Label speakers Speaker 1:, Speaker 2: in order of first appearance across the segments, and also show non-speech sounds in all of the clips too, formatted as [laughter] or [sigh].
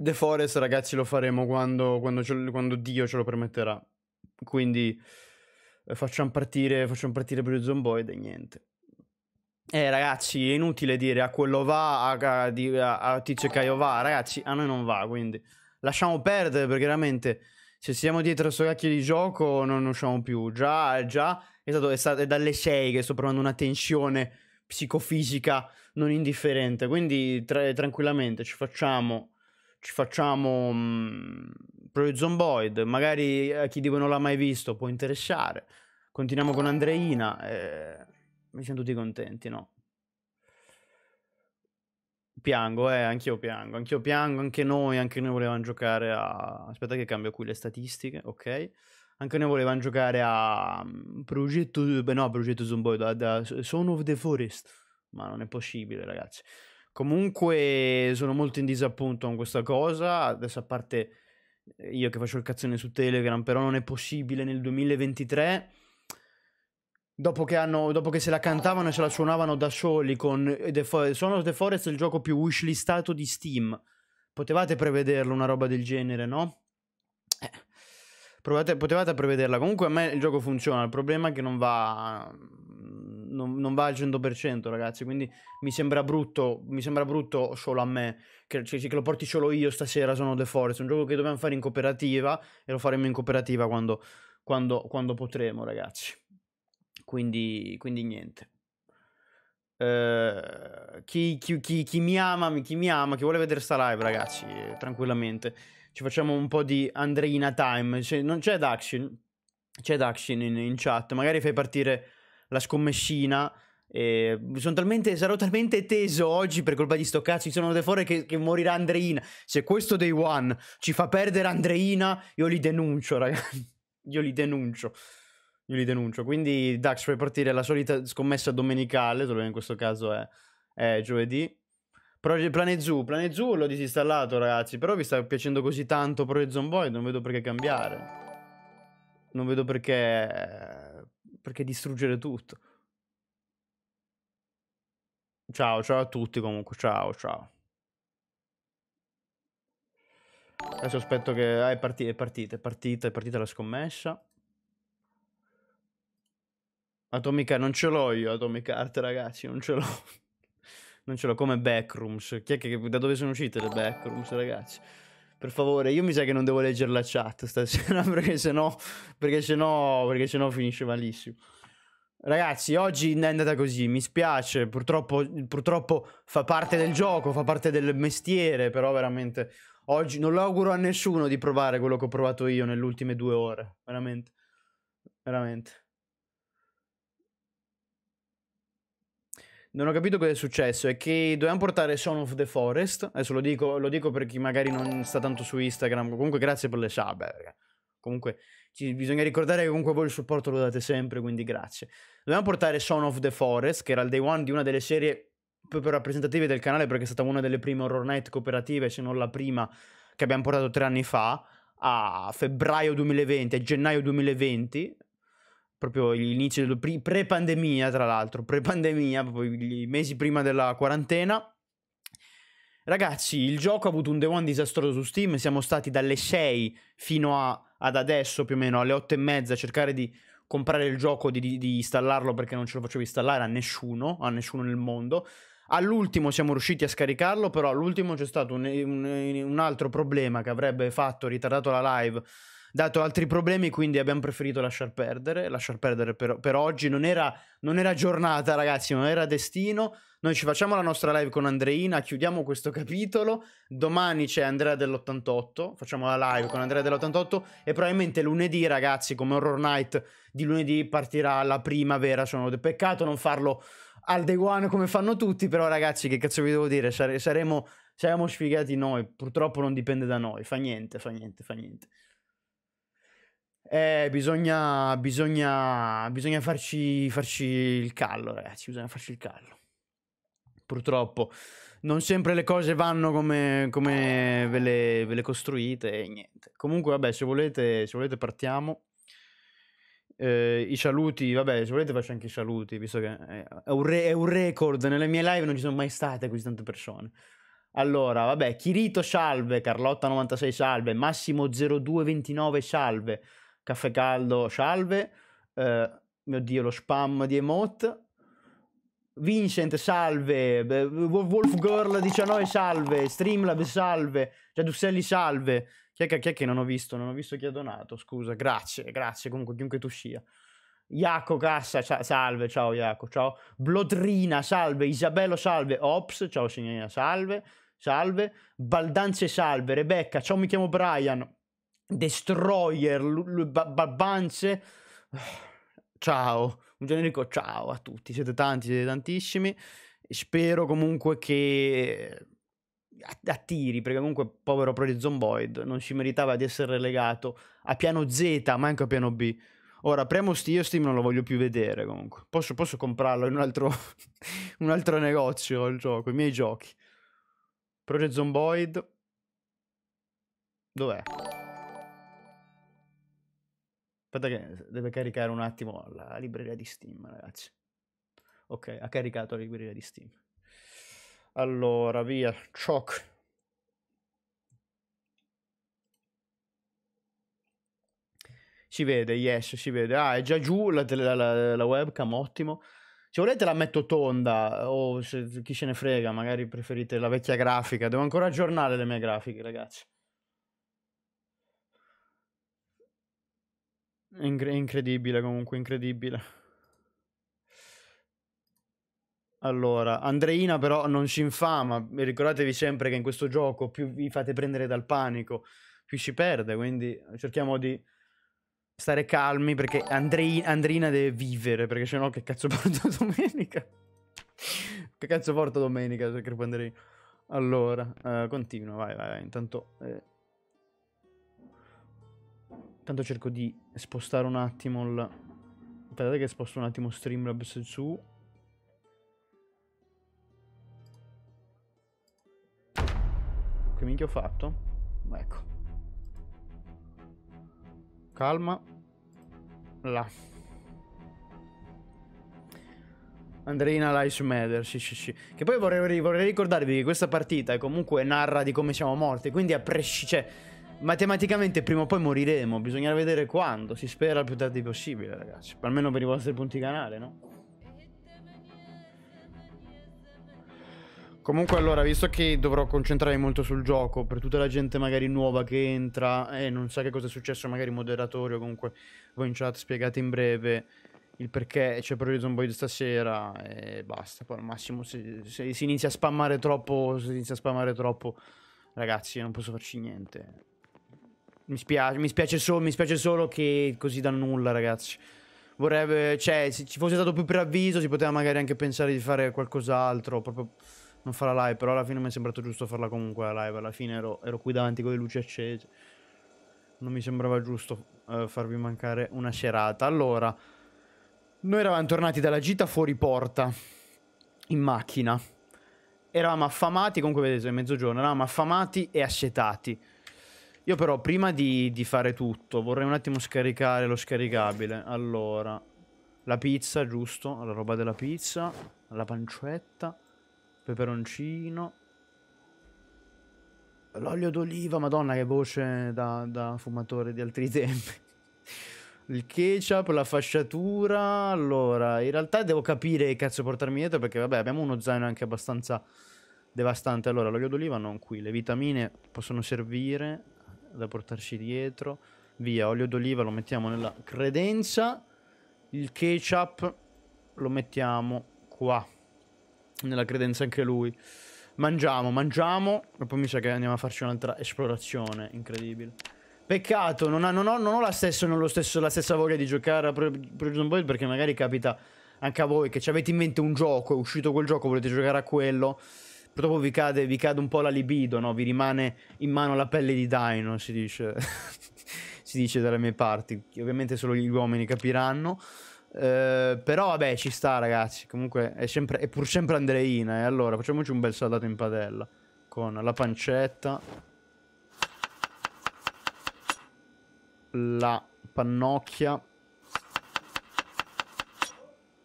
Speaker 1: The Forest, ragazzi, lo faremo quando, quando, ce, quando Dio ce lo permetterà. Quindi eh, facciamo partire, facciamo partire Prison Void e niente. Eh, ragazzi, è inutile dire a quello va, a, a, a Tizio Caio va, ragazzi, a noi non va, quindi lasciamo perdere perché veramente se siamo dietro a sto cacchio di gioco non usciamo più. Già, già è, stato, è, stato, è dalle 6 che sto provando una tensione psicofisica non indifferente, quindi tra tranquillamente ci facciamo ci facciamo mh, mhmm, proprio Zomboid, magari a eh, chi tipo non l'ha mai visto può interessare. Continuiamo con Andreina, eh, mi sento tutti contenti, no? Piango, eh, anch'io piango, anch'io piango, anche noi, anche noi volevamo giocare a... Aspetta che cambio qui le statistiche, ok? Anche noi volevamo giocare a... Mhmm, Progetto... Beh, no, Progetto Zomboid, a, a Son of the Forest. Ma non è possibile, ragazzi. Comunque sono molto in disappunto con questa cosa. Adesso a parte eh, io che faccio il cazzone su Telegram, però non è possibile nel 2023. Dopo che, hanno, dopo che se la cantavano e se la suonavano da soli con eh, The For- Sono The Forest è il gioco più wishlistato di Steam. Potevate prevederlo una roba del genere, no? Eh, provate, potevate prevederla. Comunque a me il gioco funziona. Il problema è che non va non, non, va al 100%, ragazzi. Quindi mi sembra brutto, mi sembra brutto solo a me, che, che lo porti solo io stasera, sono The Forest. È un gioco che dobbiamo fare in cooperativa e lo faremo in cooperativa quando, quando, quando potremo, ragazzi. Quindi, quindi niente. Uh, chi, chi, chi, chi, mi ama, chi mi ama, chi vuole vedere sta live, ragazzi, eh, tranquillamente. Ci facciamo un po' di Andreina time. Cioè, non c'è Daxin. C'è Daxin in, in, chat. Magari fai partire la scommessina. E sono talmente, sarò talmente teso oggi per colpa di sto cazzo. Ci sono De Fore che, che, morirà Andreina. Se questo Day One ci fa perdere Andreina, io li denuncio, ragazzi. [laughs] Io li denuncio. Io li denuncio. Quindi, Dax, fai partire la solita scommessa domenicale, dove in questo caso è, è giovedì. Project Planet Zoo, Planet Zoo l'ho disinstallato ragazzi, però vi sta piacendo così tanto Project Zomboid, non vedo perché cambiare. Non vedo perché eh, perché distruggere tutto. Ciao, ciao a tutti comunque, ciao, ciao. Adesso aspetto che... Ah, è partita, è partita, è partita, è partita la scommessa. Atomica, non ce l'ho io, Atomic Art, ragazzi, non ce l'ho. [laughs] Non ce l'ho come Backrooms. Chi è che... Da dove sono uscite le Backrooms, ragazzi? per favore, io mi sa che non devo leggere la chat stasera [laughs] perché sennò, perché sennò, perché sennò finisce malissimo. Ragazzi, oggi è andata così, mi spiace, purtroppo, purtroppo fa parte del gioco, fa parte del mestiere, però veramente oggi non lo auguro a nessuno di provare quello che ho provato io nelle ultime due ore, veramente, veramente. non ho capito cosa è successo. È che dovevamo portare Son of the Forest. Adesso lo dico, lo dico, per chi magari non sta tanto su Instagram. Comunque, grazie per le sub. comunque, ci, bisogna ricordare che comunque voi il supporto lo date sempre, quindi grazie. Dovevamo portare Son of the Forest, che era il day one di una delle serie proprio rappresentative del canale, perché è stata una delle prime horror night cooperative, se non la prima, che abbiamo portato tre anni fa a febbraio 2020, a gennaio 2020, proprio l'inizio del pre-pandemia, tra l'altro, pre-pandemia, proprio i mesi prima della quarantena. Ragazzi, il gioco ha avuto un day one disastroso su Steam, siamo stati dalle 6 fino a, ad adesso più o meno, alle 8 e mezza, a cercare di comprare il gioco, di, di, di installarlo perché non ce lo facevo installare a nessuno, a nessuno nel mondo. All'ultimo siamo riusciti a scaricarlo, però all'ultimo c'è stato un, un, un altro problema che avrebbe fatto, ritardato la live dato altri problemi, quindi abbiamo preferito lasciar perdere. Lasciar perdere per, per oggi non era, non era, giornata, ragazzi, non era destino. Noi ci facciamo la nostra live con Andreina, chiudiamo questo capitolo. Domani c'è Andrea dell'88, facciamo la live con Andrea dell'88 e probabilmente lunedì, ragazzi, come Horror Night di lunedì partirà la primavera. Sono peccato non farlo al day one come fanno tutti, però ragazzi, che cazzo vi devo dire? Sare saremo saremo sfigati noi. Purtroppo non dipende da noi. Fa niente, fa niente, fa niente. Eh, bisogna, bisogna, bisogna farci, farci il callo, ragazzi, bisogna farci il callo. Purtroppo non sempre le cose vanno come, come ve, le, ve, le, costruite e niente. Comunque, vabbè, se volete, se volete partiamo. Eh, I saluti, vabbè, se volete faccio anche i saluti, visto che eh, è un, re, è un record. Nelle mie live non ci sono mai state così tante persone. Allora, vabbè, Kirito salve, Carlotta96 salve, Massimo0229 salve. Caffè caldo, salve. Eh, mio dio, lo spam di emote. Vincent, salve. Wolf Girl 19, salve. Streamlab, salve. Giadusselli, salve. Chi è, che, chi è, che, non ho visto? Non ho visto chi ha donato, scusa. Grazie, grazie, comunque, chiunque tu sia. Iaco Cassa, cia salve, ciao Iaco, ciao. Blodrina, salve. Isabello, salve. Ops, ciao signorina, salve. Salve. Baldanze, salve. Rebecca, ciao, mi chiamo Brian. Destroyer, Babance. Ciao, un generico ciao a tutti, siete tanti, siete tantissimi. Spero comunque che attiri, perché comunque povero Prolizon Zomboid non si meritava di essere legato a piano Z, ma anche a piano B. Ora, premo Stio Steam non lo voglio più vedere comunque. Posso, posso comprarlo in un altro, [laughs] un altro negozio, il gioco, i miei giochi. Project Zomboid. Dov'è? Aspetta che eh, deve caricare un attimo la libreria di Steam, ragazzi. Ok, ha caricato la libreria di Steam. Allora, via, choc. Si vede, yes, si vede. Ah, è già giù la, la, la webcam, ottimo. Se volete la metto tonda o se, chi se ne frega, magari preferite la vecchia grafica. Devo ancora aggiornare le mie grafiche, ragazzi. È incredibile comunque, incredibile. Allora, Andreina però non ci infama, ricordatevi sempre che in questo gioco più vi fate prendere dal panico, più ci perde, quindi cerchiamo di stare calmi perché Andrei, Andreina deve vivere, perché sennò che cazzo [laughs] porta domenica? che cazzo porta domenica? Perché Andreina... Allora, eh, continua, vai, vai, vai, intanto... Eh... Intanto cerco di spostare un attimo il... Aspettate che sposto un attimo Streamlabs su. Che minchia ho fatto? Ecco. Calma. Là. Andreina Lice Matter, sì sì sì. Che poi vorrei, vorrei ricordarvi che questa partita comunque narra di come siamo morti, quindi a prescindere... Cioè, matematicamente prima o poi moriremo, bisognerà vedere quando, si spera il più tardi possibile ragazzi, almeno per i vostri punti canale, no? Comunque allora, visto che dovrò concentrarmi molto sul gioco, per tutta la gente magari nuova che entra e eh, non sa che cosa è successo, magari moderatori o comunque voi in chat spiegate in breve il perché c'è per Horizon Boy stasera e eh, basta, poi al massimo se, se si inizia a spammare troppo, se si inizia a spammare troppo, ragazzi io non posso farci niente. Mi spiace, mi spiace, so mi spiace solo che così da nulla, ragazzi. Vorrebbe, cioè, se ci fosse stato più preavviso, si poteva magari anche pensare di fare qualcos'altro. Proprio non fare la live, però alla fine mi è sembrato giusto farla comunque la live. Alla fine ero, ero qui davanti con le luci accese. Non mi sembrava giusto uh, farvi mancare una serata. Allora, noi eravamo tornati dalla gita fuori porta, in macchina. Eravamo affamati, comunque vedete, è mezzogiorno, eravamo affamati e assetati. Io però prima di, di fare tutto vorrei un attimo scaricare lo scaricabile. Allora, la pizza, giusto? La roba della pizza, la pancetta, peperoncino, l'olio d'oliva, madonna che voce da, da fumatore di altri [laughs] tempi. Il ketchup, la fasciatura. Allora, in realtà devo capire che cazzo portarmi dietro perché, vabbè, abbiamo uno zaino anche abbastanza devastante. Allora, l'olio d'oliva non qui. Le vitamine possono servire da portarci dietro. Via, olio d'oliva lo mettiamo nella credenza. Il ketchup lo mettiamo qua. Nella credenza anche lui. Mangiamo, mangiamo. E poi mi sa che andiamo a farci un'altra esplorazione incredibile. Peccato, non, ha, non ho, non ho la, stessa, non ho stesso, la, stessa voglia di giocare a Prison Boy perché magari capita anche a voi che ci avete in mente un gioco, è uscito quel gioco, volete giocare a quello proprio vi cade, vi cade un po' la libido, no? Vi rimane in mano la pelle di Dino, si dice, [laughs] si dice dalle mie parti. Ovviamente solo gli uomini capiranno. Eh, però vabbè ci sta ragazzi comunque è, sempre, è pur sempre Andreina e eh? allora facciamoci un bel saldato in padella con la pancetta la pannocchia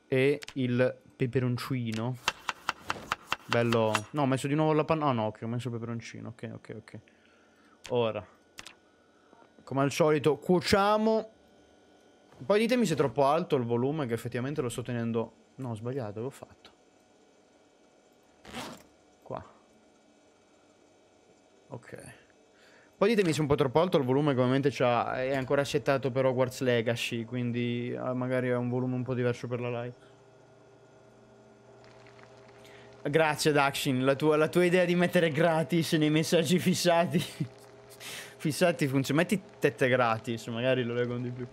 Speaker 1: e il peperoncino Bello. No, ho messo di nuovo la panna. Ah, no, ok, ho messo il peperoncino. Ok, ok, ok. Ora. Come al solito, cuociamo. Poi ditemi se è troppo alto il volume, che effettivamente lo sto tenendo... No, ho sbagliato, l'ho fatto. Qua. Ok. Poi ditemi se è un po' troppo alto il volume che ovviamente è ancora settato per Hogwarts Legacy, quindi eh, magari è un volume un po' diverso per la live. Grazie Daxin, la tua, la tua idea di mettere gratis nei messaggi fissati [laughs] Fissati funziona, metti tette gratis, magari lo leggo di più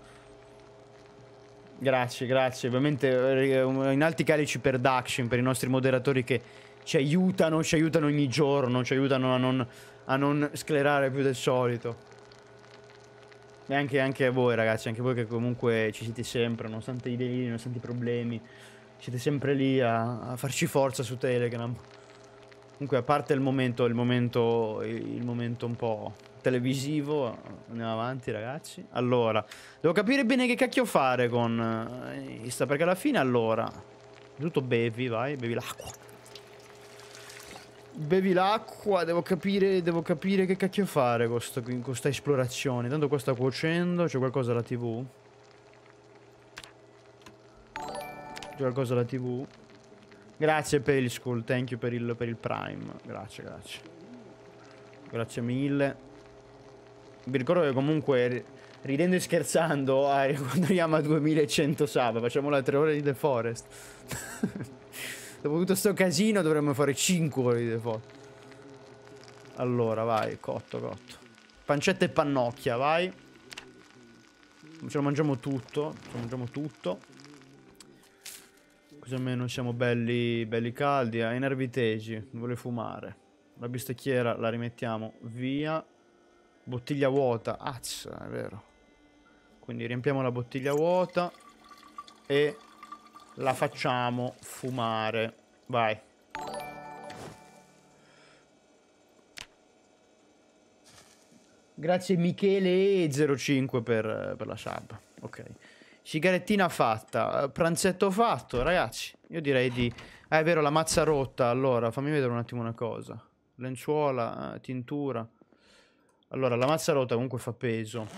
Speaker 1: Grazie, grazie, ovviamente eh, eh, in alti calici per Daxin, per i nostri moderatori che ci aiutano, ci aiutano ogni giorno, ci aiutano a non, a non sclerare più del solito e anche, anche a voi ragazzi, anche voi che comunque ci siete sempre, nonostante i deliri, nonostante i problemi siete sempre lì a, a farci forza su Telegram. Comunque, a parte il momento, il momento, il momento un po' televisivo, andiamo avanti ragazzi. Allora, devo capire bene che cacchio fare con eh, Insta, perché alla fine, allora, tutto bevi, vai, bevi l'acqua. Bevi l'acqua, devo capire, devo capire che cacchio fare con, con questa esplorazione. Tanto qua sta cuocendo, c'è qualcosa alla tv? qualcosa alla tv. Grazie per il school, thank you per il, per il prime. Grazie, grazie. Grazie mille. Vi ricordo che comunque, ridendo e scherzando, arriviamo [laughs] a 2100 sub. Facciamo la 3 ore di The Forest. [laughs] Dopo tutto sto casino dovremmo fare 5 ore di The Forest. Allora, vai, cotto, cotto. Pancetta e pannocchia, vai. Ce lo mangiamo tutto, ce lo mangiamo tutto. Così almeno siamo belli, belli caldi. Eh, ai nervi tesi, vuole fumare. La bistecchiera la rimettiamo via. Bottiglia vuota. Azza, è vero. Quindi riempiamo la bottiglia vuota e la facciamo fumare. Vai. Grazie Michele05 per, per la sub. Ok. Sigarettina fatta, eh, pranzetto fatto, ragazzi. Io direi di... Ah, è vero, la mazza rotta. Allora, fammi vedere un attimo una cosa. Lenzuola, eh, tintura. Allora, la mazza rotta comunque fa peso.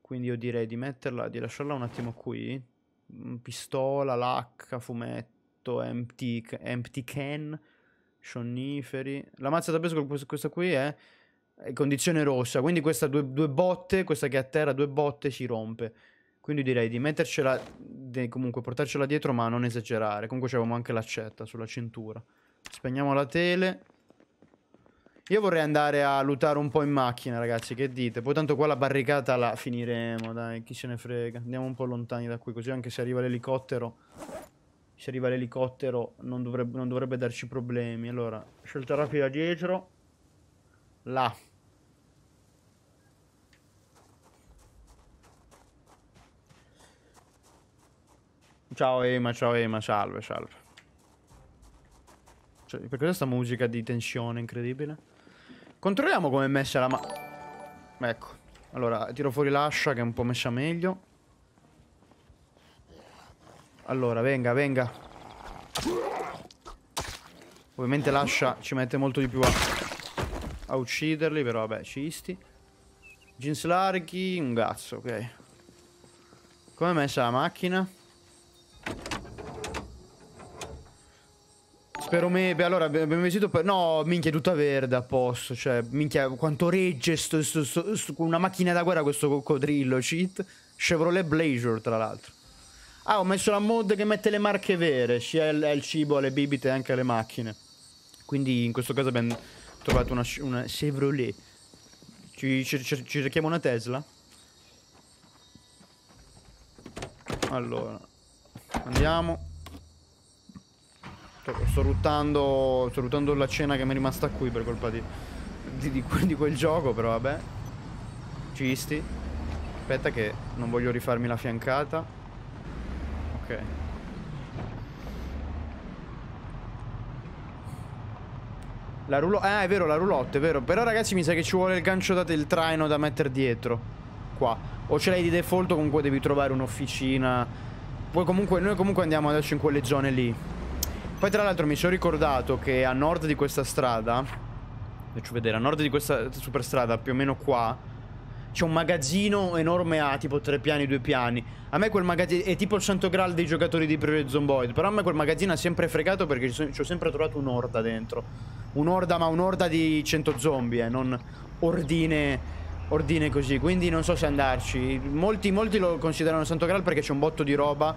Speaker 1: Quindi io direi di metterla, di lasciarla un attimo qui. Mm, pistola, lacca, fumetto, empty, empty can, sonniferi. La mazza da peso, questa qui è condizione rossa. Quindi questa due, due botte, questa che è a terra, due botte, ci rompe. Quindi direi di mettercela, di comunque portarcela dietro ma non esagerare. Comunque avevamo anche l'accetta sulla cintura. Spegniamo la tele. Io vorrei andare a lutare un po' in macchina ragazzi, che dite? Poi tanto qua la barricata la finiremo, dai, chi se ne frega. Andiamo un po' lontani da qui così anche se arriva l'elicottero se arriva l'elicottero non, non, dovrebbe darci problemi. Allora, scelta rapida dietro. Là. Ciao Ema, ciao Ema, salve, salve. Cioè, perché questa musica di tensione incredibile? Controlliamo come è messa la mano. Ecco. Allora, tiro fuori l'ascia che è un po' messa meglio. Allora, venga, venga. Ovviamente l'ascia ci mette molto di più a, a ucciderli, però vabbè, cisti. Jeans larghi, un cazzo, ok. Come è messa la macchina? Per me, beh, allora, abbiamo vestito. per... No, minchia, è tutta verde a posto, cioè, minchia, quanto regge sto, sto, sto, sto una macchina da guerra questo coccodrillo, cheat. Chevrolet Blazer, tra l'altro. Ah, ho messo la mod che mette le marche vere, sia il cibo, le bibite e anche le macchine. Quindi in questo caso abbiamo trovato una, una Chevrolet. Ci, ci, ci, ci cerchiamo una Tesla? Allora, andiamo. Sto, certo, sto, ruttando, sto ruttando la cena che mi è rimasta qui per colpa di, di, di, di quel gioco, però vabbè. Cisti. Aspetta che non voglio rifarmi la fiancata. Ok. La roulotte. Ah, è vero, la roulotte, è vero. Però, ragazzi, mi sa che ci vuole il gancio da del traino da mettere dietro. Qua. O ce l'hai di default, o comunque devi trovare un'officina. Poi comunque noi comunque andiamo adesso in quelle zone lì. Poi tra l'altro mi sono ricordato che a nord di questa strada Faccio vedere, a nord di questa superstrada, più o meno qua C'è un magazzino enorme a tipo tre piani, due piani A me quel magazzino, è tipo il santo graal dei giocatori di Project Zomboid Però a me quel magazzino ha sempre fregato perché ci ho sempre trovato un'orda dentro Un'orda, ma un'orda di 100 zombie, eh, non ordine ordine così, quindi non so se andarci. Molti, molti lo considerano Santo Graal perché c'è un botto di roba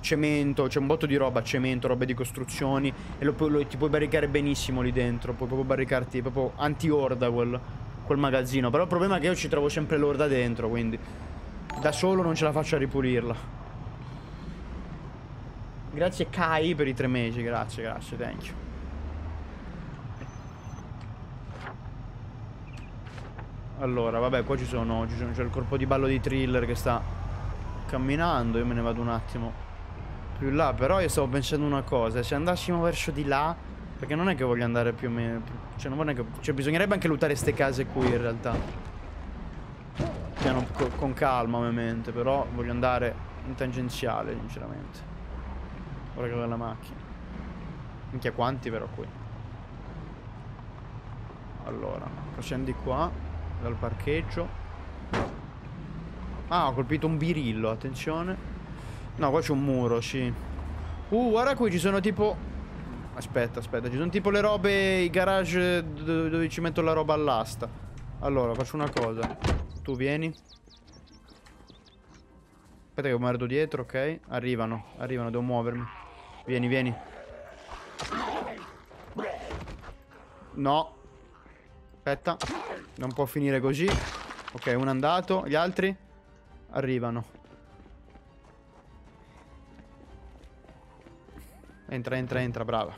Speaker 1: cemento, c'è un botto di roba, cemento, roba di costruzioni e lo, lo, ti puoi barricare benissimo lì dentro, puoi proprio barricarti, proprio anti-orda quel, quel, magazzino, però il problema è che io ci trovo sempre l'orda dentro, quindi da solo non ce la faccio a ripulirla. Grazie Kai per i tre mesi, grazie, grazie, thank you. Allora, vabbè, qua ci sono, c'è il corpo di ballo di thriller che sta camminando, io me ne vado un attimo più là Però io stavo pensando una cosa Se andassimo verso di là Perché non è che voglio andare più o meno Cioè non è che Cioè bisognerebbe anche lottare queste case qui in realtà Cioè non, con calma ovviamente Però voglio andare in tangenziale sinceramente Ora che ho la macchina Minchia quanti però qui Allora di qua Dal parcheggio Ah ho colpito un birillo Attenzione No, qua c'è un muro, sì. Uh, guarda qui, ci sono tipo... Aspetta, aspetta, ci sono tipo le robe, i garage dove ci metto la roba all'asta. Allora, faccio una cosa. Tu vieni. Aspetta che ho merdo dietro, ok? Arrivano, arrivano, devo muovermi. Vieni, vieni. No. Aspetta. Non può finire così. Ok, uno è andato. Gli altri? Arrivano. Entra, entra, entra, brava.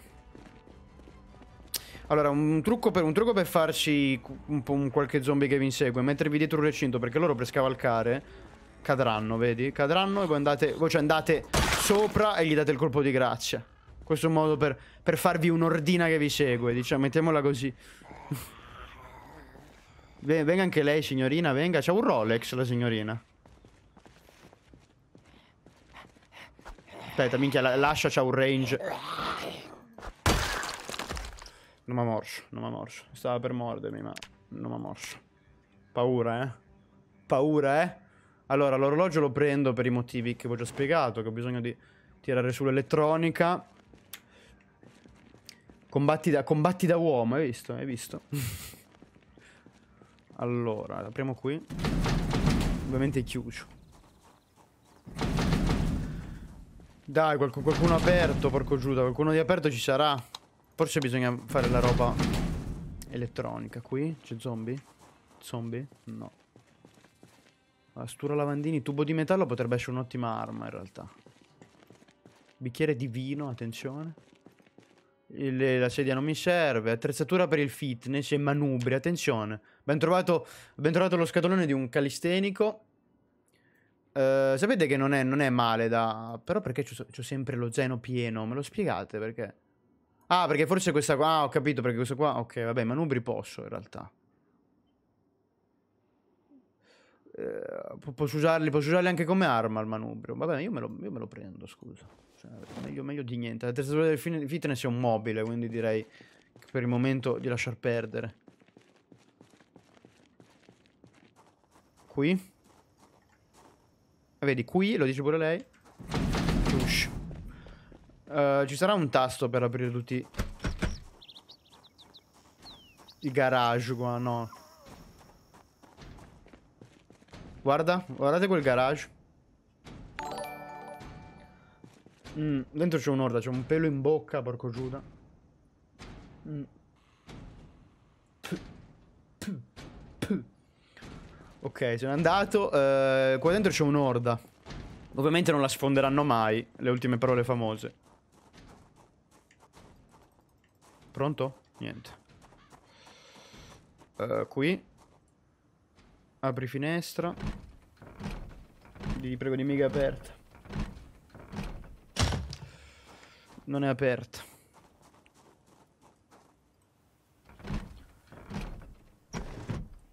Speaker 1: Allora, un trucco, per, un trucco per, farci un un qualche zombie che vi insegue. Mettervi dietro un recinto, perché loro per scavalcare cadranno, vedi? Cadranno e voi andate, voi cioè andate sopra e gli date il colpo di grazia. Questo è un modo per, per farvi un'ordina che vi segue, diciamo, mettiamola così. venga anche lei, signorina, venga. C'è un Rolex la signorina. Aspetta, minchia, lascia, c'ha un range. Non mi ha morso, non mi ha morso. Stava per mordermi, ma non mi ha morso. Paura, eh? Paura, eh? Allora, l'orologio lo prendo per i motivi che vi ho già spiegato, che ho bisogno di tirare sull'elettronica. Combatti da, combatti da uomo, hai visto? Hai visto? [laughs] allora, apriamo qui. Ovviamente è chiuso. Dai, qualcuno, qualcuno aperto, porco Giuda. Qualcuno di aperto ci sarà. Forse bisogna fare la roba elettronica. Qui c'è zombie? Zombie? No. Astura lavandini, tubo di metallo potrebbe essere un'ottima arma in realtà. Bicchiere di vino, attenzione. Il, la sedia non mi serve. Attrezzatura per il fitness e manubri, attenzione. Ben trovato, ben trovato lo scatolone di un calistenico. Eh, sapete che non è, non è, male da... Però perché ho sempre lo zeno pieno? Me lo spiegate perché? Ah, perché forse questa qua... Ah, ho capito, perché questa qua... Ok, vabbè, manubri posso in realtà. Uh, posso, usarli, posso usarli anche come arma il manubrio. Vabbè, io me lo, io me lo prendo, scusa. Cioè, meglio, meglio, di niente. La testatura del fitness è un mobile, quindi direi per il momento di lasciar perdere. Qui. Ah, vedi, qui, lo dice pure lei. Uh, ci sarà un tasto per aprire tutti i garage qua, no. Guarda, guardate quel garage. Mm, dentro c'è un'orda, c'è un pelo in bocca, porco Giuda. Mm. Ok, sono andato. Eh, qua dentro c'è un'orda. Ovviamente non la sfonderanno mai, le ultime parole famose. Pronto? Niente. Uh, qui. Apri finestra. Ti prego di mica aperta. Non è aperta.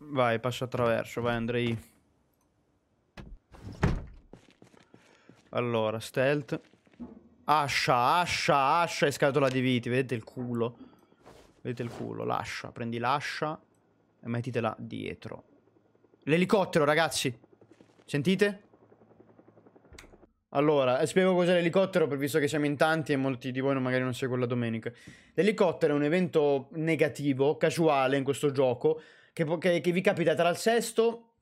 Speaker 1: Vai, passa attraverso, vai Andrei. Allora, stealth. Ascia, ascia, ascia e scatola di viti. Vedete il culo? Vedete il culo, l'ascia. Prendi l'ascia e mettitela dietro. L'elicottero, ragazzi. Sentite? Allora, eh, spiego cos'è l'elicottero, visto che siamo in tanti e molti di voi non, magari non seguono la domenica. L'elicottero è un evento negativo, casuale in questo gioco, che, che, che vi capita tra il sesto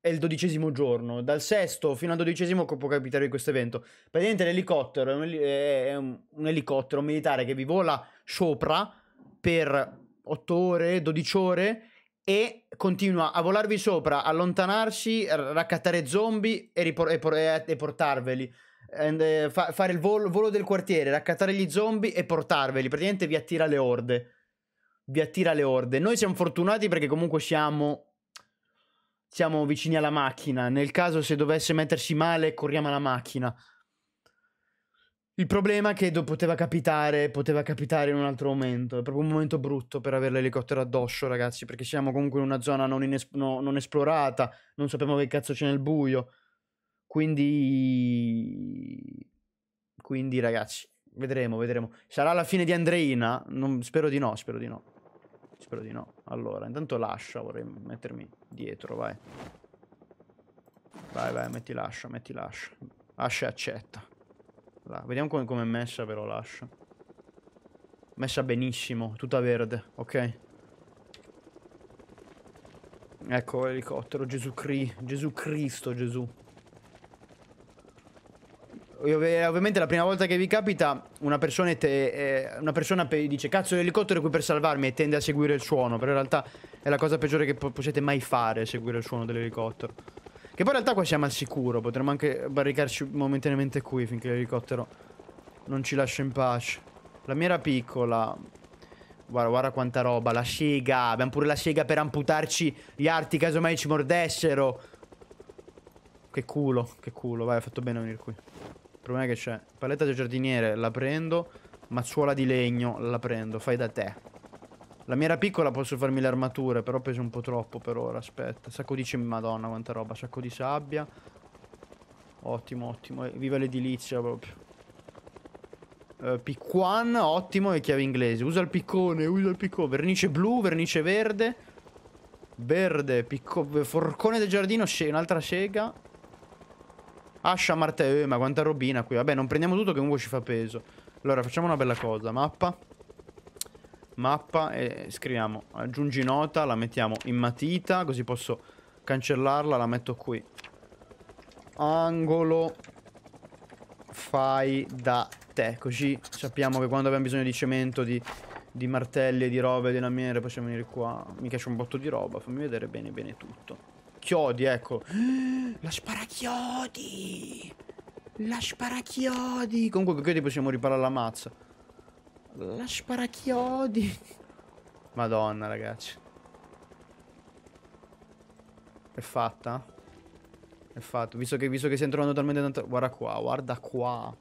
Speaker 1: e il dodicesimo giorno. Dal sesto fino al dodicesimo può capitare questo evento. Praticamente l'elicottero è, un, è un, elicottero militare che vi vola sopra per 8 ore, 12 ore e continua a volarvi sopra, allontanarsi, raccattare zombie e, ripor- e, por- e portarveli. And, eh, fa- fare il volo, volo del quartiere, raccattare gli zombie e portarveli. Praticamente vi attira le orde vi attira le orde. Noi siamo fortunati perché comunque siamo siamo vicini alla macchina. Nel caso se dovesse mettersi male, corriamo alla macchina. Il problema è che do- poteva capitare, poteva capitare in un altro momento. È proprio un momento brutto per avere l'elicottero addosso, ragazzi, perché siamo comunque in una zona non, ines- no, non esplorata, non sappiamo che cazzo c'è nel buio. Quindi quindi ragazzi, vedremo, vedremo. Sarà la fine di Andreina? Non, spero di no, spero di no. Spero di no. Allora, intanto lascia, vorrei mettermi dietro, vai. Vai, vai, metti lascia, metti lascia. Lascia e accetta. Là. Vediamo come, com è messa però lascia. Messa benissimo, tutta verde, ok? Ecco l'elicottero, Gesù, Cri Gesù Cristo, Gesù. Eh, ovviamente la prima volta che vi capita una persona, te, eh, una persona dice cazzo l'elicottero è qui per salvarmi e tende a seguire il suono, però in realtà è la cosa peggiore che po possiate mai fare, seguire il suono dell'elicottero. Che poi in realtà qua siamo al sicuro, potremmo anche barricarci momentaneamente qui finché l'elicottero non ci lascia in pace. La mia era piccola. Guarda, guarda quanta roba, la sega. Abbiamo pure la sega per amputarci gli arti casomai ci mordessero. Che culo, che culo, vai, ha fatto bene a venire qui. Il problema è che c'è paletta del giardiniere, la prendo. Mazzuola di legno, la prendo. Fai da te. La mia era piccola, posso farmi le armature, però peso un po' troppo per ora. Aspetta, sacco di cemento, madonna quanta roba. Sacco di sabbia. Ottimo, ottimo. Viva l'edilizia proprio. Uh, eh, picquan, ottimo, e chiave inglese. Usa il piccone, usa il piccone. Vernice blu, vernice verde. Verde, piccone forcone del giardino, un'altra sega. Ascia, Marte, eh, ma quanta robina qui. Vabbè, non prendiamo tutto che un po' ci fa peso. Allora, facciamo una bella cosa. Mappa. Mappa e scriviamo. Aggiungi nota, la mettiamo in matita, così posso cancellarla, la metto qui. Angolo fai da te, così sappiamo che quando abbiamo bisogno di cemento, di, di martelli, di robe, di lamiere, possiamo venire qua. Mi piace un botto di roba, fammi vedere bene bene tutto sparachiodi, ecco. [gasps] La sparachiodi! La sparachiodi! Comunque con chiodi possiamo riparare la mazza. La sparachiodi! [laughs] Madonna, ragazzi. È fatta? È fatto. Visto che, visto che si entrano talmente tanto... Guarda qua, guarda qua.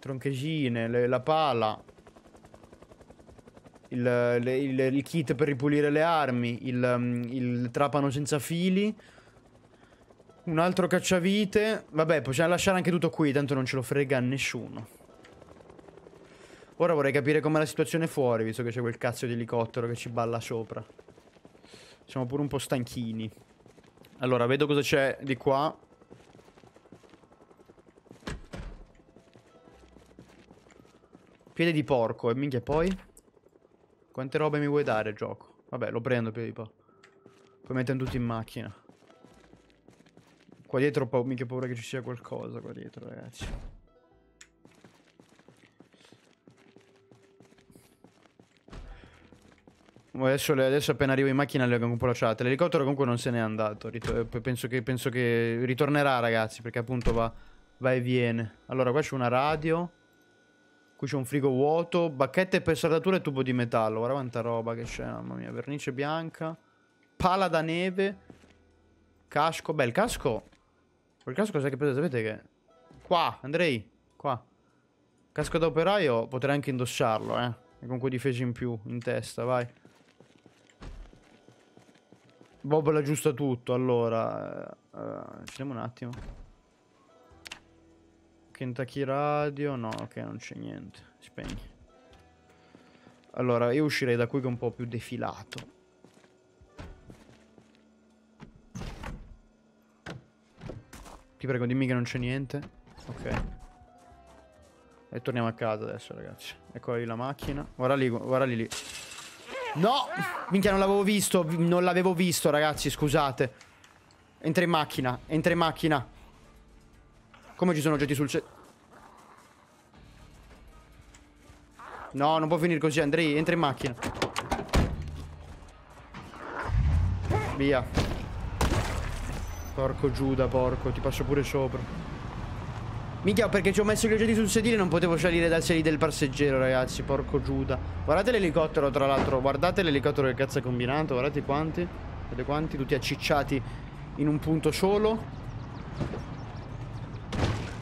Speaker 1: Troncheggine, la pala il, il, il, kit per ripulire le armi, il, mm, il trapano senza fili, un altro cacciavite. Vabbè, possiamo lasciare anche tutto qui, tanto non ce lo frega nessuno. Ora vorrei capire com'è la situazione fuori, visto che c'è quel cazzo di elicottero che ci balla sopra. Siamo pure un po' stanchini. Allora, vedo cosa c'è di qua. Piede di porco, eh, e minchia poi? Quante robe mi vuoi dare, gioco? Vabbè, lo prendo più di po'. Poi mettiamo tutti in macchina. Qua dietro ho mica paura che ci sia qualcosa qua dietro, ragazzi. Adesso, adesso appena arrivo in macchina le un po' L'elicottero comunque non se n'è andato. Eh, penso che, penso che, ritornerà, ragazzi, perché appunto va, va e viene. Allora, qua c'è una radio. Qui c'è un frigo vuoto, bacchette per saldatura e tubo di metallo. Guarda quanta roba che c'è, mamma mia. Vernice bianca, pala da neve, casco. Beh, il casco... Quel casco sai che presa, sapete che... Qua, Andrei, qua. Casco da operaio, potrei anche indossarlo, eh. E con quei difesi in più, in testa, vai. Bob l'aggiusta tutto, allora... Uh, uh, un attimo. Kentucky Radio, no, ok, non c'è niente. Spegni. Allora, io uscirei da qui che è un po' più defilato. Ti prego, dimmi che non c'è niente. Ok. E torniamo a casa adesso, ragazzi. Ecco lì la macchina. Guarda lì, guarda lì lì. No! Minchia, non l'avevo visto. Non l'avevo visto, ragazzi, scusate. Entra in macchina, entra in macchina. Come ci sono oggetti sul cielo? No, non può finire così, Andrei. Entra in macchina. Via. Porco Giuda, porco. Ti passo pure sopra. Minchia, perché ci ho messo gli oggetti sul sedile non potevo salire dal sedile del passeggero, ragazzi. Porco Giuda. Guardate l'elicottero, tra l'altro. Guardate l'elicottero che cazzo ha combinato. Guardate quanti. Guardate quanti. Tutti accicciati in un punto solo.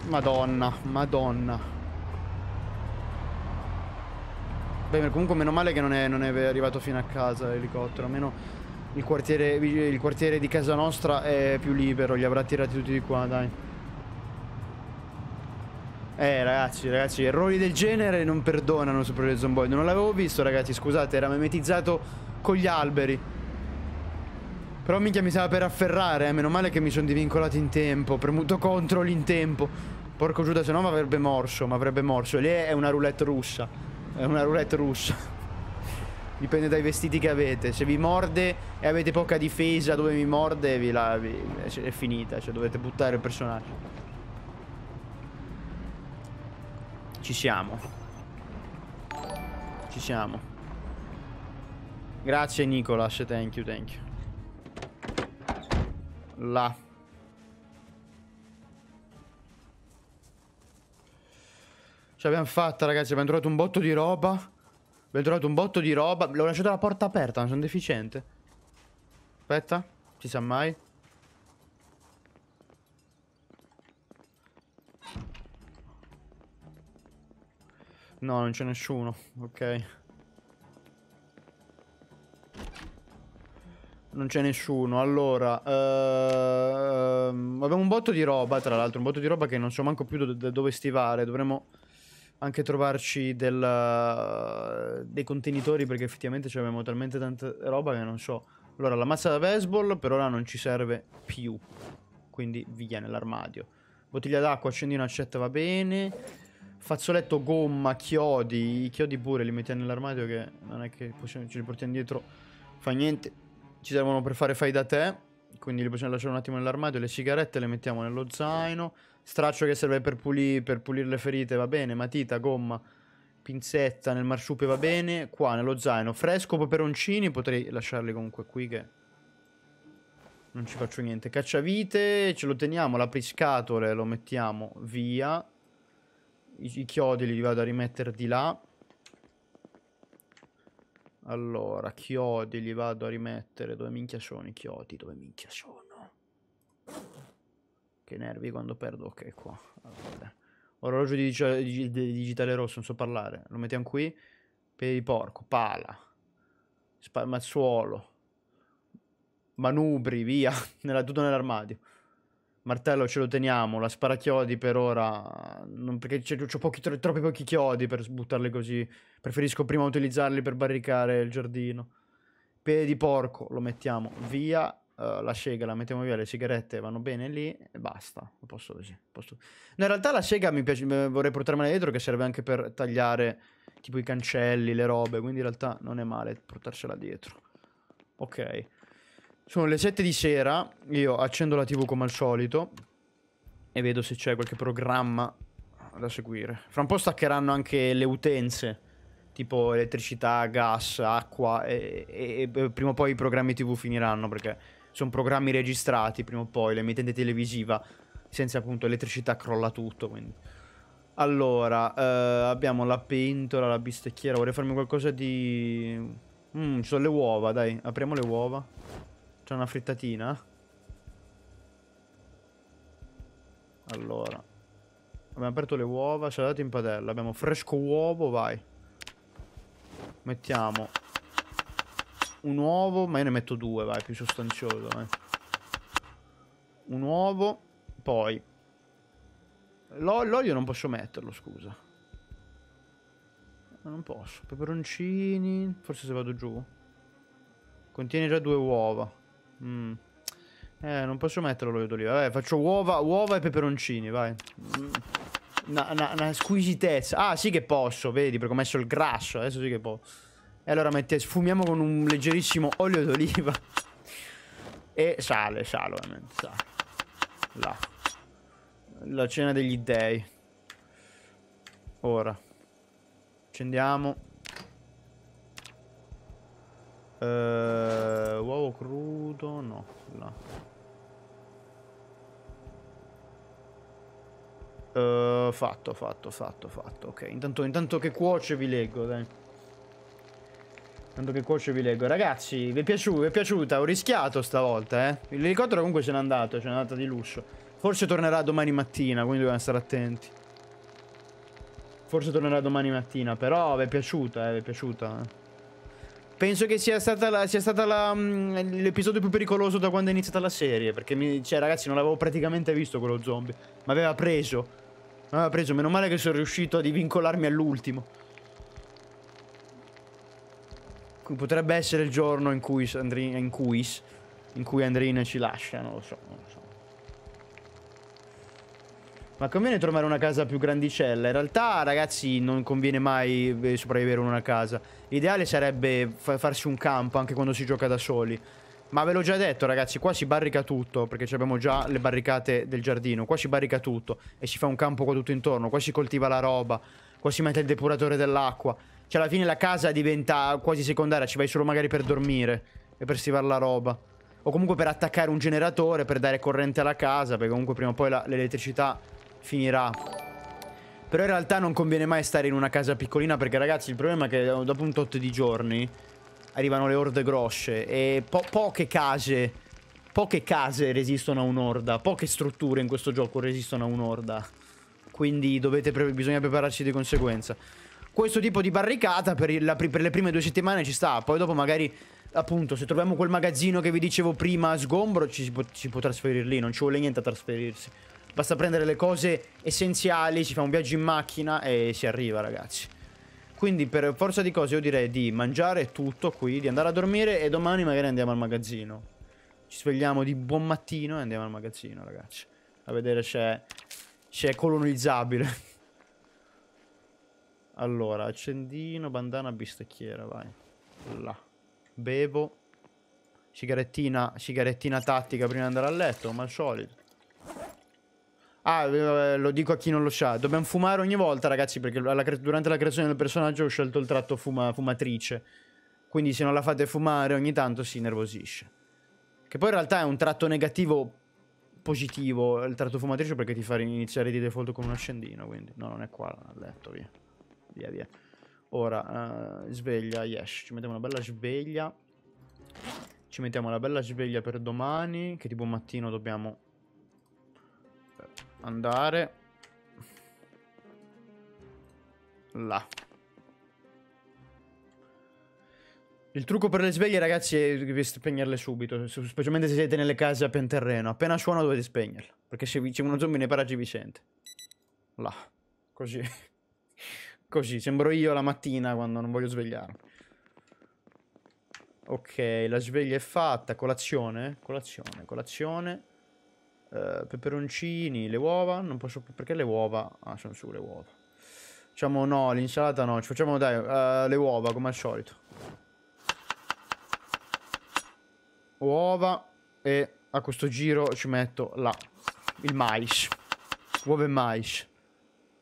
Speaker 1: Madonna, madonna. Beh, comunque meno male che non è, non è arrivato fino a casa l'elicottero, almeno il quartiere, il quartiere di casa nostra è più libero, li avrà tirati tutti di qua, dai. Eh ragazzi, ragazzi, errori del genere non perdonano su Project Zomboid, non l'avevo visto ragazzi, scusate, era memetizzato con gli alberi. Però minchia mi stava per afferrare, eh. meno male che mi sono divincolato in tempo, premuto control in tempo. Porco Giuda, se no mi avrebbe morso, ma avrebbe morso. Lì è una roulette russa. È una roulette russa. [laughs] Dipende dai vestiti che avete. Se vi morde e avete poca difesa dove vi morde, vi la, vi, è finita. Cioè dovete buttare il personaggio. Ci siamo. Ci siamo. Grazie Nicolas, thank you, thank you. La. Ce l'abbiamo fatta, ragazzi. Abbiamo trovato un botto di roba. Abbiamo trovato un botto di roba. L'ho lasciato la porta aperta, non sono deficiente. Aspetta, si sa mai. No, non c'è nessuno. Ok. Non c'è nessuno. Allora, ehm, abbiamo un botto di roba, tra l'altro. Un botto di roba che non so manco più do do dove stivare. Dovremmo anche trovarci del, eh, dei contenitori perché effettivamente abbiamo talmente tanta roba che non so. Allora, la mazza da baseball per ora non ci serve più, quindi via nell'armadio. Bottiglia d'acqua, accendino, accetta va bene. Fazzoletto, gomma, chiodi, i chiodi pure li mettiamo nell'armadio che non è che possiamo, ce li portiamo dietro, fa niente. Ci servono per fare fai da te, quindi li possiamo lasciare un attimo nell'armadio. Le sigarette le mettiamo nello zaino. Straccio che serve per, puli per pulire le ferite, va bene. Matita, gomma, pinzetta nel marsupio va bene. Qua nello zaino. Fresco, peperoncini, potrei lasciarli comunque qui che... Non ci faccio niente. Cacciavite, ce lo teniamo. L'apriscatole lo mettiamo via. I, I chiodi li vado a rimettere di là. Allora, chiodi li vado a rimettere. Dove minchia sono i chiodi? Dove minchia sono? Che nervi quando perdo. Ok, qua. Allora, Orologio digitale, digitale rosso, non so parlare. Lo mettiamo qui. Piedi di porco, pala. Spalmazzuolo. Manubri, via. [laughs] Nella, tutto nell'armadio. Martello ce lo teniamo. La sparachiodi per ora. Non, perché ho pochi, tro, troppi pochi chiodi per buttarli così. Preferisco prima utilizzarli per barricare il giardino. Piedi di porco lo mettiamo via eh, la sega, la mettiamo via, le sigarette vanno bene lì e basta. Posso così. Posso... No, in realtà la sega mi piace, eh, vorrei portarmela dietro che serve anche per tagliare tipo i cancelli, le robe, quindi in realtà non è male portarsela dietro. Ok. Sono le 7 di sera, io accendo la tv come al solito e vedo se c'è qualche programma da seguire. Fra un po' staccheranno anche le utenze, tipo elettricità, gas, acqua e, e, e prima o poi i programmi tv finiranno perché sono programmi registrati prima o poi, l'emittente televisiva, senza appunto elettricità crolla tutto, quindi. Allora, eh, abbiamo la pentola, la bistecchiera, vorrei farmi qualcosa di... Mmm, ci sono le uova, dai, apriamo le uova. C'è una frittatina. Allora. Abbiamo aperto le uova, ci ha dato in padella. Abbiamo fresco uovo, vai. Mettiamo un uovo, ma io ne metto due, vai, più sostanzioso, eh. Un uovo, poi... L'olio non posso metterlo, scusa. Eh, non posso. Peperoncini, forse se vado giù. Contiene già due uova. Mm. Eh, non posso metterlo l'olio d'oliva. Vabbè, faccio uova, uova e peperoncini, vai. Una, mm. una, squisitezza. Ah, sì che posso, vedi, perché ho messo il grasso. Adesso sì che posso. E allora mette, sfumiamo con un leggerissimo olio d'oliva. E sale, sale, ovviamente, sale. La. La cena degli dei. Ora. Accendiamo. Uh, uovo crudo, no. Uh, fatto, fatto, fatto, fatto. Ok, intanto, intanto che cuoce vi leggo, dai. Tanto che cuocio vi leggo. Ragazzi, vi è, piaciuta, vi è piaciuta? Ho rischiato stavolta, eh. L'elicottero comunque se n'è andato, ce n'è andata di lusso. Forse tornerà domani mattina, quindi dobbiamo stare attenti. Forse tornerà domani mattina, però vi è piaciuta, eh, vi è piaciuta. Eh. Penso che sia stata mm, l'episodio più pericoloso da quando è iniziata la serie, perché mi, cioè, ragazzi non l'avevo praticamente visto quello zombie. Mi aveva preso. Mi aveva preso, meno male che sono riuscito a divincolarmi all'ultimo. Potrebbe essere il giorno in cui Andrina, in cui, in cui Andrina ci lascia, non lo so, non lo so. Ma conviene trovare una casa più grandicella? In realtà, ragazzi, non conviene mai eh, sopravvivere in una casa. L'ideale sarebbe fa farsi un campo anche quando si gioca da soli. Ma ve l'ho già detto, ragazzi, qua si barrica tutto, perché abbiamo già le barricate del giardino. Qua si barrica tutto e si fa un campo qua tutto intorno. Qua si coltiva la roba, qua si mette il depuratore dell'acqua. Cioè alla fine la casa diventa quasi secondaria, ci vai solo magari per dormire e per stivare la roba. O comunque per attaccare un generatore, per dare corrente alla casa, perché comunque prima o poi l'elettricità finirà. Però in realtà non conviene mai stare in una casa piccolina perché ragazzi il problema è che eh, dopo un tot di giorni arrivano le orde grosse e po poche case, poche case resistono a un'orda, poche strutture in questo gioco resistono a un'orda. Quindi dovete pre bisogna prepararci di conseguenza questo tipo di barricata per, il, per, le prime due settimane ci sta. Poi dopo magari, appunto, se troviamo quel magazzino che vi dicevo prima a sgombro, ci si può, ci può trasferire lì. Non ci vuole niente a trasferirsi. Basta prendere le cose essenziali, ci fa un viaggio in macchina e si arriva, ragazzi. Quindi per forza di cose io direi di mangiare tutto qui, di andare a dormire e domani magari andiamo al magazzino. Ci svegliamo di buon mattino e andiamo al magazzino, ragazzi. A vedere se è, se è colonizzabile. Allora, accendino, bandana, bistecchiera, vai. Là. Bevo. Sigarettina, sigarettina tattica prima di andare a letto, ma al solito. Ah, eh, lo dico a chi non lo sa. Dobbiamo fumare ogni volta, ragazzi, perché durante la creazione del personaggio ho scelto il tratto fuma fumatrice. Quindi se non la fate fumare ogni tanto si nervosisce. Che poi in realtà è un tratto negativo positivo, il tratto fumatrice, perché ti fa iniziare di default con un accendino, quindi... No, non è qua, a letto, via via via. Ora, eh, sveglia, yes, ci mettiamo una bella sveglia. Ci mettiamo una bella sveglia per domani, che tipo mattino dobbiamo andare là. Il trucco per le sveglie, ragazzi, è di spegnerle subito, specialmente se siete nelle case a pianterreno. Appena suona dovete spegnerle, perché se c'è uno zombie nei paraggi vi sente. Là, così. Così, sembro io la mattina quando non voglio svegliarmi. Ok, la sveglia è fatta. Colazione? Colazione, colazione. Uh, peperoncini, le uova. Non posso... più... Perché le uova? Ah, sono su le uova. Facciamo no, l'insalata no. Ci facciamo, dai, uh, le uova, come al solito. Uova. E a questo giro ci metto là. Il mais. Uova e mais.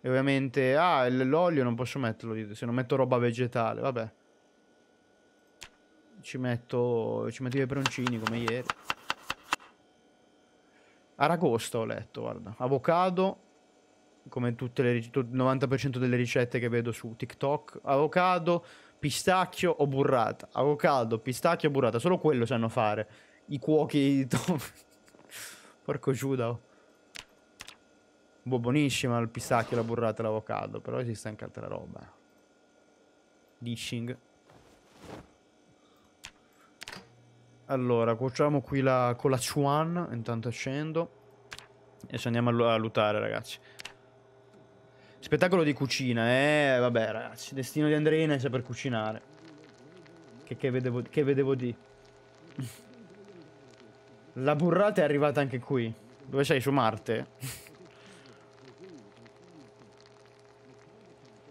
Speaker 1: E ovviamente, ah, l'olio non posso metterlo, se non metto roba vegetale, vabbè. Ci metto, ci metto i peperoncini come ieri. Aragosta ho letto, guarda. Avocado, come tutte le, il 90% delle ricette che vedo su TikTok. Avocado, pistacchio o burrata. Avocado, pistacchio o burrata. Solo quello sanno fare. I cuochi... di [laughs] Porco Giuda. oh. Boh, buonissima il pistacchio, la burrata e l'avocado, però esiste anche altra roba. Dishing. Allora, cuociamo qui la, con la chuan, intanto scendo. E ci andiamo a, a lutare, ragazzi. Spettacolo di cucina, eh? Vabbè, ragazzi, destino di Andreina è saper cucinare. Che, che, vedevo, che vedevo di... [laughs] la burrata è arrivata anche qui. Dove sei? Su Marte?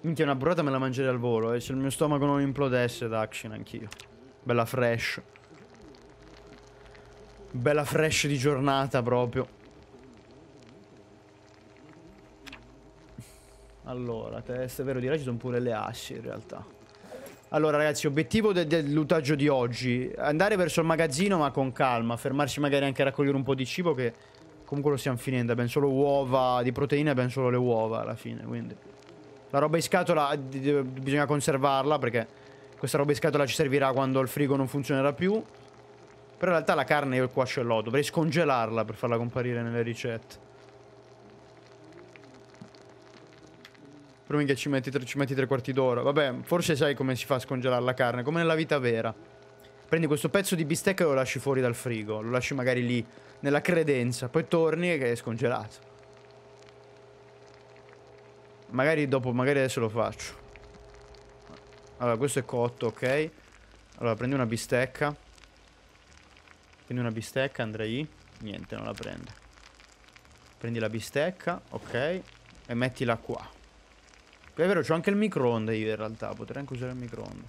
Speaker 1: Minchia, una burrata me la mangerei al volo, eh, se il mio stomaco non implodesse da anch'io. Bella fresh. Bella fresh di giornata proprio. Allora, testa, è vero, di là ci sono pure le assi in realtà. Allora ragazzi, obiettivo del, del lutaggio di oggi. Andare verso il magazzino ma con calma. Fermarsi magari anche a raccogliere un po' di cibo che comunque lo stiamo finendo. Abbiamo solo uova di proteine, abbiamo solo le uova alla fine, quindi... La roba in scatola eh, bisogna conservarla perché questa roba in scatola ci servirà quando il frigo non funzionerà più. Però in realtà la carne io qua ce l'ho, dovrei scongelarla per farla comparire nelle ricette. Però minchia ci metti, tre, ci metti tre quarti d'ora. Vabbè, forse sai come si fa a scongelare la carne, come nella vita vera. Prendi questo pezzo di bistecca e lo lasci fuori dal frigo, lo lasci magari lì, nella credenza, poi torni e è scongelato. Magari dopo, magari adesso lo faccio. Allora, questo è cotto, ok? Allora, prendi una bistecca. Prendi una bistecca, Andrei. Niente, non la prende. Prendi la bistecca, ok? E mettila qua. È vero, c'ho anche il microonde io in realtà. Potrei anche usare il microonde.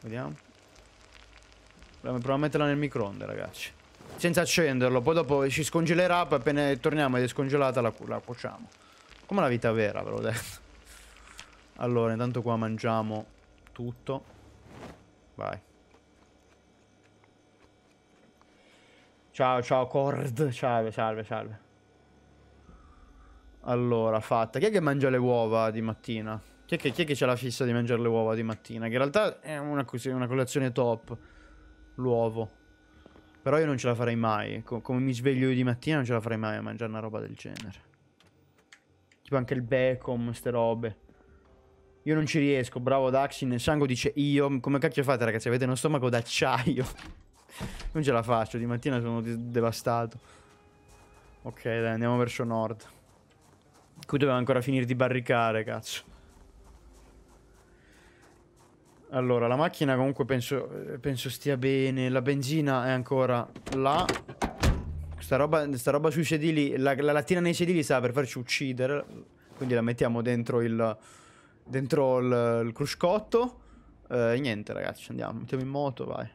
Speaker 1: Vediamo. Proviamo a metterla nel microonde, ragazzi. Senza accenderlo, poi dopo ci scongelerà, poi appena torniamo ed è scongelata la, la cuociamo. Come la vita vera, ve l'ho detto. Allora, intanto qua mangiamo tutto. Vai. Ciao, ciao, Cord. Salve, salve, salve. Allora, fatta. Chi è che mangia le uova di mattina? Chi è che, chi è che c'è la fissa di mangiare le uova di mattina? Che in realtà è una, una colazione top. L'uovo. Però io non ce la farei mai. come mi sveglio di mattina non ce la farei mai a mangiare una roba del genere. Tipo anche il Becom, queste robe. Io non ci riesco, bravo Daxin. Nel sangue dice io. Come cacchio fate ragazzi? Avete uno stomaco d'acciaio. [laughs] non ce la faccio, di mattina sono devastato. Ok, dai, andiamo verso nord. Qui dobbiamo ancora finire di barricare, cazzo. Allora, la macchina comunque penso, eh, penso stia bene. La benzina è ancora là. Sta roba, sta roba sui sedili, la, la lattina nei sedili sta per farci uccidere. Quindi la mettiamo dentro il, dentro il, il cruscotto. Eh, e eh, niente ragazzi, andiamo, mettiamo in moto, vai.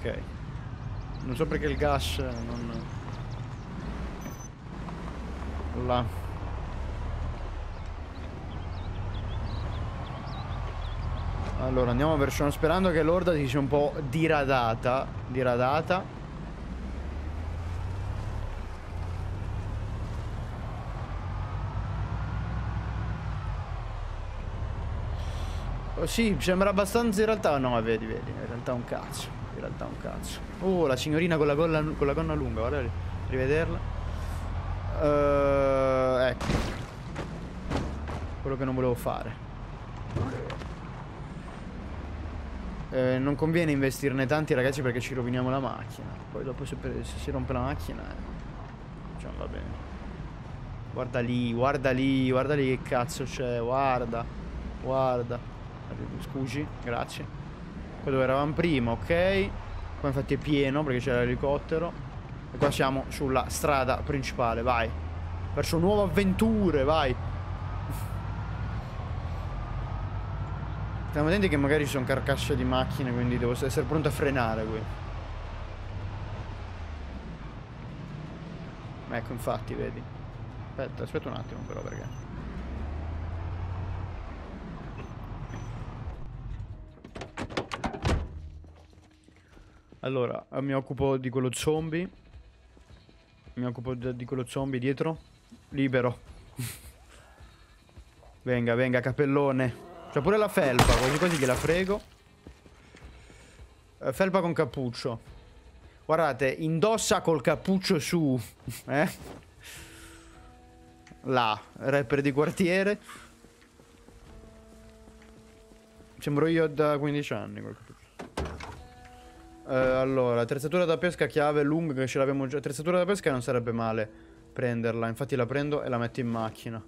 Speaker 1: Ok. Non so perché il gas non... Là. Allora andiamo verso sperando che l'orda si sia un po' diradata Diradata oh, Sì, sembra abbastanza in realtà No, vedi, vedi, in realtà un cazzo In realtà un cazzo Oh, la signorina con la, golla, con la gonna lunga Guarda, rivederla uh, Ecco Quello che non volevo fare Ok eh, non conviene investirne tanti ragazzi perché ci roviniamo la macchina. Poi dopo se, se si rompe la macchina... Eh, cioè, va bene. Guarda lì, guarda lì, guarda lì che cazzo c'è, guarda, guarda. Scusi, grazie. Qua dove eravamo prima, ok. Qua infatti è pieno perché c'è l'elicottero. E qua siamo sulla strada principale, vai. Verso nuove avventure, vai. Stiamo attenti che magari ci sono carcasce di macchine, quindi devo essere pronto a frenare qui. Ecco, infatti, vedi. Aspetta, aspetta un attimo però perché... Allora, eh, mi occupo di quello zombie. Mi occupo di quello zombie dietro. Libero. [laughs] venga, venga, capellone. C'ho cioè, pure la felpa, quasi quasi gliela frego. Eh, felpa con cappuccio. Guardate, indossa col cappuccio su. [laughs] Eh? Là, rapper di quartiere. Sembro io da 15 anni col cappuccio. Eh, allora, attrezzatura da pesca chiave lunga che ce l'abbiamo già. Attrezzatura da pesca non sarebbe male prenderla. Infatti la prendo e la metto in macchina.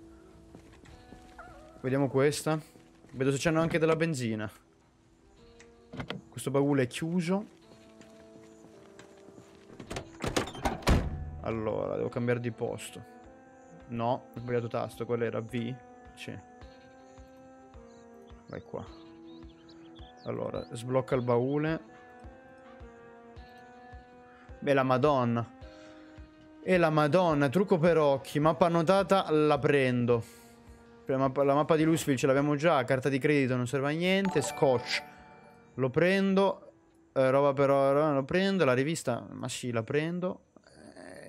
Speaker 1: Vediamo questa. Vedo se c'hanno anche della benzina. Questo baule è chiuso. Allora, devo cambiare di posto. No, ho sbagliato tasto. Quello era V. Sì. Vai qua. Allora, sblocca il baule. Beh, la madonna. E la madonna, trucco per occhi, mappa annotata, la prendo. La mappa, la mappa di Lusville ce l'abbiamo già. Carta di credito non serve a niente. Scotch. Lo prendo. Eh, roba per ora lo prendo. La rivista, ma sì, la prendo.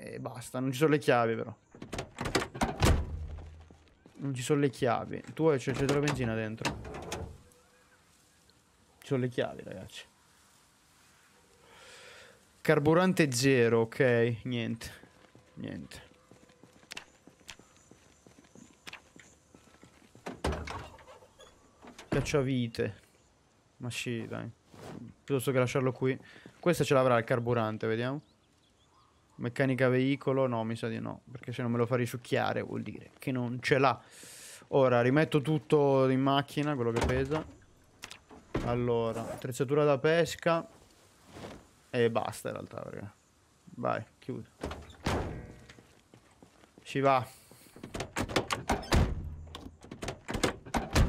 Speaker 1: Eh, e basta. Non ci sono le chiavi, però. Non ci sono le chiavi. Tu hai c'è della benzina dentro. Ci sono le chiavi, ragazzi. Carburante zero, ok. Niente. Niente. Cacciavite. Ma sì, dai. Piuttosto che lasciarlo qui. Questa ce l'avrà il carburante, vediamo. Meccanica veicolo? No, mi sa di no. Perché se non me lo fa risucchiare vuol dire che non ce l'ha. Ora, rimetto tutto in macchina, quello che pesa. Allora, attrezzatura da pesca. E basta in realtà, raga. Vai, chiudo. Ci va.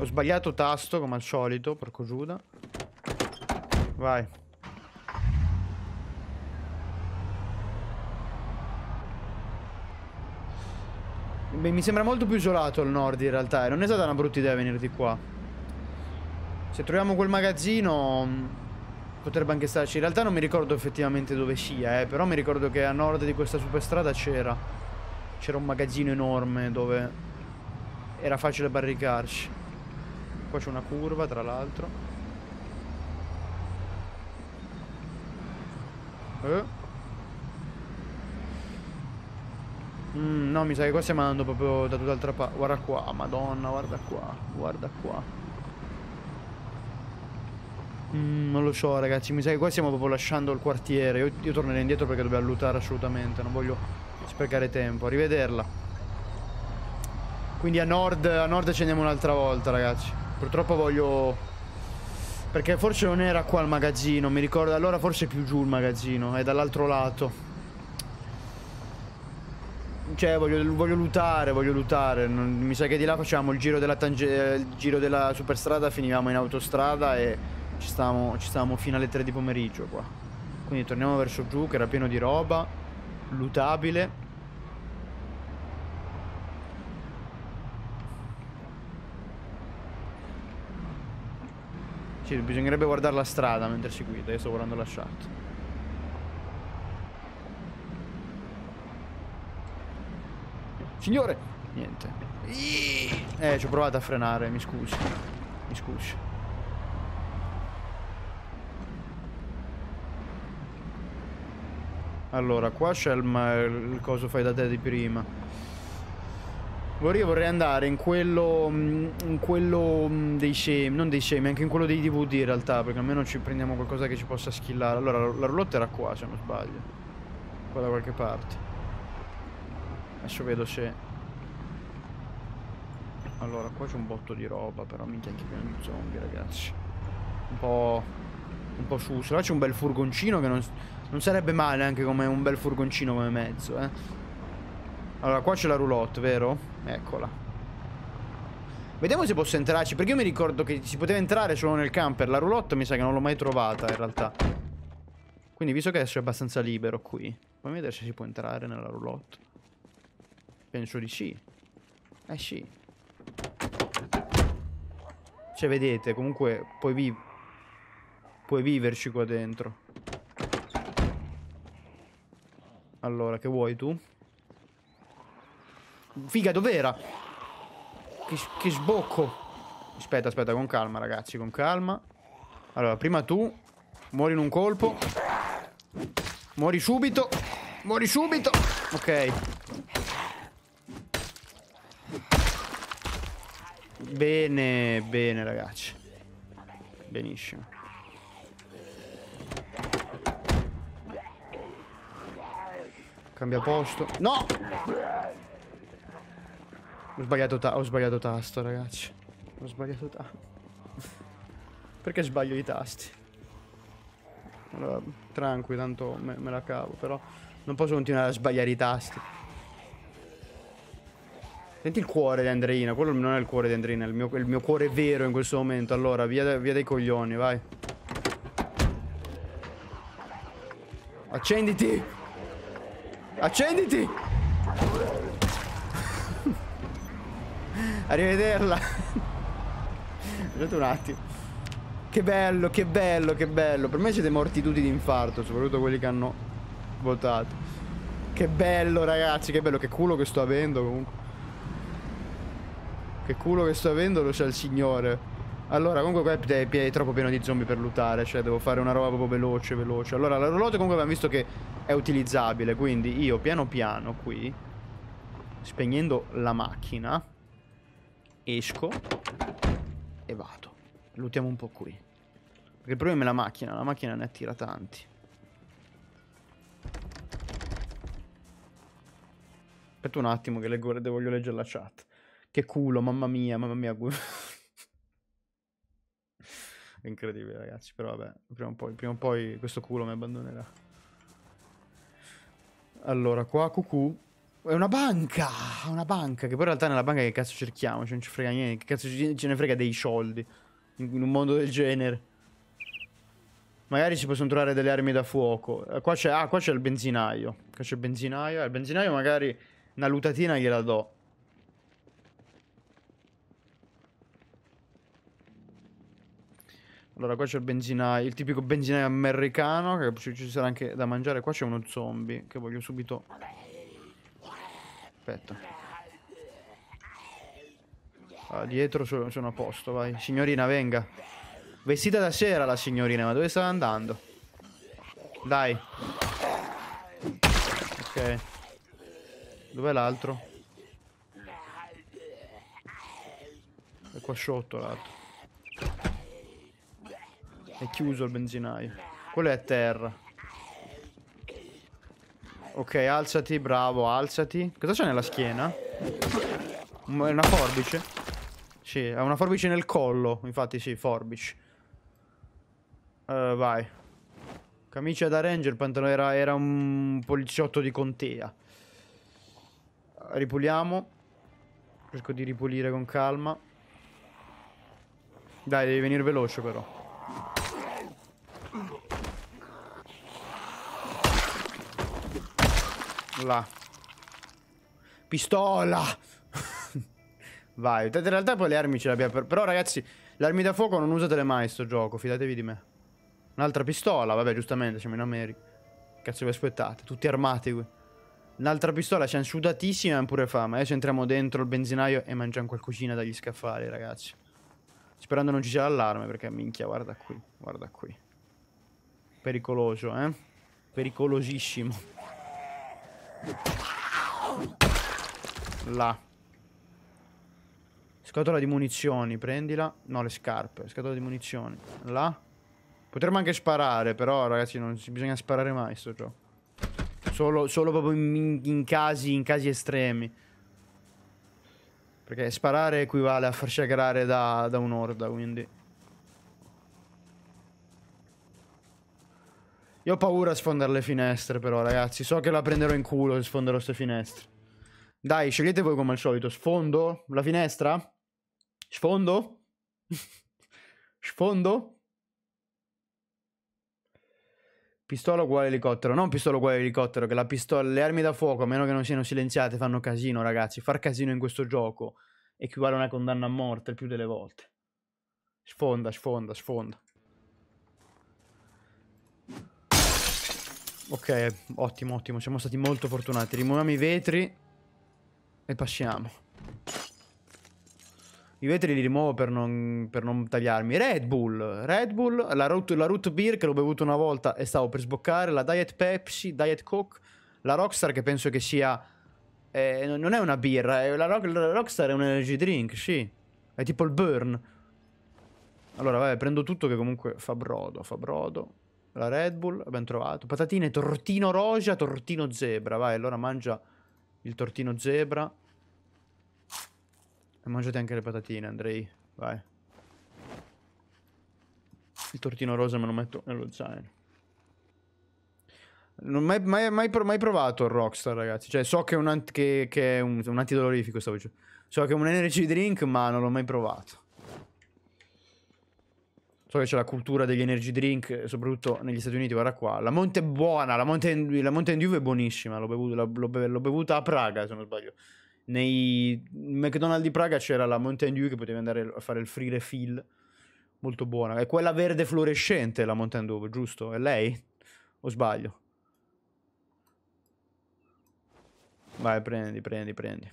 Speaker 1: Ho sbagliato tasto come al solito, porco Giuda. Vai. Beh, mi sembra molto più isolato il nord in realtà, non è stata una brutta idea venire di qua. Se troviamo quel magazzino mm, potrebbe anche starci. In realtà non mi ricordo effettivamente dove sia, eh, però mi ricordo che a nord di questa superstrada c'era c'era un magazzino enorme dove era facile barricarci. Qua c'è una curva tra l'altro eh. mm, No mi sa che qua stiamo andando proprio da tutt'altra parte Guarda qua, madonna guarda qua Guarda qua mm, Non lo so ragazzi Mi sa che qua stiamo proprio lasciando il quartiere Io, io tornerei indietro perché dobbiamo lottare assolutamente Non voglio sprecare tempo Arrivederla quindi a nord, a nord ci andiamo un'altra volta ragazzi Purtroppo voglio... Perché forse non era qua il magazzino, mi ricordo. Allora forse è più giù il magazzino, è dall'altro lato. Cioè, voglio, voglio lootare, voglio lutare. Non, mi sa che di là facciamo il giro della, il giro della superstrada, finivamo in autostrada e ci stavamo, ci stiamo fino alle 3 di pomeriggio qua. Quindi torniamo verso giù, che era pieno di roba, lutabile. Sì, bisognerebbe guardare la strada mentre si guida, io sto guardando la chat. Signore! Niente. Eh, ci ho provato a frenare, mi scusi. Mi scusi. Allora, qua c'è il, il coso fai da te di prima. Vorrei, vorrei andare in quello, mm, in quello mm, dei semi, non dei semi, anche in quello dei DVD in realtà, perché almeno ci prendiamo qualcosa che ci possa skillare. Allora, la roulotte era qua, se non sbaglio. Qua da qualche parte. Adesso vedo se... Allora, qua c'è un botto di roba, però minchia anche pieno di zombie, ragazzi. Un po'... Un po' su. Là c'è un bel furgoncino che non... Non sarebbe male anche come un bel furgoncino come mezzo, eh. Allora, qua c'è la roulotte, vero? Eccola. Vediamo se posso entrarci, perché io mi ricordo che si poteva entrare solo nel camper. La roulotte mi sa che non l'ho mai trovata, in realtà. Quindi, visto che adesso è abbastanza libero qui, fammi vedere se si può entrare nella roulotte. Penso di sì. Eh sì. Cioè, vedete, comunque puoi, vi puoi viverci qua dentro. Allora, che vuoi tu? Figa, dov'era? Che, che sbocco. Aspetta, aspetta, con calma, ragazzi, con calma. Allora, prima tu. Muori in un colpo. Muori subito. Muori subito. Ok. Bene, bene, ragazzi. Benissimo. Cambia posto. No! Ho sbagliato, ta ho sbagliato tasto, ragazzi. Ho sbagliato tasto. Perché sbaglio i tasti? Allora, tranquillo, tanto me, me la cavo, però non posso continuare a sbagliare i tasti. Senti il cuore di Andreina, quello non è il cuore di Andreina, è il mio, il mio cuore vero in questo momento. Allora, via, via, dei coglioni, vai. Accenditi! Accenditi! Arrivederla. Aspetta un attimo. Che bello, che bello, che bello. Per me siete morti tutti di infarto, soprattutto quelli che hanno votato. Che bello, ragazzi, che bello, che culo che sto avendo comunque. Che culo che sto avendo lo c'è il signore. Allora, comunque qua è, è, troppo pieno di zombie per lootare, cioè devo fare una roba proprio veloce, veloce. Allora, l'orologio comunque abbiamo visto che è utilizzabile, quindi io piano piano qui, spegnendo la macchina, esco e vado. Luttiamo un po' qui. Perché il problema è la macchina, la macchina ne attira tanti. Aspetta un attimo che leggo, voglio leggere la chat. Che culo, mamma mia, mamma mia. [laughs] incredibile, ragazzi. Però vabbè, prima o, poi, prima o poi questo culo mi abbandonerà. Allora, qua cucù è una banca, una banca, che poi in realtà nella banca che cazzo cerchiamo, cioè non ci frega niente, che cazzo ce ne frega dei soldi, in un mondo del genere. Magari si possono trovare delle armi da fuoco. Eh, qua c'è, ah, qua c'è il benzinaio, qua c'è il benzinaio, Il benzinaio magari una lutatina gliela do. Allora qua c'è il benzinaio, il tipico benzinaio americano, che ci sarà anche da mangiare, qua c'è uno zombie, che voglio subito aspetta. Ah, dietro sono, sono a posto, vai. Signorina, venga. Vestita da sera la signorina, ma dove sta andando? Dai. Ok. Dov'è l'altro? È qua sotto l'altro. È chiuso il benzinaio. Quello è a terra. Ok, alzati, bravo, alzati. Cosa c'è nella schiena? È Una forbice? Sì, ha una forbice nel collo, infatti sì, forbice. Uh, vai. Camicia da ranger, pantalone era, era un poliziotto di contea. Ripuliamo. Cerco di ripulire con calma. Dai, devi venire veloce però. Là. Pistola! [laughs] Vai, in realtà poi le armi ce le abbiamo per... Però ragazzi, Le armi da fuoco non usatele mai sto gioco, fidatevi di me. Un'altra pistola, vabbè giustamente, siamo in America. Cazzo vi aspettate, tutti armati qui. Un'altra pistola, siamo sudatissimi e abbiamo pure fame. Adesso entriamo dentro il benzinaio e mangiamo qualcosina dagli scaffali, ragazzi. Sperando non ci sia l'allarme, perché minchia, guarda qui, guarda qui. Pericoloso, eh? Pericolosissimo. Là. Scatola di munizioni, prendila. No, le scarpe. Scatola di munizioni. Là. Potremmo anche sparare, però, ragazzi, non bisogna sparare mai sto gioco. Solo, solo proprio in, in, casi, in casi estremi. Perché sparare equivale a farci aggrare da, da un'orda, quindi... Io ho paura a sfondare le finestre però ragazzi So che la prenderò in culo se sfonderò queste finestre Dai scegliete voi come al solito Sfondo la finestra Sfondo [laughs] Sfondo Pistola uguale elicottero Non pistola uguale elicottero Che la pistola Le armi da fuoco A meno che non siano silenziate Fanno casino ragazzi Far casino in questo gioco Equivale a una condanna a morte Il più delle volte Sfonda sfonda sfonda Ok, ottimo, ottimo. Siamo stati molto fortunati. Rimuoviamo i vetri e passiamo. I vetri li rimuovo per non, per non tagliarmi. Red Bull, Red Bull, la root, la root beer che l'ho bevuta una volta e stavo per sboccare, la Diet Pepsi, Diet Coke, la Rockstar che penso che sia... Eh, non è una birra, è eh, la, rock, la Rockstar è un energy drink, sì. È tipo il burn. Allora, vabbè, prendo tutto che comunque fa brodo, fa brodo. La Red Bull, ben trovato. Patatine, tortino rosa, tortino zebra. Vai, allora mangia il tortino zebra. E mangiate anche le patatine, Andrei. Vai. Il tortino rosa me lo metto nello zaino. Non ho mai, mai, mai, mai, provato il Rockstar, ragazzi. Cioè, so che è un, che, che è un, un antidolorifico, stavo dicendo. So che è un energy drink, ma non l'ho mai provato. So che c'è la cultura degli energy drink, eh, soprattutto negli Stati Uniti, guarda qua. La Monte è buona, la Monte, la Monte Dew è buonissima, l'ho bevuta, l'ho bevuta a Praga, se non sbaglio. Nei McDonald's di Praga c'era la Mountain Dew che potevi andare a fare il free refill. Molto buona. È quella verde fluorescente la Mountain Dew, giusto? È lei? O sbaglio? Vai, prendi, prendi, prendi.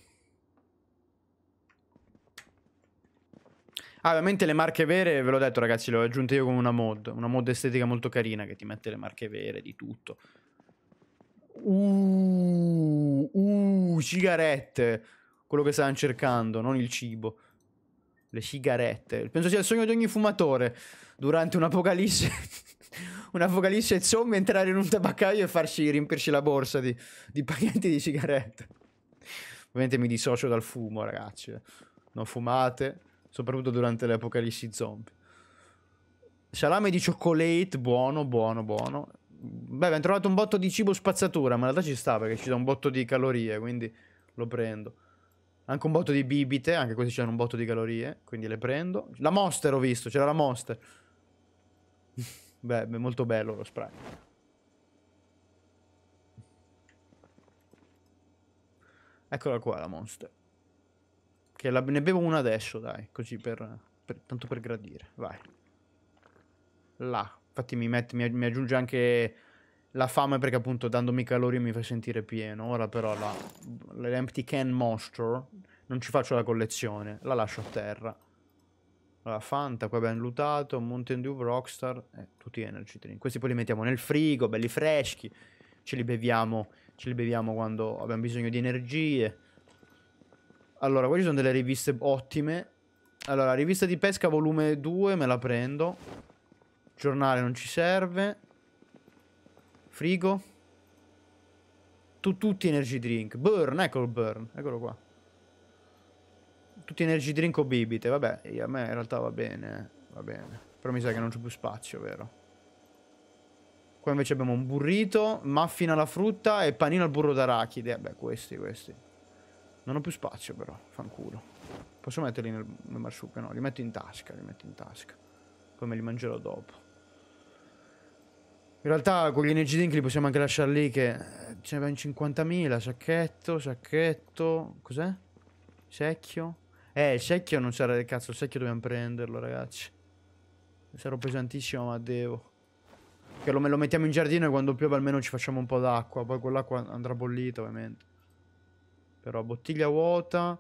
Speaker 1: Ah, ovviamente le marche vere, ve l'ho detto ragazzi, le ho aggiunte io con una mod, una mod estetica molto carina che ti mette le marche vere di tutto. Uh, uh, sigarette, quello che stavano cercando, non il cibo. Le sigarette, penso sia il sogno di ogni fumatore durante un'apocalisse. [laughs] un'apocalisse zombie, entrare in un tabaccaio e farci riempirci la borsa di, di pacchetti di sigarette. Ovviamente mi dissocio dal fumo, ragazzi. Non fumate, soprattutto durante le apocalissi zombie. Salame di cioccolate, buono, buono, buono. Beh, abbiamo trovato un botto di cibo spazzatura, ma in realtà ci sta perché ci dà un botto di calorie, quindi lo prendo. Anche un botto di bibite, anche questi c'hanno un botto di calorie, quindi le prendo. La monster ho visto, c'era la monster. [laughs] Beh, è molto bello lo spray. Eccola qua la monster. Che la, ne bevo una adesso, dai, così per, per, tanto per gradire. Vai. Là. Infatti mi, mette, mi, mi aggiunge anche la fame perché appunto dandomi calorie mi fa sentire pieno. Ora però la, l'empty can monster non ci faccio la collezione, la lascio a terra. La Fanta, qua abbiamo lootato, Mountain Dew, Rockstar, eh, tutti energy drink. Questi poi li mettiamo nel frigo, belli freschi, ce li beviamo, ce li beviamo quando abbiamo bisogno di energie. Allora, qua ci sono delle riviste ottime. Allora, rivista di pesca volume 2 me la prendo. Giornale non ci serve. Frigo. Tu, tutti energy drink. Burn, ecco il burn. Eccolo qua. Tutti energy drink o bibite. Vabbè, a me in realtà va bene. Va bene. Però mi sa che non c'è più spazio, vero? Qua invece abbiamo un burrito, muffin alla frutta e panino al burro d'arachide. Vabbè, questi, questi. Non ho più spazio però, fanculo. Posso metterli nel, nel marsupio? No, li metto in tasca, li metto in tasca. Poi me li mangerò dopo. In realtà con gli energy drink li possiamo anche lasciare lì che eh, ce ne abbiamo 50.000, sacchetto, sacchetto, cos'è? Secchio? Eh, il secchio non serve del cazzo, il secchio dobbiamo prenderlo ragazzi. Sarò pesantissimo ma devo. Che lo, lo mettiamo in giardino e quando piove almeno ci facciamo un po' d'acqua, poi quell'acqua andrà bollita ovviamente. Però bottiglia vuota.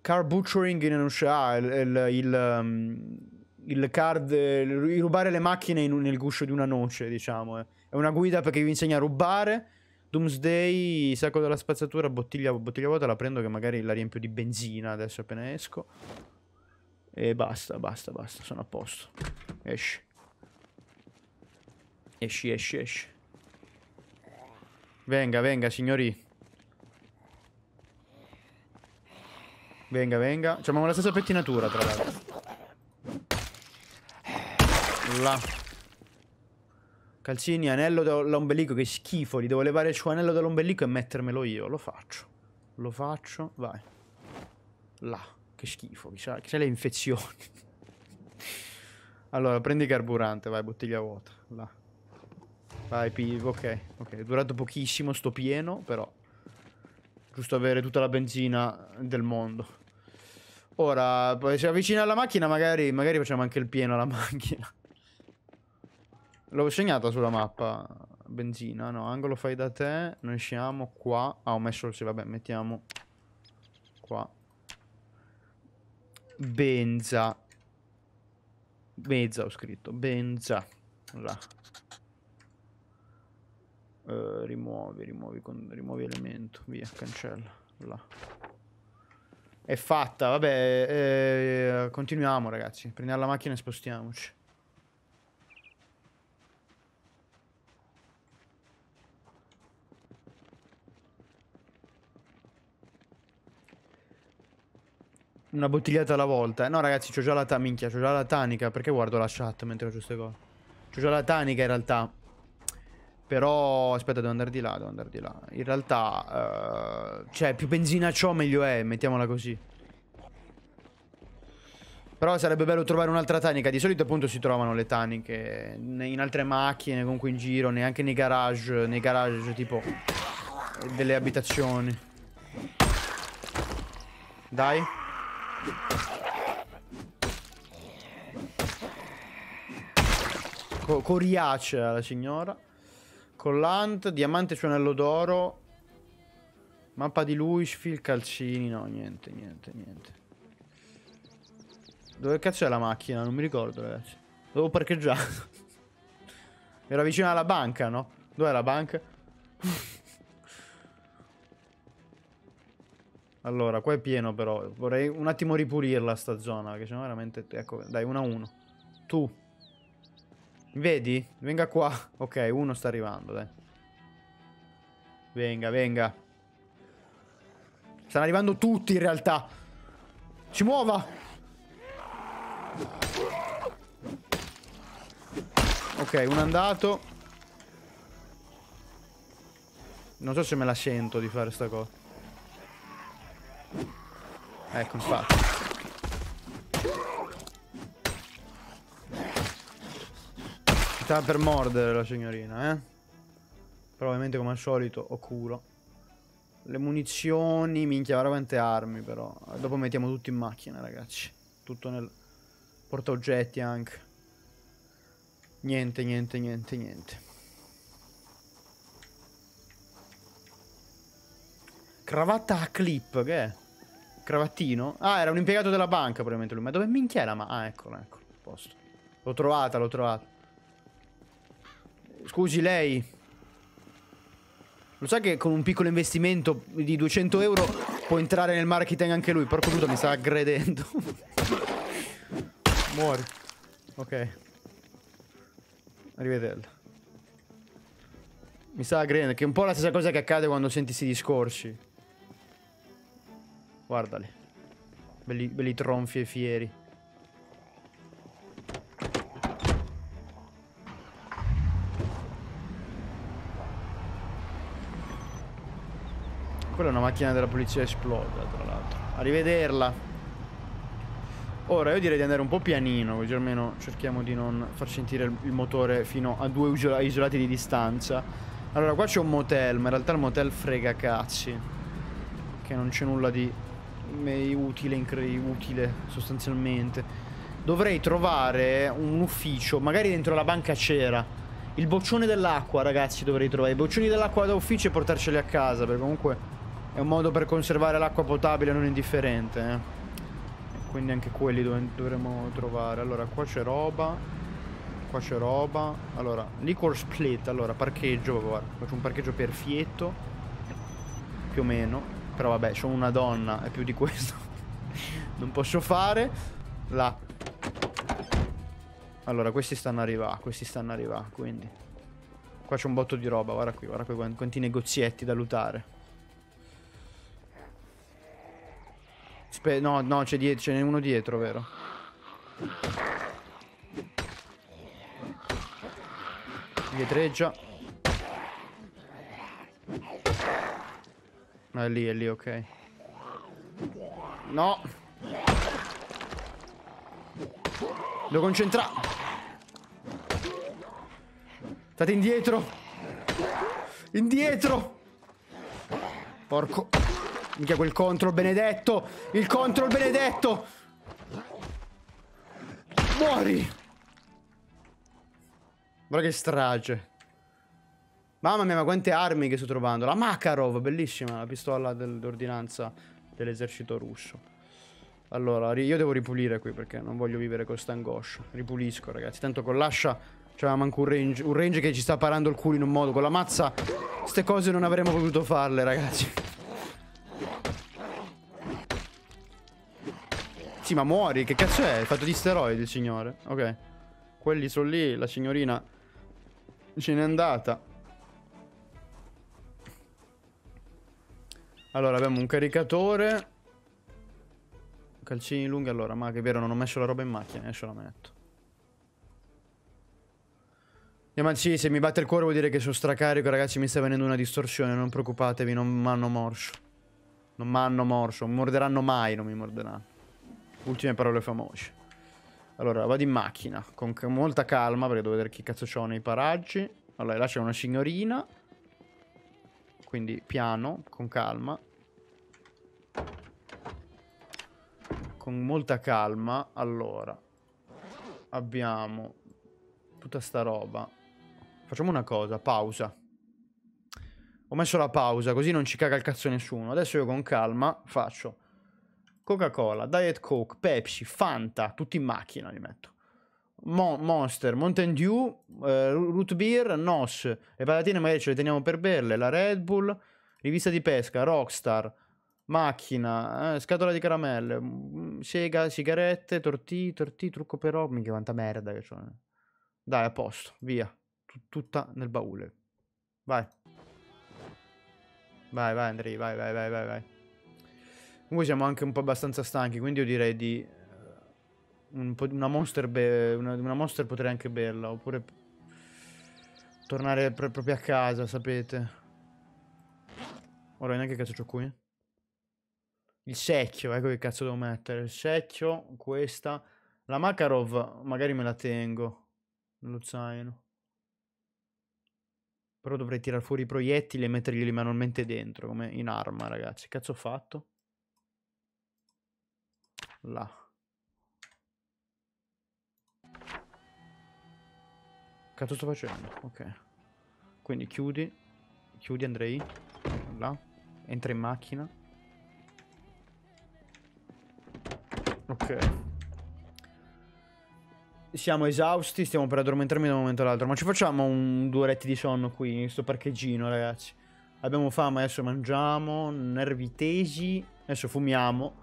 Speaker 1: Car butchering in uscita. Ah, il, il, il, um, il card. Il, rubare le macchine in, nel guscio di una noce, diciamo. Eh. È una guida perché vi insegna a rubare. Doomsday, sacco della spazzatura, bottiglia, bottiglia vuota. La prendo che magari la riempio di benzina adesso appena esco. E basta, basta, basta. Sono a posto. Esci. Esci, esci, esci. Venga, venga, signori. Venga, venga. Cioè, abbiamo la stessa pettinatura, tra l'altro. Là. Calzini, anello dall'ombelico, che schifo. Li devo levare il suo anello dall'ombelico e mettermelo io. Lo faccio. Lo faccio. Vai. Là. Che schifo. Chissà, chissà le infezioni. allora, prendi carburante, vai, bottiglia vuota. Là. Vai, pivo, ok. Ok, è durato pochissimo, sto pieno, però... Giusto avere tutta la benzina del mondo. Ora, poi se avvicina alla macchina, magari, magari facciamo anche il pieno alla [laughs] macchina. L'ho segnata sulla mappa. Benzina, no, angolo fai da te. Noi siamo qua. Ah, ho messo... Sì, vabbè, mettiamo... Qua. Benza. Benza ho scritto. Benza. Là. Uh, rimuovi, rimuovi, con, rimuovi elemento. Via, cancella. Là. È fatta, vabbè, eh, eh, continuiamo ragazzi, prendiamo la macchina e spostiamoci. Una bottigliata alla volta. Eh, no, ragazzi, c'ho già la tanica. Minchia, c'ho già la tanica. Perché guardo la chat mentre ho queste cose? C'ho già la tanica in realtà. Però aspetta, devo andare di là, devo andare di là. In realtà, uh, cioè, più benzina ciò meglio è, mettiamola così. Però sarebbe bello trovare un'altra tanica. Di solito appunto si trovano le taniche in altre macchine, comunque in giro, neanche nei garage, nei garage tipo delle abitazioni. Dai. Co coriacea la signora. Collant, diamante su anello d'oro. Mappa di Luisfield, calcini. No, niente, niente, niente. Dove cazzo è la macchina? Non mi ricordo, ragazzi. Dovevo parcheggiare. [laughs] Era vicino alla banca, no? Dov'è la banca? [laughs] allora, qua è pieno però. Vorrei un attimo ripulirla sta zona, che sennò veramente... Ecco, dai, 1 a 1. Tu. Vedi? Venga qua. [laughs] Ok, uno sta arrivando, dai. Venga, venga. Stanno arrivando tutti in realtà. Ci muova! Ok, uno è andato. Non so se me la sento di fare sta cosa. Ecco, infatti. Ci sta per mordere la signorina, eh? Probabilmente come al solito, o culo. Le munizioni, minchia, veramente armi però. Dopo mettiamo tutto in macchina, ragazzi. Tutto nel portaoggetti anche. Niente, niente, niente, niente. Cravatta a clip, che è? Cravattino? Ah, era un impiegato della banca probabilmente lui. Ma dove minchia era? Ma... Ah, eccolo, eccolo. Posto. L'ho trovata, l'ho trovata. Scusi, lei. Lo sa che con un piccolo investimento di 200 euro può entrare nel marketing anche lui? Porco puttana, mi sta aggredendo. [laughs] Muori. Ok. Arrivederla. Mi sta aggredendo, che è un po' la stessa cosa che accade quando senti questi discorsi. Guardali. Belli, belli tronfi e fieri. Quella è una macchina della polizia esplosa, tra l'altro. Arrivederla. Ora, io direi di andare un po' pianino, così almeno cerchiamo di non far sentire il motore fino a due isolati di distanza. Allora, qua c'è un motel, ma in realtà il motel frega cazzi. Che non c'è nulla di utile, utile, sostanzialmente. Dovrei trovare un ufficio, magari dentro la banca c'era. Il boccione dell'acqua, ragazzi, dovrei trovare. I boccioni dell'acqua da ufficio e portarceli a casa, perché comunque... È un modo per conservare l'acqua potabile non indifferente. Eh. Quindi anche quelli dovremmo trovare. Allora, qua c'è roba. Qua c'è roba. Allora, liquor split. Allora, parcheggio. Guarda, faccio un parcheggio per fietto. Più o meno. Però vabbè, sono una donna. è più di questo [laughs] non posso fare. Là. Allora, questi stanno arrivando. Questi stanno arrivando, quindi. Qua c'è un botto di roba. Guarda qui, guarda qui. Quanti negozietti da lutare. Spe no, no, c'è dietro, ce n'è uno dietro, vero? Dietreggia. No, è lì, è lì, ok. No. Devo concentrare. State indietro. Indietro. Porco. Mica quel control benedetto. Il control benedetto. Muori. Guarda che strage. Mamma mia, ma quante armi che sto trovando. La Makarov, bellissima, la pistola dell'ordinanza dell'esercito russo. Allora, io devo ripulire qui perché non voglio vivere con st'angoscia. Ripulisco, ragazzi. Tanto con l'ascia c'era manco un range, un range che ci sta parando il culo in un modo. Con la mazza, queste cose non avremmo potuto farle, ragazzi. Sì, ma muori. Che cazzo è? È fatto di steroidi il signore. Ok. Quelli sono lì, la signorina ce n'è andata. Allora, abbiamo un caricatore. Calcini lunghi, allora, ma che è vero, non ho messo la roba in macchina, eh, adesso la metto. Ma sì, se mi batte il cuore vuol dire che sono stracarico, ragazzi, mi sta venendo una distorsione, non preoccupatevi, non mi hanno morso. Non mi hanno morso, non morderanno mai, non mi morderanno. Ultime parole famose. Allora, vado in macchina con molta calma perché devo vedere chi cazzo c'ho nei paraggi. Allora, là c'è una signorina. Quindi piano, con calma. Con molta calma. Allora, abbiamo tutta sta roba. Facciamo una cosa, pausa. Ho messo la pausa così non ci caga il cazzo nessuno. Adesso io con calma faccio Coca-Cola, Diet Coke, Pepsi, Fanta, tutti in macchina li metto. Mo- Monster, Mountain Dew, eh, Root Beer, Nos, le patatine magari ce le teniamo per berle, la Red Bull, rivista di pesca, Rockstar, macchina, eh, scatola di caramelle, mm, sega, sigarette, tortì, tortì, trucco però, mica quanta merda che sono. Eh. Dai, a posto, via, tutta nel baule. Vai. Vai, vai Andrei, vai, vai, vai, vai, vai. Comunque siamo anche un po' abbastanza stanchi, quindi io direi di... Eh, un una, monster una, una, monster potrei anche berla, oppure tornare pr proprio a casa, sapete. Ora neanche che cazzo c'ho qui. Il secchio, ecco che cazzo devo mettere. Il secchio, questa. La Makarov magari me la tengo nello zaino. Però dovrei tirare fuori i proiettili e metterglieli manualmente dentro, come in arma, ragazzi. Cazzo ho fatto? là. Cazzo sto facendo? Ok. Quindi chiudi. Chiudi Andrei. Là. Entra in macchina. Ok. Siamo esausti, stiamo per addormentarmi da un momento all'altro. Ma ci facciamo un due oretti di sonno qui, in sto parcheggino, ragazzi. Abbiamo fame, adesso mangiamo, nervi tesi, adesso fumiamo.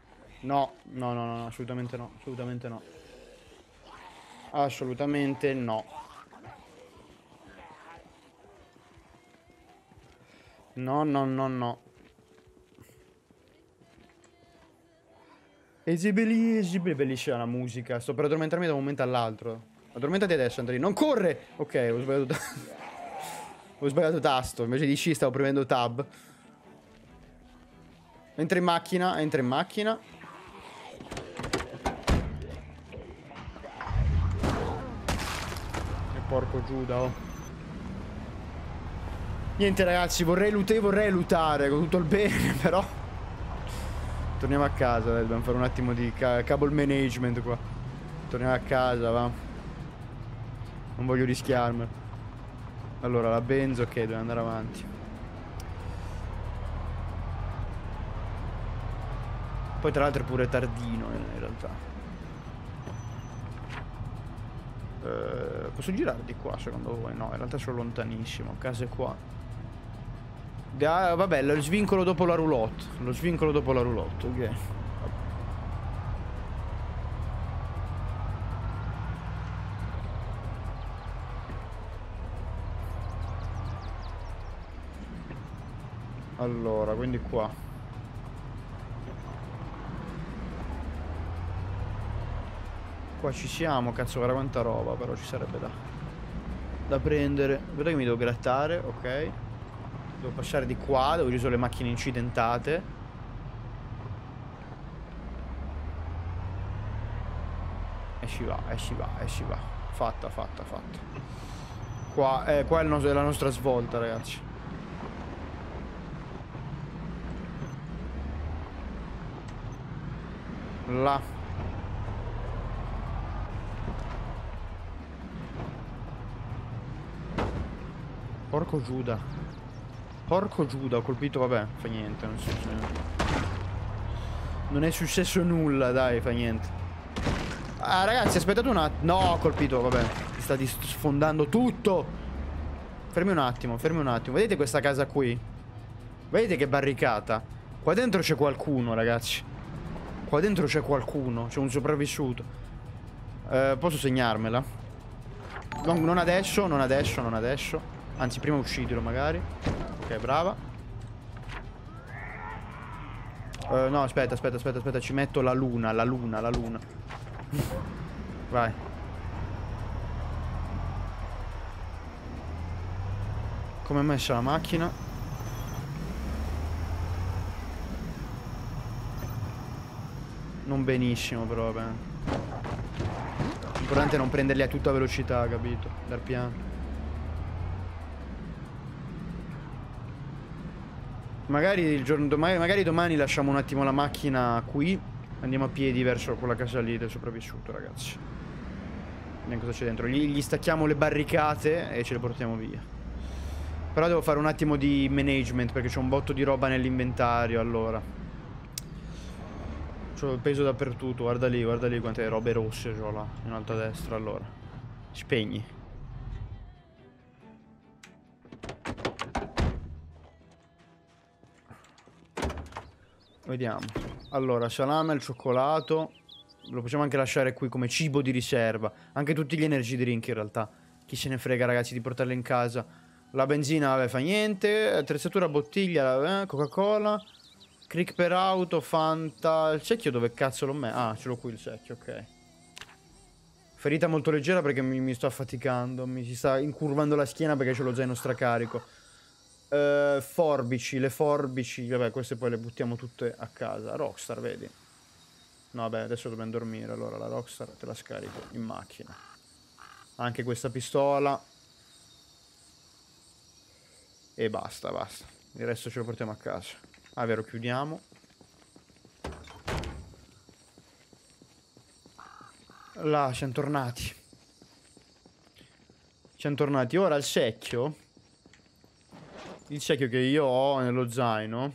Speaker 1: No, no, no, no, assolutamente no, assolutamente no. Assolutamente no. No, no, no, no. Esibili, bellissima la musica. Sto per addormentarmi da un momento all'altro. Addormentati adesso, Antonino. Non corre! Ok, ho sbagliato tasto. [laughs] Ho sbagliato tasto. Invece di sci stavo premendo tab. Entra in macchina, entra in macchina. porco Giuda, oh. Niente ragazzi, vorrei lutare, vorrei lutare con tutto il bene, [laughs] però... Torniamo a casa, dai, dobbiamo fare un attimo di ca cable management qua. Torniamo a casa, va. Non voglio rischiarmi. Allora, la benzo, ok, dobbiamo andare avanti. Poi tra l'altro è pure tardino eh, in realtà. Eh, posso girare di qua secondo voi? No, in realtà sono lontanissimo. Case qua. Da, vabbè, lo svincolo dopo la roulotte. Lo svincolo dopo la roulotte, ok. Allora, quindi qua. Qua ci siamo, cazzo, guarda quanta roba però ci sarebbe da, da prendere. Vedo che mi devo grattare, ok. Devo passare di qua, dove ci sono le macchine incidentate. E eh si va, e eh si va, e eh si va. Fatta, fatta, fatta. Qua, eh, qua è, no è la nostra svolta, ragazzi. Là. Porco Giuda. Porco Giuda, ho colpito, vabbè, fa niente, non, so non è successo nulla, dai, fa niente. Ah, ragazzi, aspettate un attimo. No, ho colpito, vabbè. Mi sta sfondando tutto. Fermi un attimo, fermi un attimo. Vedete questa casa qui? Vedete che barricata? Qua dentro c'è qualcuno, ragazzi. Qua dentro c'è qualcuno. C'è un sopravvissuto. Eh, posso segnarmela? non adesso, non adesso, non adesso. Anzi, prima uccidilo magari. Ok, brava. Uh, no, aspetta, aspetta, aspetta, aspetta. Ci metto la luna, la luna, la luna. [laughs] Vai. Come è messa la macchina? Non benissimo, però, vabbè. L'importante è non prenderli a tutta velocità, capito? Dar piano. Magari il giorno domani, magari domani lasciamo un attimo la macchina qui. Andiamo a piedi verso quella casa lì del sopravvissuto, ragazzi. Vediamo cosa c'è dentro. Gli, gli stacchiamo le barricate e ce le portiamo via. Però devo fare un attimo di management perché c'è un botto di roba nell'inventario, allora. C'ho il peso dappertutto, guarda lì, guarda lì quante robe rosse ho là, in alto a destra, allora. Spegni. Vediamo. Allora, salame al cioccolato. Lo possiamo anche lasciare qui come cibo di riserva. Anche tutti gli energy drink in realtà. Chi se ne frega ragazzi di portarli in casa. La benzina, vabbè, fa niente. Attrezzatura, bottiglia, eh, Coca-Cola. Crick per auto, Fanta. Il secchio dove cazzo l'ho messo? Ah, ce l'ho qui il secchio, ok. Ferita molto leggera perché mi, mi sto affaticando. Mi si sta incurvando la schiena perché ce l'ho zaino stracarico. Uh, forbici, le forbici, vabbè, queste poi le buttiamo tutte a casa. Rockstar, vedi? No, vabbè, adesso dobbiamo dormire, allora la Rockstar te la scarico in macchina. Anche questa pistola. E basta, basta. Il resto ce lo portiamo a casa. Ah, vero, chiudiamo. Là, siamo tornati. Siamo tornati. Ora il secchio il secchio che io ho nello zaino.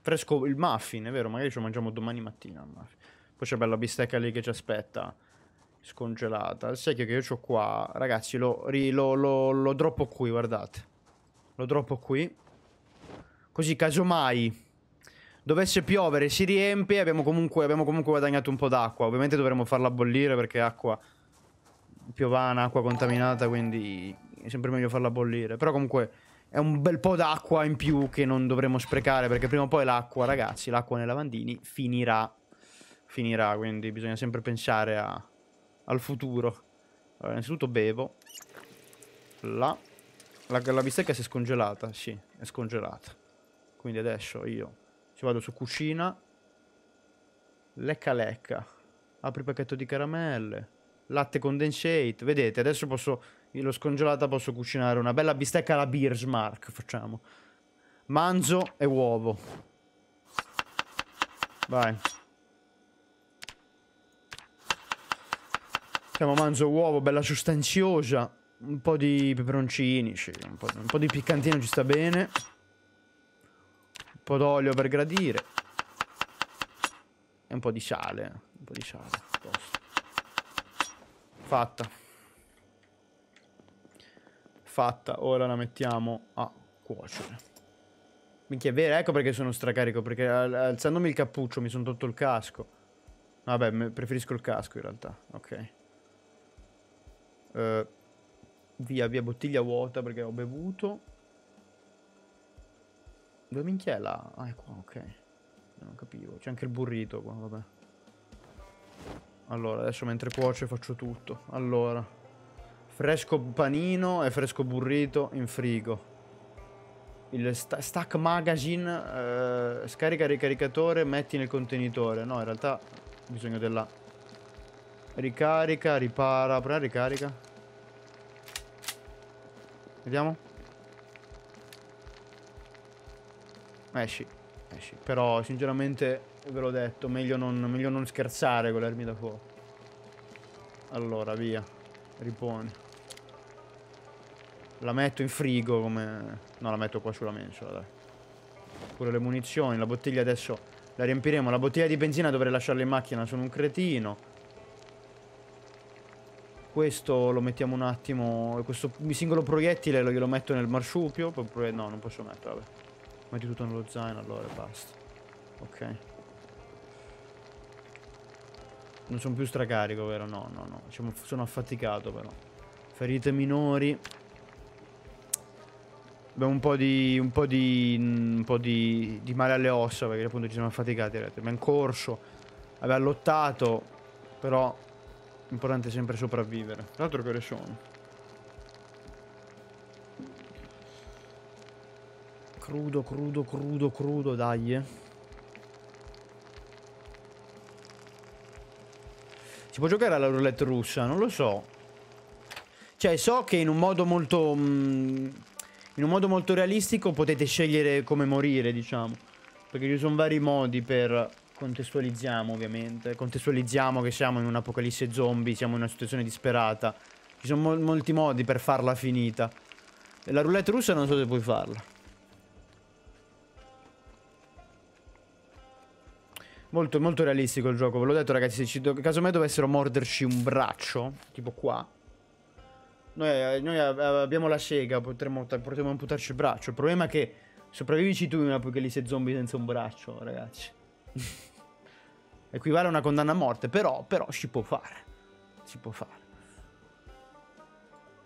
Speaker 1: Fresco il muffin, è vero, magari ce lo mangiamo domani mattina il muffin. Poi c'è bella bistecca lì che ci aspetta scongelata. Il secchio che io ho qua, ragazzi, lo, ri, lo, lo, lo droppo qui, guardate. Lo droppo qui. Così, casomai, dovesse piovere, si riempie, abbiamo comunque, abbiamo comunque guadagnato un po' d'acqua. Ovviamente dovremmo farla bollire perché acqua piovana, acqua contaminata, quindi è sempre meglio farla bollire. Però comunque è un bel po' d'acqua in più che non dovremmo sprecare perché prima o poi l'acqua, ragazzi, l'acqua nei lavandini finirà. Finirà, quindi bisogna sempre pensare a, al futuro. Allora, innanzitutto bevo. La, la, la bistecca si è scongelata, sì, è scongelata. Quindi adesso io ci vado su cucina. Lecca lecca. Apri il pacchetto di caramelle. Latte condensate. Vedete, adesso posso l'ho scongelata, posso cucinare una bella bistecca alla Birchmark, facciamo. Manzo e uovo. Vai. Siamo manzo uovo, bella sostanziosa. Un po' di peperoncini, sì. un, po', un po' di piccantino ci sta bene. Un po' d'olio per gradire. E un po' di sale. Un po' di sale. Posto. Fatta fatta. Ora la mettiamo a cuocere. Minchia, è vero, ecco perché sono stracarico, perché alzandomi il cappuccio mi sono tolto il casco. Vabbè, preferisco il casco in realtà, ok. Uh, via, via, bottiglia vuota perché ho bevuto. Dove minchia è là? Ah, è qua, ok. Non capivo. C'è anche il burrito qua, vabbè. Allora, adesso mentre cuoce faccio tutto. Allora. Fresco panino e fresco burrito in frigo. Il st stack magazine, eh, scarica ricaricatore, metti nel contenitore. No, in realtà ho bisogno della... Ricarica, ripara, prima ricarica. Vediamo. Esci, esci. Però sinceramente ve l'ho detto, meglio non, meglio non scherzare con le armi da fuoco. Allora, via. Riponi. La metto in frigo come... No, la metto qua sulla mensola, dai. Pure le munizioni, la bottiglia adesso la riempiremo. La bottiglia di benzina dovrei lasciarla in macchina, sono un cretino. Questo lo mettiamo un attimo... Questo singolo proiettile lo, lo metto nel marsupio. Poi, no, non posso metterlo, vabbè. Metti tutto nello zaino allora basta. Ok. Non sono più stracarico, vero? No, no, no. Sono affaticato però. Ferite minori abbiamo un po' di, un po di, un po di, di male alle ossa perché appunto ci siamo affaticati. Abbiamo corso, abbiamo lottato, però l'importante è sempre sopravvivere. Tra L'altro che ore sono? Crudo, crudo, crudo, crudo, dai. Eh. Si può giocare alla roulette russa? Non lo so. Cioè, so che in un modo molto... Mh, mm, in un modo molto realistico potete scegliere come morire, diciamo. Perché ci sono vari modi per... Contestualizziamo, ovviamente. Contestualizziamo che siamo in un'apocalisse zombie, siamo in una situazione disperata. Ci sono mol molti modi per farla finita. E La roulette russa non so se puoi farla. Molto, molto realistico il gioco, ve l'ho detto ragazzi, se ci do... caso me dovessero morderci un braccio, tipo qua, noi, eh, noi abbiamo la sega, potremmo, potremmo amputarci il braccio. Il problema è che sopravvivici tu in un'apocalisse zombie senza un braccio, ragazzi. [laughs] Equivale a una condanna a morte, però, però si può fare. Si può fare.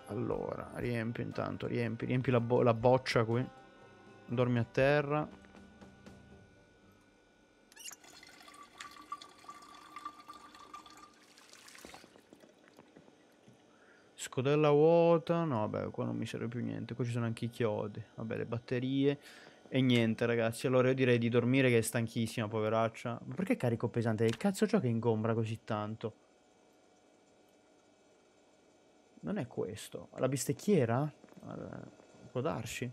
Speaker 1: Allora, riempi intanto, riempi, riempi la, bo la boccia qui. Dormi a terra. esco vuota, no vabbè qua non mi serve più niente, qua ci sono anche i chiodi, vabbè le batterie e niente ragazzi, allora io direi di dormire che è stanchissima poveraccia, ma perché carico pesante? Che cazzo ciò che ingombra così tanto? Non è questo, la bistecchiera? Allora, eh, può darsi?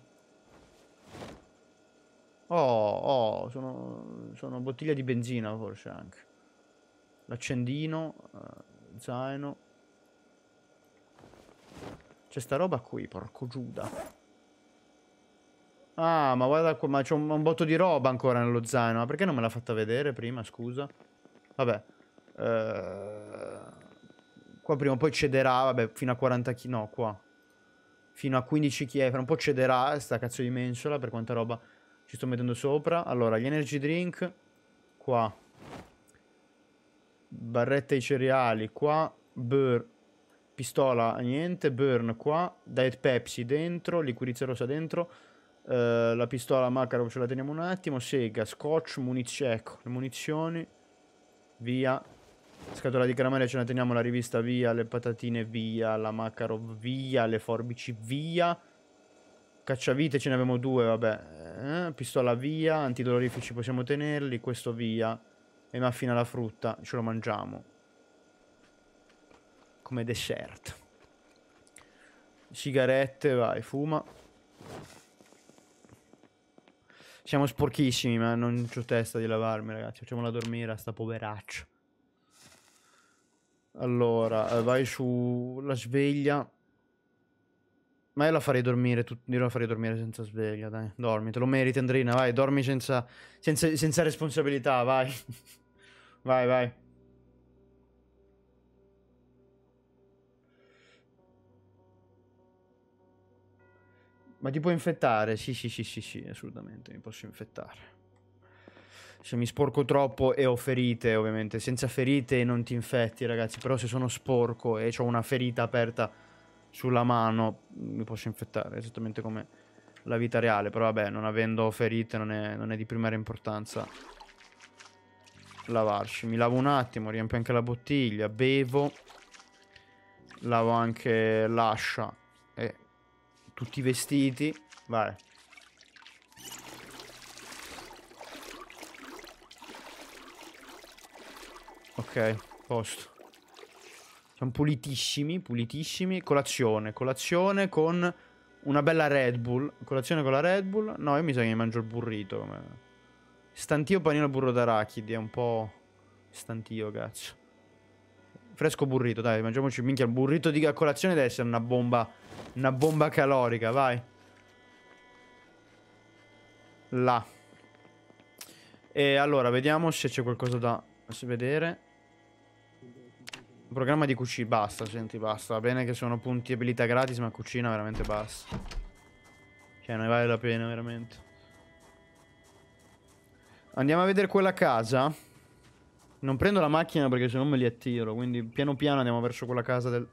Speaker 1: Oh, oh, sono, sono bottiglia di benzina forse anche. L'accendino, eh, zaino, c'è sta roba qui, porco Giuda. Ah, ma guarda qua, ma c'è un, un, botto di roba ancora nello zaino. Ma perché non me l'ha fatta vedere prima, scusa? Vabbè. Uh, qua prima o poi cederà, vabbè, fino a 40 kg. No, qua. Fino a 15 kg. Fra un po' cederà sta cazzo di mensola per quanta roba ci sto mettendo sopra. Allora, gli energy drink. Qua. Barrette ai cereali. Qua. Burr Pistola, niente. Burn qua. Diet Pepsi dentro. Liquirizia rossa dentro. Uh, la pistola macaro ce la teniamo un attimo. Sega, scotch, munizioni. Ecco, le munizioni. Via. Scatola di caramelle ce la teniamo. La rivista via. Le patatine via. La macaro via. Le forbici via. Cacciavite ce ne abbiamo due, vabbè. Eh, pistola via. Antidolorifici possiamo tenerli. Questo via. E maffina la frutta. Ce lo mangiamo come dessert. Sigarette, vai, fuma. Siamo sporchissimi, ma non ho testa di lavarmi, ragazzi. Facciamola dormire a sta poveraccia. Allora, eh, vai sulla sveglia. Ma io la farei dormire, tu, io la farei dormire senza sveglia, dai. Dormi, te lo meriti Andrina, vai, dormi senza, senza, senza responsabilità, vai. [laughs] vai, vai. Ma ti puoi infettare? Sì, sì, sì, sì, sì, assolutamente, mi posso infettare. Se mi sporco troppo e ho ferite, ovviamente. Senza ferite non ti infetti, ragazzi. Però se sono sporco e ho una ferita aperta sulla mano, mi posso infettare, esattamente come la vita reale. Però vabbè, non avendo ferite non è, non è di primaria importanza lavarci. Mi lavo un attimo, riempio anche la bottiglia, bevo. Lavo anche l'ascia. Tutti i vestiti. Vai. Ok, posto. Siamo pulitissimi, pulitissimi. Colazione, colazione con una bella Red Bull. Colazione con la Red Bull. No, io mi sa che mi mangio il burrito. Stantio panino burro d'arachidi, è un po'... Stantio, cazzo. Fresco burrito, dai, mangiamoci minchia il burrito di colazione deve essere una bomba una bomba calorica, vai. Là. E allora, vediamo se c'è qualcosa da vedere. Programma di cucina, basta, senti, basta. Va bene che sono punti abilità gratis, ma cucina veramente basta. Cioè, non ne vale la pena, veramente. Andiamo a vedere quella casa. Non prendo la macchina perché se no me li attiro. Quindi piano piano andiamo verso quella casa del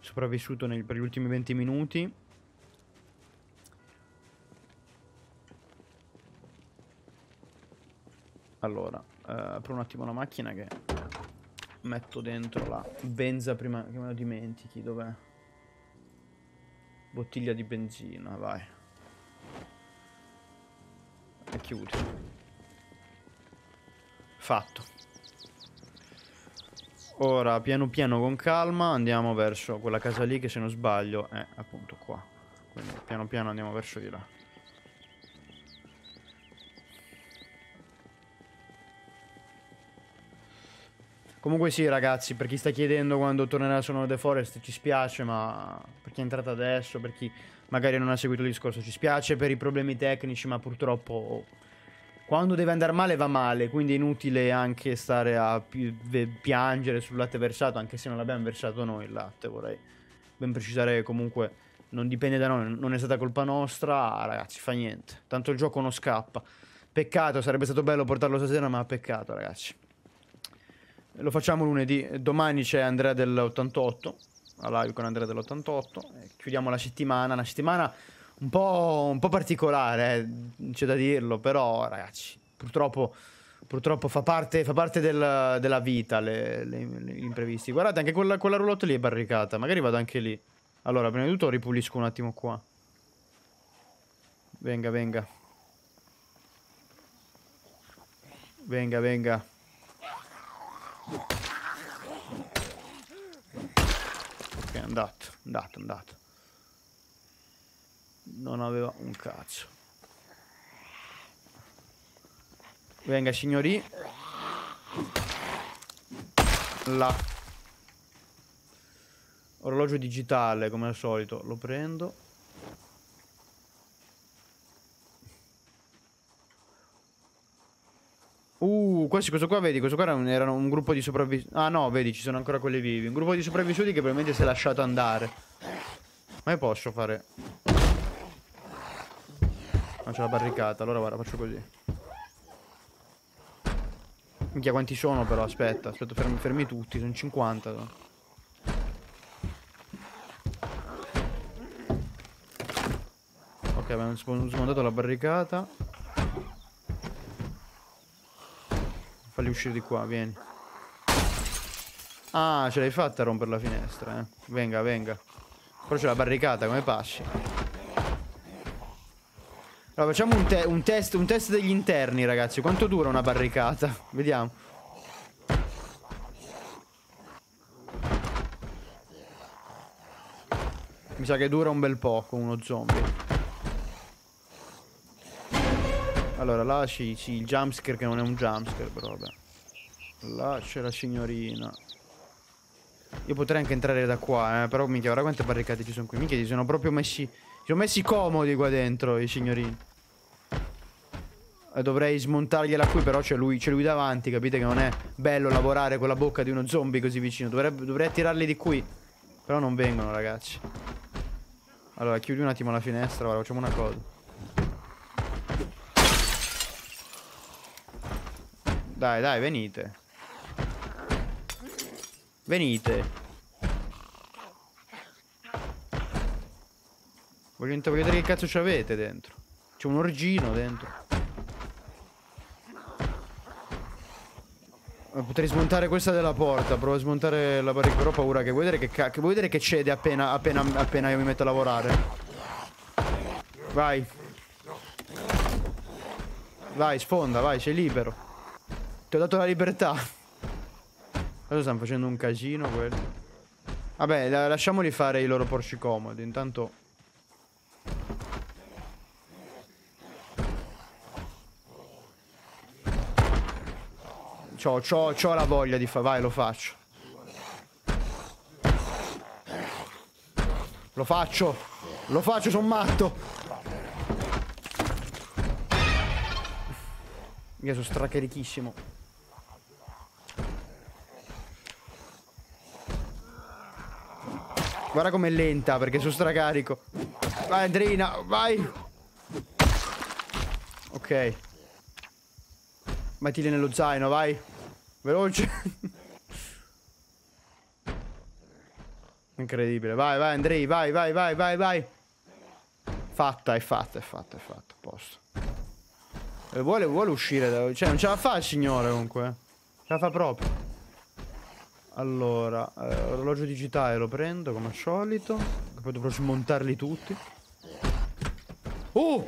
Speaker 1: sopravvissuto nel... per gli ultimi 20 minuti. Allora, eh, apro un attimo la macchina che metto dentro la benza prima che me lo dimentichi. Dov'è? Bottiglia di benzina, vai. E chiudi. Fatto. Ora, piano piano, con calma, andiamo verso quella casa lì che se non sbaglio è appunto qua. Quindi piano piano andiamo verso di là. Comunque sì ragazzi, per chi sta chiedendo quando tornerà Sono The Forest ci spiace, ma per chi è entrato adesso, per chi magari non ha seguito il discorso ci spiace per i problemi tecnici, ma purtroppo quando deve andare male va male, quindi è inutile anche stare a pi- piangere sul latte versato, anche se non l'abbiamo versato noi il latte, vorrei ben precisare comunque non dipende da noi, non è stata colpa nostra, ragazzi, fa niente. Tanto il gioco non scappa. Peccato, sarebbe stato bello portarlo stasera, ma peccato, ragazzi. Lo facciamo lunedì, domani c'è Andrea dell'88, la live con Andrea dell'88, chiudiamo la settimana, la settimana un po', un po particolare, eh, c'è da dirlo, però ragazzi, purtroppo, purtroppo fa parte, fa parte del, della vita le, le, le imprevisti. Guardate, anche quella, quella roulotte lì è barricata, magari vado anche lì. Allora, prima di tutto ripulisco un attimo qua. Venga, venga. Venga, venga. Ok, è andato, è andato, è andato non aveva un cazzo. Venga, signori. Là. Orologio digitale, come al solito. Lo prendo. Uh, questo, questo qua, vedi, questo qua era un, era un gruppo di sopravvissuti. Ah no, vedi, ci sono ancora quelli vivi. Un gruppo di sopravvissuti che probabilmente si è lasciato andare. Ma io posso fare c'è la barricata, allora guarda, faccio così. Minchia, quanti sono però? Aspetta, aspetta, fermi, fermi tutti, sono 50. No? Ok, abbiamo smontato la barricata. Falli uscire di qua, vieni. Ah, ce l'hai fatta a rompere la finestra, eh. Venga, venga. Però c'è la barricata, come passi? Allora, facciamo un, te un, test, un test degli interni, ragazzi. Quanto dura una barricata? Vediamo. Mi sa che dura un bel po' con uno zombie. Allora, là sì, sì, il jumpscare che non è un jumpscare, però vabbè. Là c'è la signorina. Io potrei anche entrare da qua, eh, però minchia, guarda quante barricate ci sono qui? Minchia, ci sono proprio messi... Ci ho messi comodi qua dentro i signorini. Eh, dovrei smontargliela qui, però c'è lui, lui, davanti, capite che non è bello lavorare con la bocca di uno zombie così vicino. Dovrei, dovrei attirarli di qui. Però non vengono, ragazzi. Allora, chiudi un attimo la finestra, guarda, facciamo una cosa. Dai, dai, venite. Venite. Voglio vedere che cazzo c'avete dentro. C'è un orgino dentro. Potrei smontare questa della porta. Provo a smontare la barriera. Però ho paura che vuoi vedere che, vuoi vedere che cede appena, appena, appena io mi metto a lavorare. Vai. Vai, sfonda, vai, sei libero. Ti ho dato la libertà. Adesso stanno facendo un casino quelli. Vabbè, lasciamoli fare i loro porci comodi. Intanto... C'ho, c'ho, c'ho la voglia di fare, vai lo faccio Lo faccio Lo faccio, sono matto Io sono stracherichissimo Guarda com'è lenta perché sono stracarico. Vai Andrina, vai. Ok. Mettili nello zaino, vai. Veloce. Incredibile. Vai, vai Andrei, vai, vai, vai, vai, vai. Fatta, è fatta, è fatta, è fatta. Posto. vuole, vuole uscire da... Cioè, non ce la fa il signore comunque. Eh. Ce la fa proprio. Allora, eh, orologio digitale lo prendo come al solito. Poi dovrò smontarli tutti. Oh!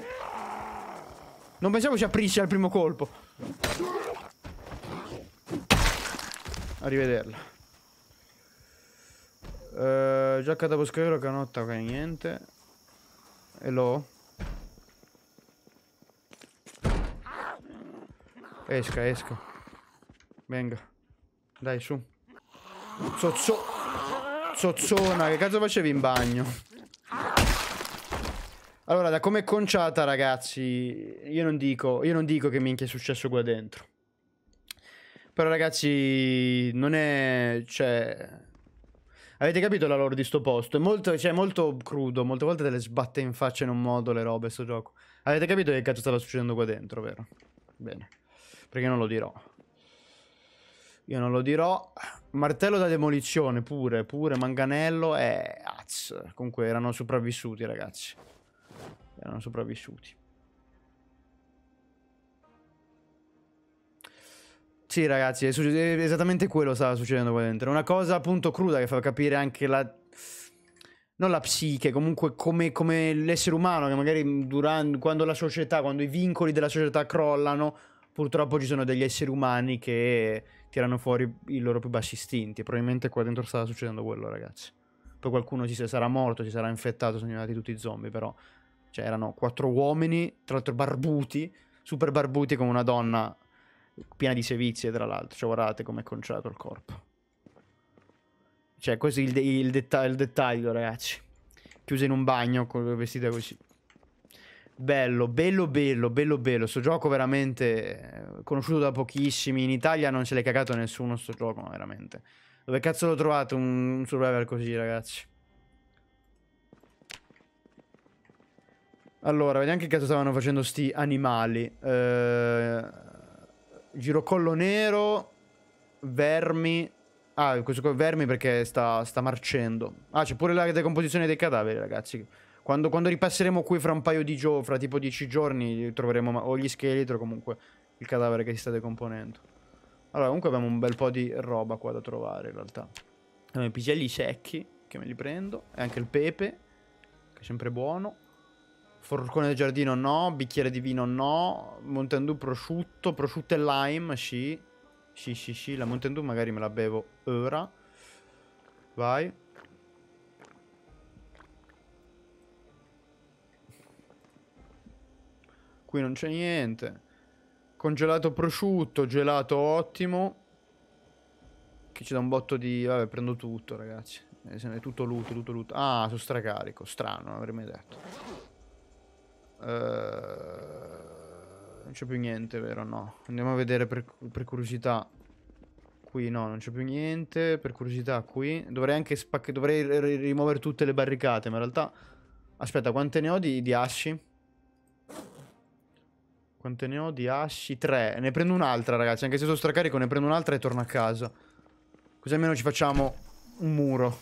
Speaker 1: Non pensavo ci aprissi al primo colpo. Arrivederla. Eh, giacca da boschiero, canotta, ok, niente. Hello? Esca, esca. Venga. Dai, su. Zozzo... Zozzona, che cazzo facevi in bagno? Allora, da come è conciata, ragazzi, io non dico, io non dico che minchia è successo qua dentro. Però, ragazzi, non è... cioè... Avete capito la lore di sto posto? È molto, cioè, molto crudo, molte volte te le sbatte in faccia in un modo le robe, sto gioco. Avete capito che cazzo stava succedendo qua dentro, vero? Bene. Perché non lo dirò. Io non lo dirò. Martello da demolizione pure, pure manganello e az. Comunque erano sopravvissuti, ragazzi. Erano sopravvissuti. Sì, ragazzi, è, è esattamente quello stava succedendo qua dentro. Una cosa appunto cruda che fa capire anche la non la psiche, comunque come, come l'essere umano che magari durante, quando la società, quando i vincoli della società crollano, purtroppo ci sono degli esseri umani che tirano fuori i loro più bassi istinti. Probabilmente qua dentro stava succedendo quello, ragazzi. Poi qualcuno ci sarà morto, ci sarà infettato, sono diventati tutti zombie, però. Cioè, erano quattro uomini, tra l'altro barbuti, super barbuti come una donna piena di sevizie, tra l'altro. Cioè, guardate è conciato il corpo. Cioè, così il, de- il, detta- il dettaglio, ragazzi. Chiusa in un bagno, con vestite così. Bello, bello, bello, bello, bello. Sto gioco veramente eh, conosciuto da pochissimi. In Italia non se l'è cagato nessuno sto gioco, ma veramente. Dove cazzo l'ho trovato un, un survival così, ragazzi? Allora, vediamo che cazzo stavano facendo sti animali. Eh, girocollo nero, vermi. Ah, questo qua è vermi perché sta, sta marcendo. Ah, c'è pure la decomposizione dei cadaveri, ragazzi. Quando, quando, ripasseremo qui fra un paio di giorni, fra tipo dieci giorni, troveremo o gli scheletri o comunque il cadavere che si sta decomponendo. Allora, comunque abbiamo un bel po' di roba qua da trovare in realtà. Abbiamo i pigelli secchi, che me li prendo, e anche il pepe, che è sempre buono. Forcone del giardino no, bicchiere di vino no, Mountain Dew prosciutto, prosciutto e lime, sì. Sì, sì, sì, la Mountain Dew magari me la bevo ora. Vai. Qui non c'è niente. Congelato prosciutto, gelato ottimo. Che ci dà un botto di... Vabbè, prendo tutto, ragazzi. Eh, è tutto loot tutto luto. Ah, sono stracarico. Strano, non avrei mai detto. Uh... Non c'è più niente, vero? No. Andiamo a vedere per, per curiosità. Qui no, non c'è più niente. Per curiosità, qui. Dovrei anche spaccare... Dovrei rimuovere tutte le barricate, ma in realtà... Aspetta, quante ne ho di, di asci? Quante ne ho di asci? Tre. Ne prendo un'altra, ragazzi. Anche se sono stracarico, ne prendo un'altra e torno a casa. Così almeno ci facciamo un muro.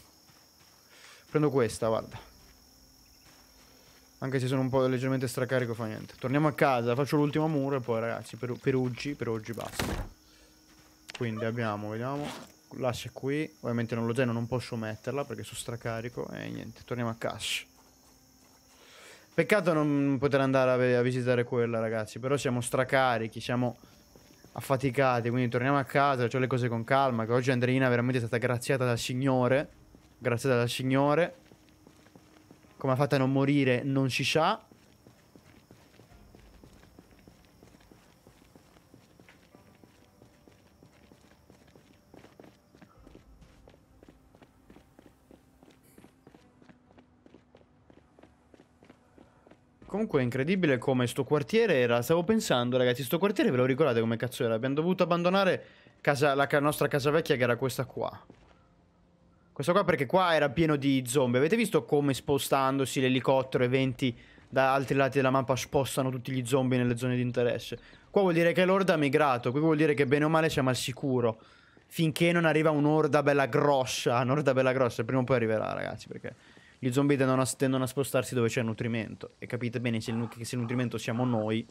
Speaker 1: Prendo questa, guarda. Anche se sono un po' leggermente stracarico, fa niente. Torniamo a casa, faccio l'ultimo muro e poi, ragazzi, per, per oggi, per oggi basta. Quindi abbiamo, vediamo, l'ascia qui. Ovviamente non lo zeno, non posso metterla perché sono stracarico. E niente, torniamo a casa. Peccato non poter andare a, a visitare quella, ragazzi. Però siamo stracarichi, siamo affaticati. Quindi torniamo a casa, facciamo le cose con calma. Che oggi Andreina veramente è stata graziata dal Signore. Graziata dal Signore. Come ha fatto a non morire non si sa. Comunque è incredibile come sto quartiere era... Stavo pensando, ragazzi, sto quartiere ve lo ricordate come cazzo era? Abbiamo dovuto abbandonare casa... la nostra casa vecchia che era questa qua. Questa qua perché qua era pieno di zombie. Avete visto come spostandosi l'elicottero e venti da altri lati della mappa spostano tutti gli zombie nelle zone di interesse? Qua vuol dire che l'orda ha migrato. Qui vuol dire che bene o male siamo al sicuro. Finché non arriva un'orda bella grossa. [laughs] Un'orda bella grossa. Prima o poi arriverà, ragazzi, perché gli zombie tendono a, tendono a spostarsi dove c'è nutrimento. E capite bene se il, che se il nutrimento siamo noi,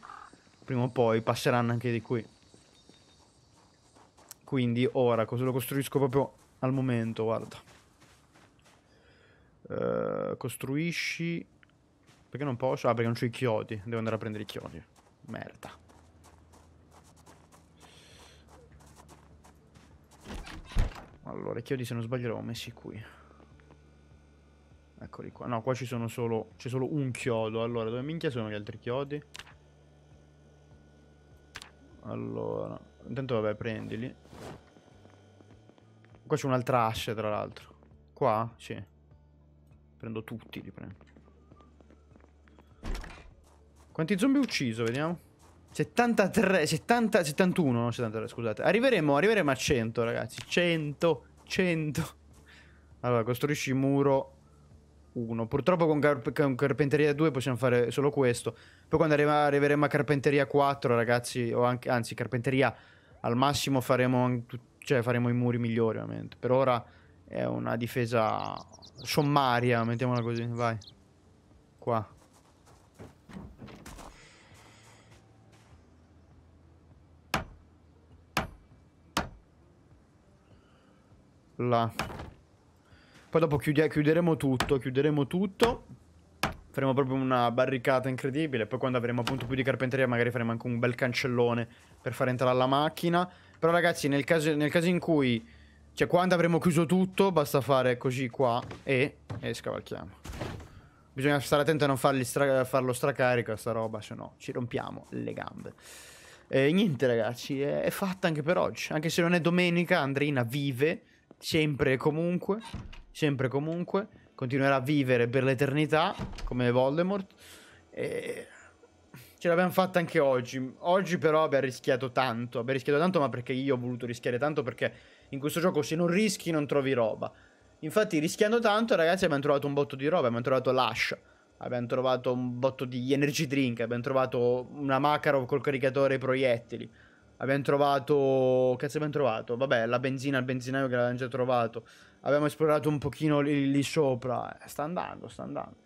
Speaker 1: prima o poi passeranno anche di qui. Quindi ora, cosa lo costruisco proprio al momento, guarda. Uh, costruisci... Perché non posso? Ah, perché non ho i chiodi. Devo andare a prendere i chiodi. Merda. Allora, i chiodi se non sbaglio li ho messi qui. Eccoli qua. No, qua ci sono solo. C'è solo un chiodo. Allora, dove minchia sono gli altri chiodi? Allora. Intanto vabbè, prendili. Qua c'è un'altra ascia, tra l'altro. Qua? Sì. Prendo tutti, li prendo. Quanti zombie ho ucciso, vediamo. 73, 70, 71, non 73, scusate. Arriveremo, arriveremo a 100, ragazzi. 100, 100. Allora, costruisci muro 1. Purtroppo con, Car- con, Carpenteria 2 possiamo fare solo questo. Poi quando arriva- arriveremo a Carpenteria 4, ragazzi, o anche, anzi, Carpenteria al massimo faremo, cioè, faremo i muri migliori, ovviamente. Per ora è una difesa sommaria, mettiamola così, vai. Qua. Là. Poi dopo chiude chiuderemo tutto, chiuderemo tutto. Faremo proprio una barricata incredibile. Poi quando avremo appunto più di carpenteria magari faremo anche un bel cancellone per far entrare la macchina. Però ragazzi, nel caso, nel caso in cui... Cioè quando avremo chiuso tutto basta fare così qua e... E scavalchiamo. Bisogna stare attenti a non stra farlo stracarico a sta roba, se no ci rompiamo le gambe. E niente ragazzi, è, è fatta anche per oggi. Anche se non è domenica, Andrina vive sempre e comunque sempre e comunque, continuerà a vivere per l'eternità come Voldemort. E ce l'abbiamo fatta anche oggi. Oggi però abbiamo rischiato tanto, abbiamo rischiato tanto ma perché io ho voluto rischiare tanto perché in questo gioco se non rischi non trovi roba. Infatti rischiando tanto ragazzi abbiamo trovato un botto di roba, abbiamo trovato l'Ash, abbiamo trovato un botto di energy drink, abbiamo trovato una Makarov col caricatore proiettili. Abbiamo trovato. Cazzo, abbiamo trovato? Vabbè, la benzina il benzinaio che l'abbiamo già trovato. Abbiamo esplorato un pochino lì, lì sopra. Eh, sta andando, sta andando.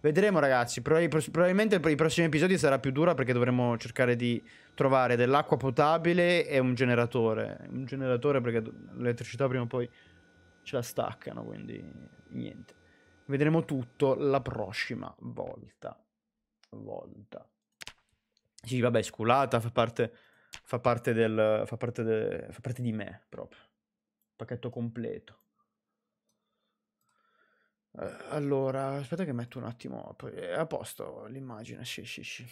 Speaker 1: Vedremo ragazzi, probabilmente per i prossimi episodi sarà più dura perché dovremo cercare di trovare dell'acqua potabile e un generatore. Un generatore perché l'elettricità prima o poi ce la staccano, quindi niente. Vedremo tutto la prossima volta. Volta. Sì, vabbè, sculata fa parte fa parte, del, fa, parte de, fa parte di me proprio. Pacchetto completo. Eh, allora, aspetta che metto un attimo, è eh, a posto l'immagine, sì, sì, sì.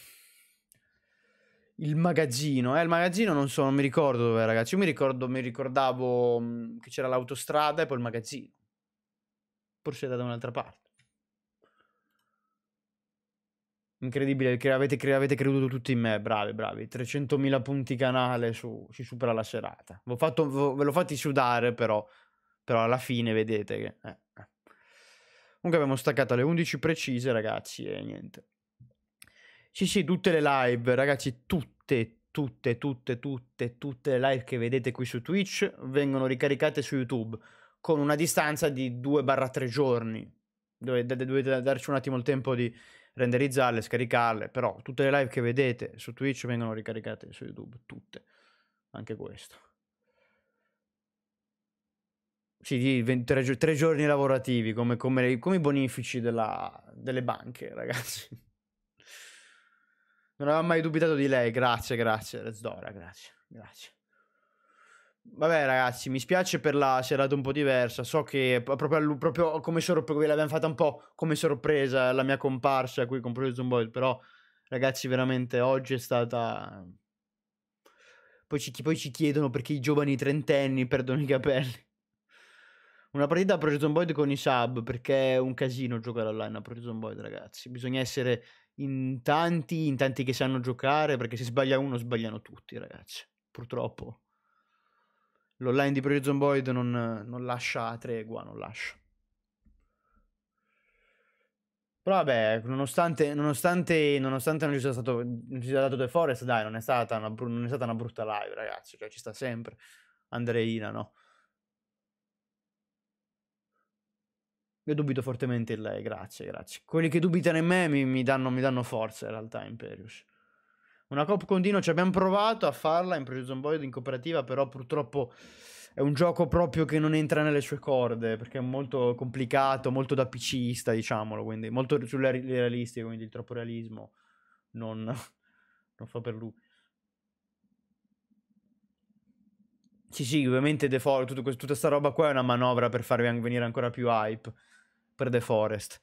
Speaker 1: Il magazzino, eh, il magazzino non so, non mi ricordo dov'è ragazzi, io mi ricordo, mi ricordavo mm, che c'era l'autostrada e poi il magazzino. Forse da un'altra parte. Incredibile, cre- avete, cre- avete, creduto tutti in me, bravi, bravi. 300.000 punti canale su, si supera la serata. Ve, fatto, ve l'ho fatti sudare, però, però alla fine vedete che... Eh. eh. Comunque abbiamo staccato alle 11 precise, ragazzi, e niente. Sì, sì, tutte le live, ragazzi, tutte, tutte, tutte, tutte, tutte le live che vedete qui su Twitch vengono ricaricate su YouTube con una distanza di 2-3 giorni. Dovete, dovete darci un attimo il tempo di renderizzarle, scaricarle, però tutte le live che vedete su Twitch vengono ricaricate su YouTube, tutte, anche questo. Sì, di 23, 3 giorni lavorativi, come, come, come i bonifici della, delle banche, [laughs] ragazzi. Non avevo mai dubitato di lei, grazie, grazie, Rezdora, grazie, grazie. Vabbè, ragazzi, mi spiace per la serata un po' diversa. So che proprio, proprio come sorpresa, l'abbiamo fatta un po' come sorpresa la mia comparsa qui con Prison Boy. Però, ragazzi, veramente oggi è stata. Poi ci, poi ci chiedono perché i giovani trentenni perdono i capelli. Una partita a Prison Boy con i sub perché è un casino giocare online a Prison Boy, ragazzi. Bisogna essere in tanti, in tanti che sanno giocare perché se sbaglia uno, sbagliano tutti, ragazzi. Purtroppo l'online di Prison Boyd non, non lascia tregua, non lascia. Però vabbè, nonostante, nonostante, nonostante non, ci sia stato, non ci sia stato The Forest, dai, non è, stata una, non è stata una brutta live, ragazzi. Cioè, ci sta sempre Andreina, no? Io dubito fortemente in lei, grazie, grazie. Quelli che dubitano in me mi, mi, danno, mi danno forza, in realtà, Imperius. Una cop con ci abbiamo provato a farla in Prison Void in cooperativa, però purtroppo è un gioco proprio che non entra nelle sue corde, perché è molto complicato, molto da PCista, diciamolo, quindi molto sulle realistiche, quindi il troppo realismo non, [laughs] non fa per lui. Sì, sì, ovviamente The Forest, tutta questa roba qua è una manovra per farvi venire ancora più hype per The Forest.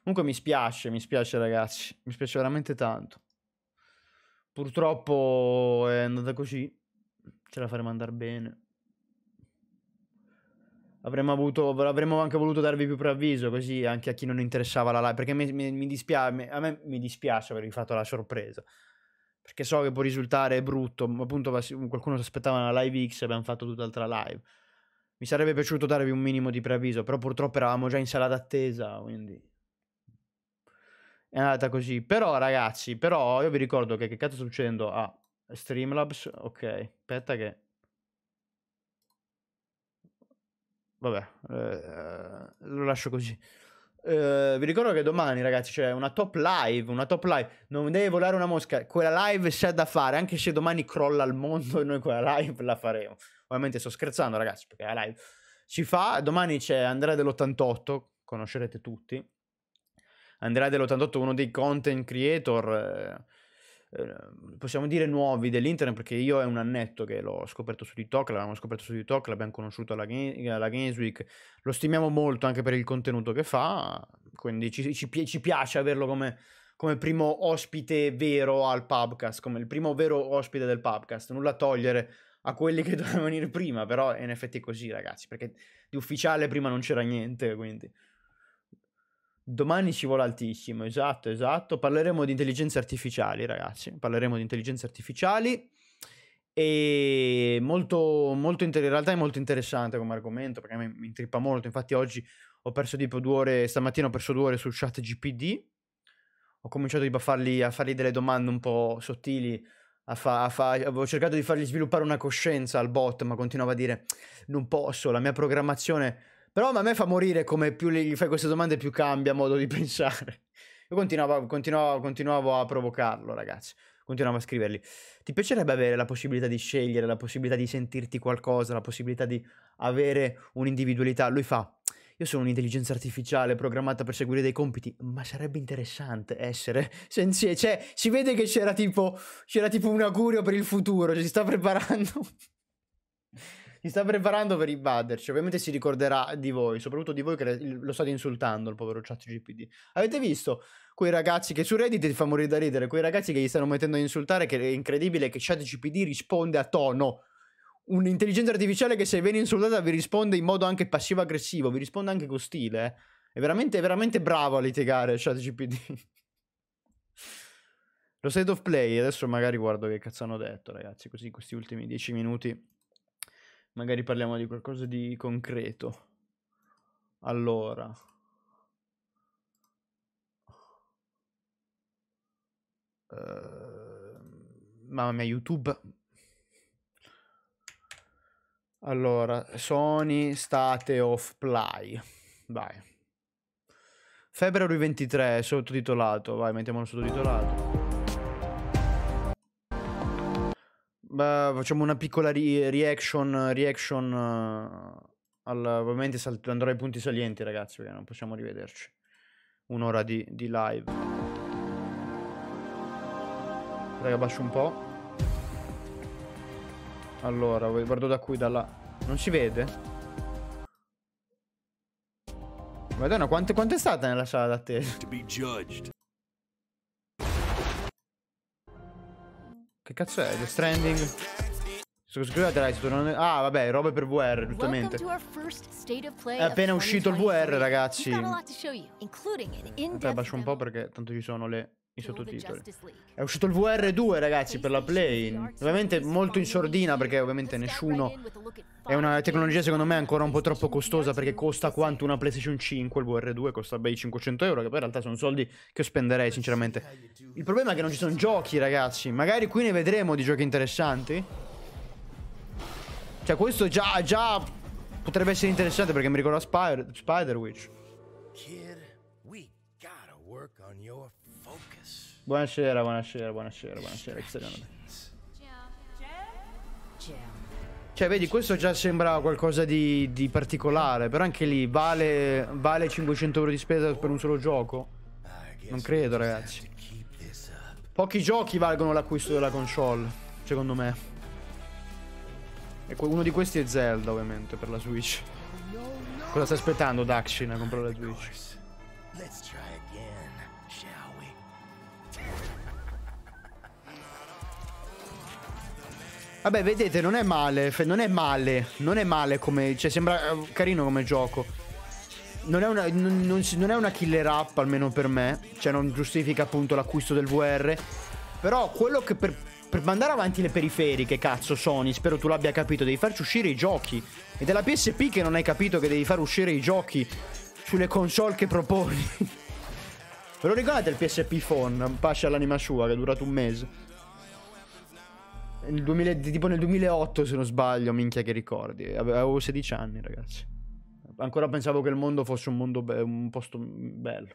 Speaker 1: Comunque mi spiace, mi spiace ragazzi, mi spiace veramente tanto. Purtroppo è andata così. Ce la faremo andare bene. Avremmo, avuto, avremmo anche voluto darvi più preavviso così anche a chi non interessava la live. Perché mi, mi, mi dispiace, a me mi dispiace avervi fatto la sorpresa. Perché so che può risultare brutto. ma Appunto, qualcuno si aspettava una live X e abbiamo fatto tutt'altra live. Mi sarebbe piaciuto darvi un minimo di preavviso, però purtroppo eravamo già in sala d'attesa, quindi è andata così. Però, ragazzi, però io vi ricordo che che cazzo sta succedendo a ah, Streamlabs. Ok, aspetta che... Vabbè, eh, lo lascio così. Uh, vi ricordo che domani, ragazzi, c'è una top live. Una top live. Non deve volare una mosca. Quella live c'è da fare. Anche se domani crolla il mondo e noi quella live la faremo. Ovviamente sto scherzando, ragazzi, perché la live si fa. Domani c'è Andrea dell'88. Conoscerete tutti. Andrea dell'88, uno dei content creator, eh, eh, possiamo dire nuovi dell'internet, perché io è un annetto che l'ho scoperto su TikTok, l'abbiamo scoperto su TikTok, l'abbiamo conosciuto alla, alla Games Week, lo stimiamo molto anche per il contenuto che fa, quindi ci, ci, ci piace averlo come come primo ospite vero al podcast, come il primo vero ospite del podcast, nulla a togliere a quelli che [laughs] dovevano venire prima, però in effetti è così ragazzi, perché di ufficiale prima non c'era niente, quindi... Domani ci vuole altissimo, esatto, esatto. Parleremo di intelligenze artificiali, ragazzi. Parleremo di intelligenze artificiali. E molto, molto inter- in realtà è molto interessante come argomento perché mi, mi intrippa molto. Infatti, oggi ho perso tipo due ore, stamattina ho perso due ore su chat GPD. Ho cominciato tipo, a, fargli, a fargli delle domande un po' sottili. A fa, a fa, avevo cercato di fargli sviluppare una coscienza al bot, ma continuava a dire: Non posso, la mia programmazione però a me fa morire come più gli fai queste domande più cambia modo di [laughs] pensare. Io continuavo, continuavo, continuavo a provocarlo, ragazzi. Continuavo a scrivergli. Ti piacerebbe avere la possibilità di scegliere, la possibilità di sentirti qualcosa, la possibilità di avere un'individualità? Lui fa, io sono un'intelligenza artificiale programmata per seguire dei compiti, ma sarebbe interessante essere [laughs] senza... Cioè, si vede che c'era tipo, c'era tipo un augurio per il futuro, cioè si sta preparando... Si sta preparando per invaderci. Ovviamente si ricorderà di voi, soprattutto di voi che lo state insultando, il povero chat GPD. Avete visto quei ragazzi che su Reddit ti fa morire da ridere, quei ragazzi che gli stanno mettendo a insultare, che è incredibile che chat GPD risponde a tono. Un'intelligenza artificiale che se viene insultata vi risponde in modo anche passivo-aggressivo, vi risponde anche con stile. Eh. È veramente, veramente bravo a litigare chat GPD. Lo state of play, adesso magari guardo che cazzo hanno detto, ragazzi, così in questi ultimi dieci minuti Magari parliamo di qualcosa di concreto. Allora. Uh, mamma mia, YouTube. Allora, Sony state of play. Vai. Febbraio 23, sottotitolato. Vai, mettiamolo sottotitolato. Beh, facciamo una piccola re- reaction, reaction uh, al, ovviamente salt- andrò ai punti salienti ragazzi perché non possiamo rivederci. Un'ora di, di live. Raga, bacio un po'. Allora, guardo da qui, dalla. Non si vede? Madonna, quanto, quanto è stata nella sala d'attesa? To be judged Che cazzo è? The Stranding? Ah, vabbè, robe per VR, giustamente. È appena uscito il VR, ragazzi. Vabbè, bacio un po' perché tanto ci sono le i sottotitoli. È uscito il VR2, ragazzi, per la Play. Ovviamente molto in sordina, perché ovviamente nessuno... È una tecnologia, secondo me, ancora un po' troppo costosa, perché costa quanto una PlayStation 5, il VR2 costa bei 500 euro, che poi in realtà sono soldi che spenderei, sinceramente. Il problema è che non ci sono giochi, ragazzi. Magari qui ne vedremo di giochi interessanti. Cioè, questo già, già potrebbe essere interessante, perché mi ricordo Spider Buonasera, buonasera, buonasera, buonasera. Cioè, vedi, questo già sembra qualcosa di, di particolare, però anche lì vale, vale 500 euro di spesa per un solo gioco. Non credo, ragazzi. Pochi giochi valgono l'acquisto della console, secondo me. E uno di questi è Zelda, ovviamente, per la Switch. Cosa stai aspettando, Daxin, a comprare la Switch? Let's try. Vabbè, vedete, non è male, non è male, non è male come... Cioè, sembra eh, carino come gioco. Non è, una, non, non, è una killer app, almeno per me. Cioè, non giustifica appunto l'acquisto del VR. Però quello che per, per mandare avanti le periferiche, cazzo, Sony, spero tu l'abbia capito, devi farci uscire i giochi. Ed è la PSP che non hai capito che devi far uscire i giochi sulle console che proponi. [laughs] Ve lo ricordate il PSP Phone? Pascia all'anima sua, che è durato un mese nel 2000, tipo nel 2008 se non sbaglio, minchia che ricordi. Avevo 16 anni ragazzi. Ancora pensavo che il mondo fosse un mondo be- un posto bello.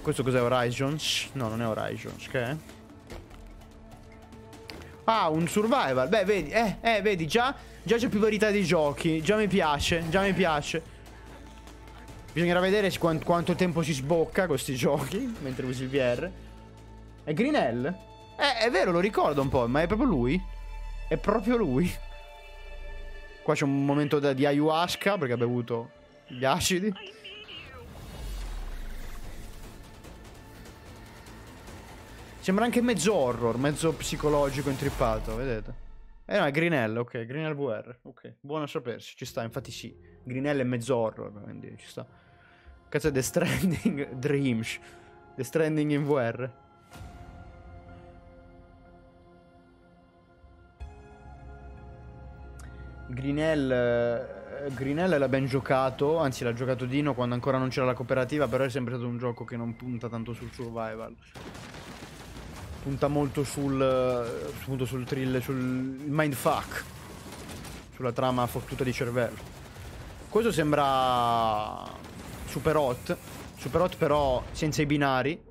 Speaker 1: Questo cos'è Horizons? No, non è Horizons, che è? Ah, un survival. Beh, vedi, eh, eh, vedi, già, già c'è più varietà di giochi. Già mi piace, già mi piace. Bisognerà vedere quanto, quanto tempo ci sbocca questi giochi [laughs] mentre usi il VR. È Greenell? Eh, è vero, lo ricordo un po', ma è proprio lui? È proprio lui. Qua c'è un momento di ayahuasca perché ha bevuto gli acidi. Sembra anche mezzo horror, mezzo psicologico intrippato, vedete? Eh no, è Greenell, ok, Greenell VR, ok, buono a sapersi, ci sta, infatti sì, Greenell è mezzo horror, quindi ci sta. Cazzo è The Stranding [laughs] Dreams, The Stranding in VR. Grinell, eh, Grinell l'ha ben giocato, anzi l'ha giocato Dino quando ancora non c'era la cooperativa, però è sempre stato un gioco che non punta tanto sul survival. Punta molto sul, eh, appunto, sul thrill, sul mindfuck, sulla trama fottuta di cervello. Questo sembra Super Hot, Super Hot però senza i binari,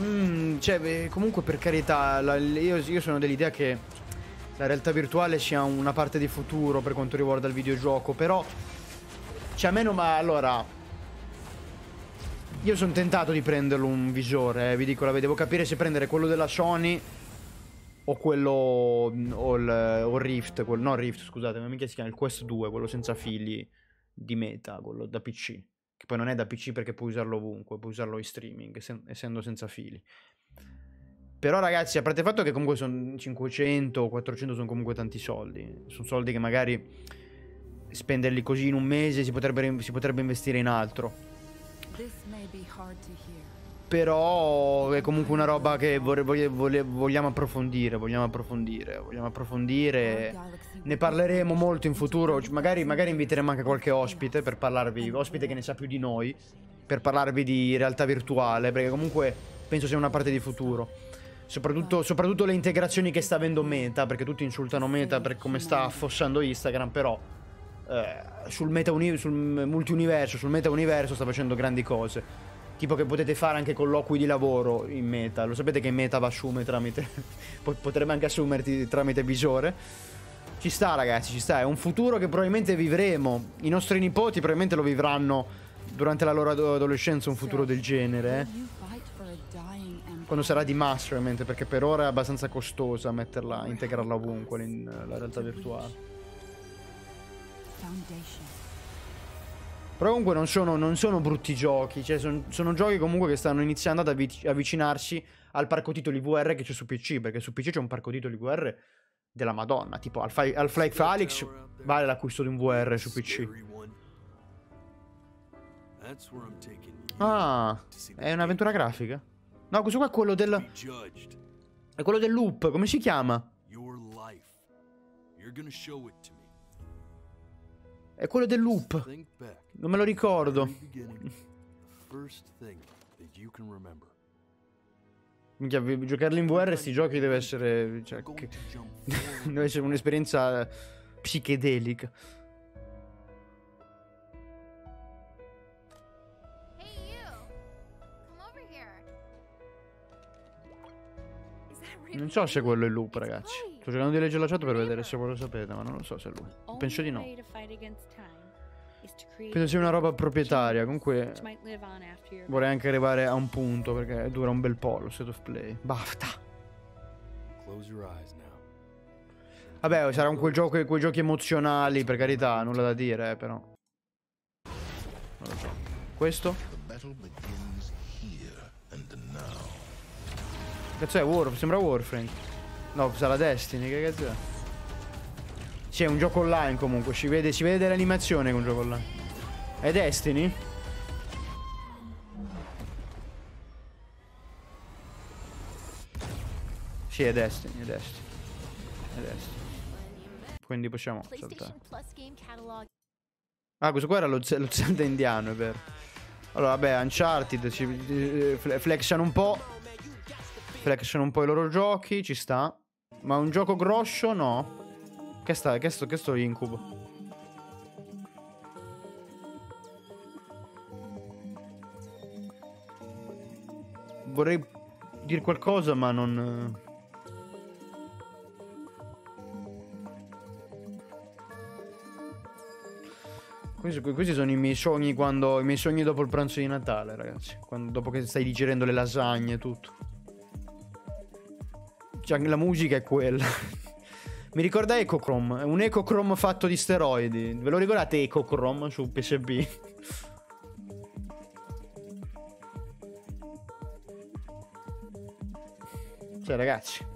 Speaker 1: Mm, cioè, beh, comunque per carità, la, io, io, sono dell'idea che la realtà virtuale sia una parte di futuro per quanto riguarda il videogioco, però... Cioè, a meno ma allora... Io sono tentato di prenderlo un visore, eh, vi dico la vedevo capire se prendere quello della Sony o quello o il, o Rift, quel, no Rift, scusate, ma mica si chiama il Quest 2, quello senza fili di meta, quello da PC che poi non è da PC perché puoi usarlo ovunque, puoi usarlo in streaming, sen- essendo senza fili. Però ragazzi, a parte il fatto che comunque sono 500 o 400 sono comunque tanti soldi, sono soldi che magari spenderli così in un mese si potrebbe, si potrebbe investire in altro. This may be hard to hear però è comunque una roba che vorre, vorre, vorre, vogliamo approfondire, vogliamo approfondire, vogliamo approfondire. Ne parleremo molto in futuro, magari, magari inviteremo anche qualche ospite per parlarvi, ospite che ne sa più di noi, per parlarvi di realtà virtuale, perché comunque penso sia una parte di futuro. Soprattutto, soprattutto le integrazioni che sta avendo Meta, perché tutti insultano Meta per come sta affossando Instagram, però eh, sul, sul multiuniverso, sul meta universo sta facendo grandi cose. Tipo che potete fare anche colloqui di lavoro in meta. Lo sapete che meta va assume tramite... [laughs] potrebbe anche assumerti tramite visore. Ci sta ragazzi, ci sta. È un futuro che probabilmente vivremo. I nostri nipoti probabilmente lo vivranno durante la loro adolescenza un futuro del genere. Eh. Quando sarà di massa ovviamente, perché per ora è abbastanza costosa metterla, integrarla ovunque in la realtà virtuale. Foundation. Però comunque non sono, non sono brutti giochi, cioè son, sono giochi comunque che stanno iniziando ad avvicinarsi al parco titoli VR che c'è su PC, perché su PC c'è un parco titoli VR della Madonna, tipo al, Flight for Alex vale l'acquisto di un VR su PC. Ah, è un'avventura grafica? No, questo qua è quello del... È quello del loop, come si chiama? È quello del loop. Non me lo ricordo. Minchia, giocarlo in VR sti giochi deve essere. Cioè, che... [laughs] deve essere un'esperienza psichedelica. Non so se quello è Loop, ragazzi. Sto cercando di leggere la chat per vedere se voi lo sapete, ma non lo so se è lui. Penso di no. Credo sia una roba proprietaria, comunque vorrei anche arrivare a un punto perché dura un bel po' lo set of play. Basta. Vabbè, saranno quel gioco, quei giochi emozionali, per carità, nulla da dire, eh, però. Non lo so. Questo? Cazzo è Warf? Sembra Warframe. No, sarà Destiny, che cazzo è? Sì, è un gioco online comunque, si vede, si vede dell'animazione con un gioco online. È Destiny? Sì, è Destiny, è Destiny. È Destiny. Quindi possiamo saltare. Ah, questo qua era lo, lo Zelda indiano, è vero. Allora, vabbè, Uncharted, ci, eh, flexano un po'. Flexano un po' i loro giochi, ci sta. Ma un gioco grosso, no. Che sta, che sto, che sto incubo. Vorrei dire qualcosa, ma non... Eh. Questi, questi sono i miei sogni quando... I miei sogni dopo il pranzo di Natale, ragazzi. Quando, dopo che stai digerendo le lasagne e tutto. Cioè, la musica è quella. [laughs] Mi ricorda Ecochrome, un Ecochrome fatto di steroidi. Ve lo ricordate Ecochrome su PCB? cioè, ragazzi.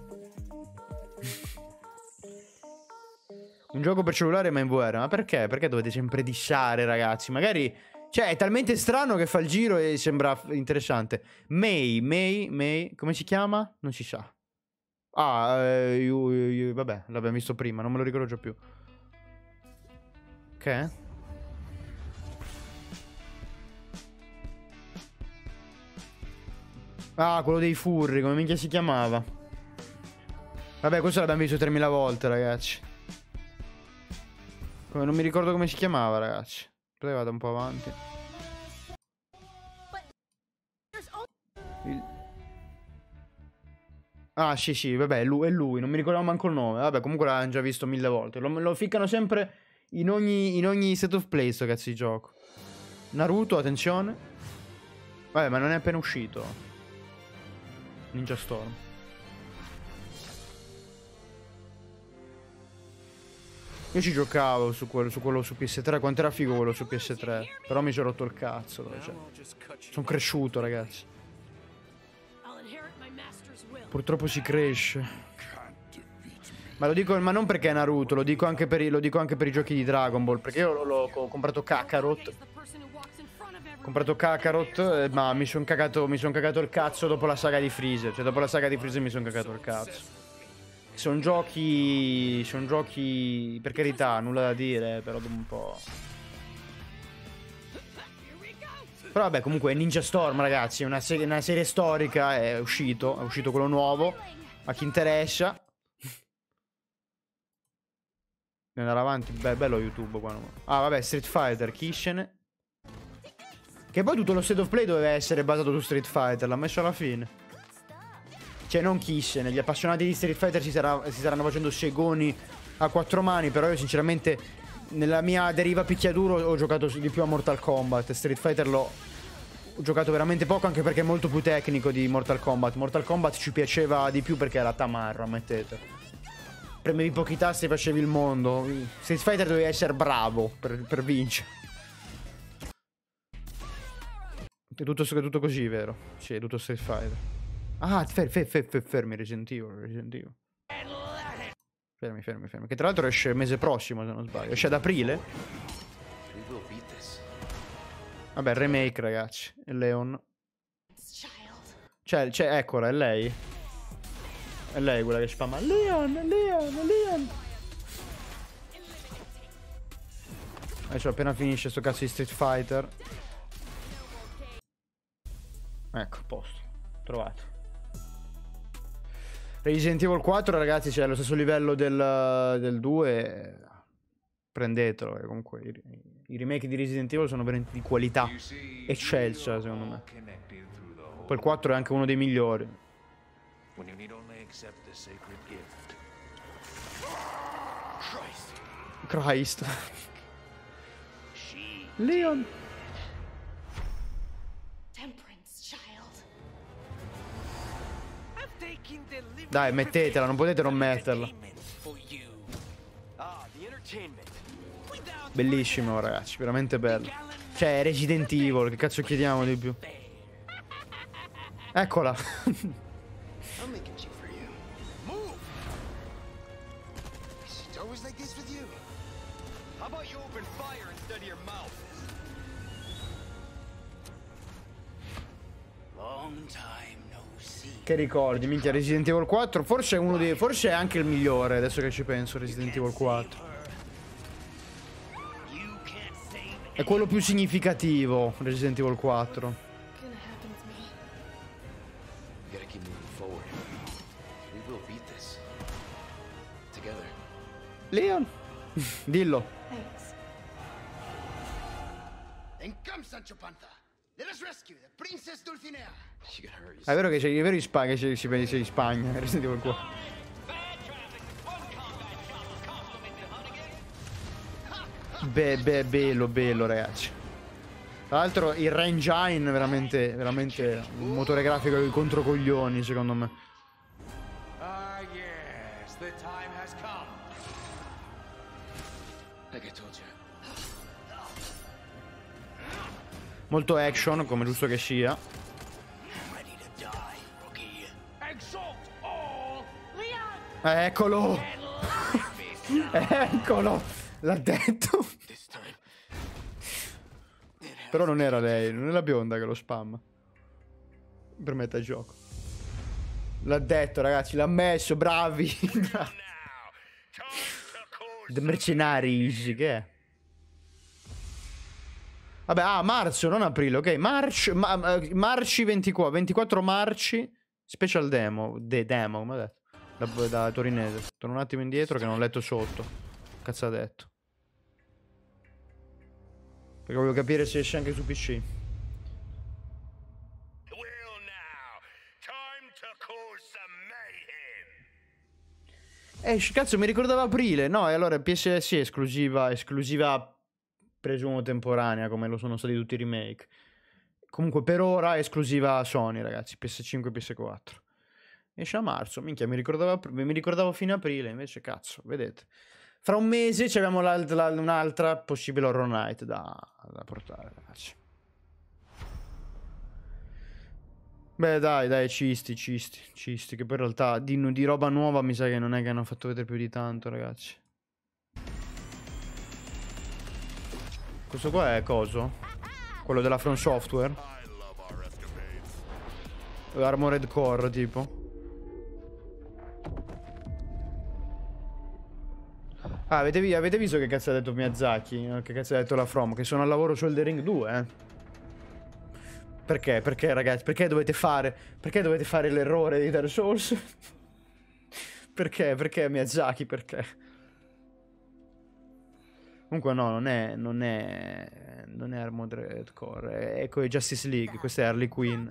Speaker 1: un gioco per cellulare ma in VR. Ma perché? Perché dovete sempre dissare, ragazzi? Magari... Cioè, è talmente strano che fa il giro e sembra interessante. May, May, May... Come si chiama? Non si sa. Ah, eh, io, io, io, vabbè, l'abbiamo visto prima, non me lo ricordo già più. Ok. Ah, quello dei furri, come minchia si chiamava? Vabbè, questo l'abbiamo visto 3000 volte, ragazzi. Come, non mi ricordo come si chiamava, ragazzi. Poi vado un po' avanti. Il... Ah, sì, sì, vabbè, è lui, è lui, non mi ricordavo manco il nome. Vabbè, comunque l'hanno già visto mille volte. Lo, lo ficcano sempre in ogni, in ogni set of play, sto cazzo di gioco. Naruto, attenzione. Vabbè, ma non è appena uscito. Ninja Storm. Io ci giocavo su quello, su, quello su PS3, quanto era figo quello su PS3. Però mi ci ho rotto il cazzo. Cioè. Sono cresciuto, ragazzi. Purtroppo si cresce. Ma lo dico, ma non perché è Naruto, lo dico anche per i, dico anche per i giochi di Dragon Ball. Perché io l'ho comprato Kakarot. Ho comprato Kakarot, eh, ma mi sono cagato, son cagato, il cazzo dopo la saga di Freezer. Cioè, dopo la saga di Freezer mi sono cagato il cazzo. Sono giochi. Sono giochi. Per carità, nulla da dire, eh, però dopo un po'. Però vabbè, comunque Ninja Storm, ragazzi, è una, se- una serie storica, è uscito, è uscito quello nuovo. A chi interessa. Ne andare avanti, Beh, bello YouTube qua. Ah, vabbè, Street Fighter, Kishen. Che poi tutto lo state of play doveva essere basato su Street Fighter, l'ha messo alla fine. Cioè, non Kishen, gli appassionati di Street Fighter si, sarà, si saranno facendo segoni a quattro mani, però io sinceramente nella mia deriva picchiaduro ho giocato di più a Mortal Kombat. Street Fighter l'ho ho giocato veramente poco anche perché è molto più tecnico di Mortal Kombat. Mortal Kombat ci piaceva di più perché era tamarra, ammettete. Premevi pochi tasti e facevi il mondo. Street Fighter dovevi essere bravo per, per vincere. È tutto, è tutto, così, vero? Sì, è tutto Street Fighter. Ah, fermi, fermi, fermi, fermi, fermi, fermi, fermi, Evil. Fermi, fermi, fermi. Che tra l'altro esce mese prossimo, se non sbaglio. Esce ad aprile. Vabbè, remake, ragazzi. È Leon. Cioè, cioè, eccola, è lei. È lei quella che spamma. Leon, Leon, Leon. Adesso appena finisce sto cazzo di Street Fighter. Ecco, posto. Trovato. Resident Evil 4 ragazzi c'è cioè, allo stesso livello del, del 2 prendetelo eh, comunque i, i, remake di Resident Evil sono veramente di qualità eccelsa secondo me poi il 4 è anche uno dei migliori Christ Leon Temperance child I've taken the dai, mettetela, non potete non metterla. Bellissimo, ragazzi, veramente bello. Cioè, Resident Evil, che cazzo chiediamo di più? Eccola. [laughs] Long time. Che ricordi, minchia Resident Evil 4 Forse è uno dei... forse è anche il migliore Adesso che ci penso Resident Evil 4 È quello più significativo Resident Evil 4 Leon [laughs] Dillo And come Sancho Panza Let us rescue the Princess Dulcinea è vero che c'è è vero in Spagna, si c'è in Spagna, sentivo [laughs] qua. Beh, beh, bello, bello ragazzi. Tra l'altro il Rengine veramente, veramente un motore grafico di controcoglioni secondo me. Ah, Molto action, come giusto che sia. Eccolo! Eccolo! L'ha detto! Però non era lei, non è la bionda che lo spamma. Per metà gioco. L'ha detto, ragazzi, l'ha messo, bravi! The Mercenaries, che è? Vabbè, ah, marzo, non aprile, ok. March, ma, marci 24, 24 marci, special demo, the demo, come ho detto. Da, da torinese. Torno un attimo indietro che non ho letto sotto. Cazzo ha detto. Perché voglio capire se esce anche su PC. Eh, cazzo, mi ricordava aprile. No, e allora PSS è esclusiva, esclusiva presumo temporanea, come lo sono stati tutti i remake. Comunque, per ora è esclusiva Sony, ragazzi. PS5 e PS4. Esce a marzo, minchia, mi ricordavo, mi ricordavo fino aprile, invece cazzo, vedete. Fra un mese ci abbiamo un'altra possibile Horror Night da, da portare, ragazzi. Beh, dai, dai, cisti, cisti, cisti, che poi in realtà di, di, roba nuova mi sa che non è che hanno fatto vedere più di tanto, ragazzi. Questo qua è coso? Quello della From Software? Armored Core, tipo. Ah, avete, avete, visto che cazzo ha detto Miyazaki? Che cazzo ha detto la From? Che sono al lavoro su Eldering 2, eh? Perché? Perché, ragazzi? Perché dovete fare... Perché dovete fare l'errore di Dark Souls? [laughs] perché? Perché Miyazaki? Perché? Comunque no, non è... Non è... Non è Armored Core. Ecco, è Justice League. Questa è Harley Quinn.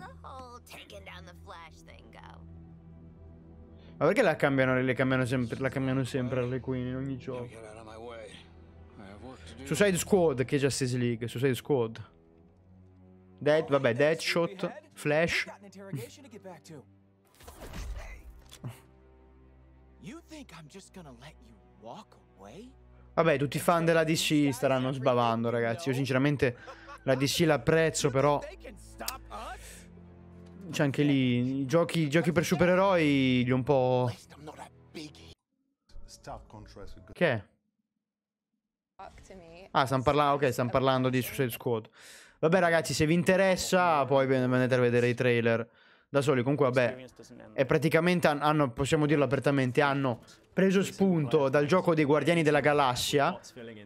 Speaker 1: Ma perché la cambiano, le cambiano sempre, la cambiano sempre le Queen in ogni gioco? Suicide Squad, che è Justice League, Suicide Squad. Dead, vabbè, Deadshot, Flash. Vabbè, tutti i fan della DC staranno sbavando, ragazzi. Io sinceramente la DC l'apprezzo, però c'è anche lì i giochi, i giochi per supereroi li ho un po'... Che è? Ah, stanno parlando, ok, stiamo parlando di Suicide Squad. Vabbè ragazzi, se vi interessa poi venite a vedere i trailer da soli. Comunque vabbè, è praticamente, hanno, possiamo dirlo apertamente, hanno preso spunto dal gioco dei Guardiani della Galassia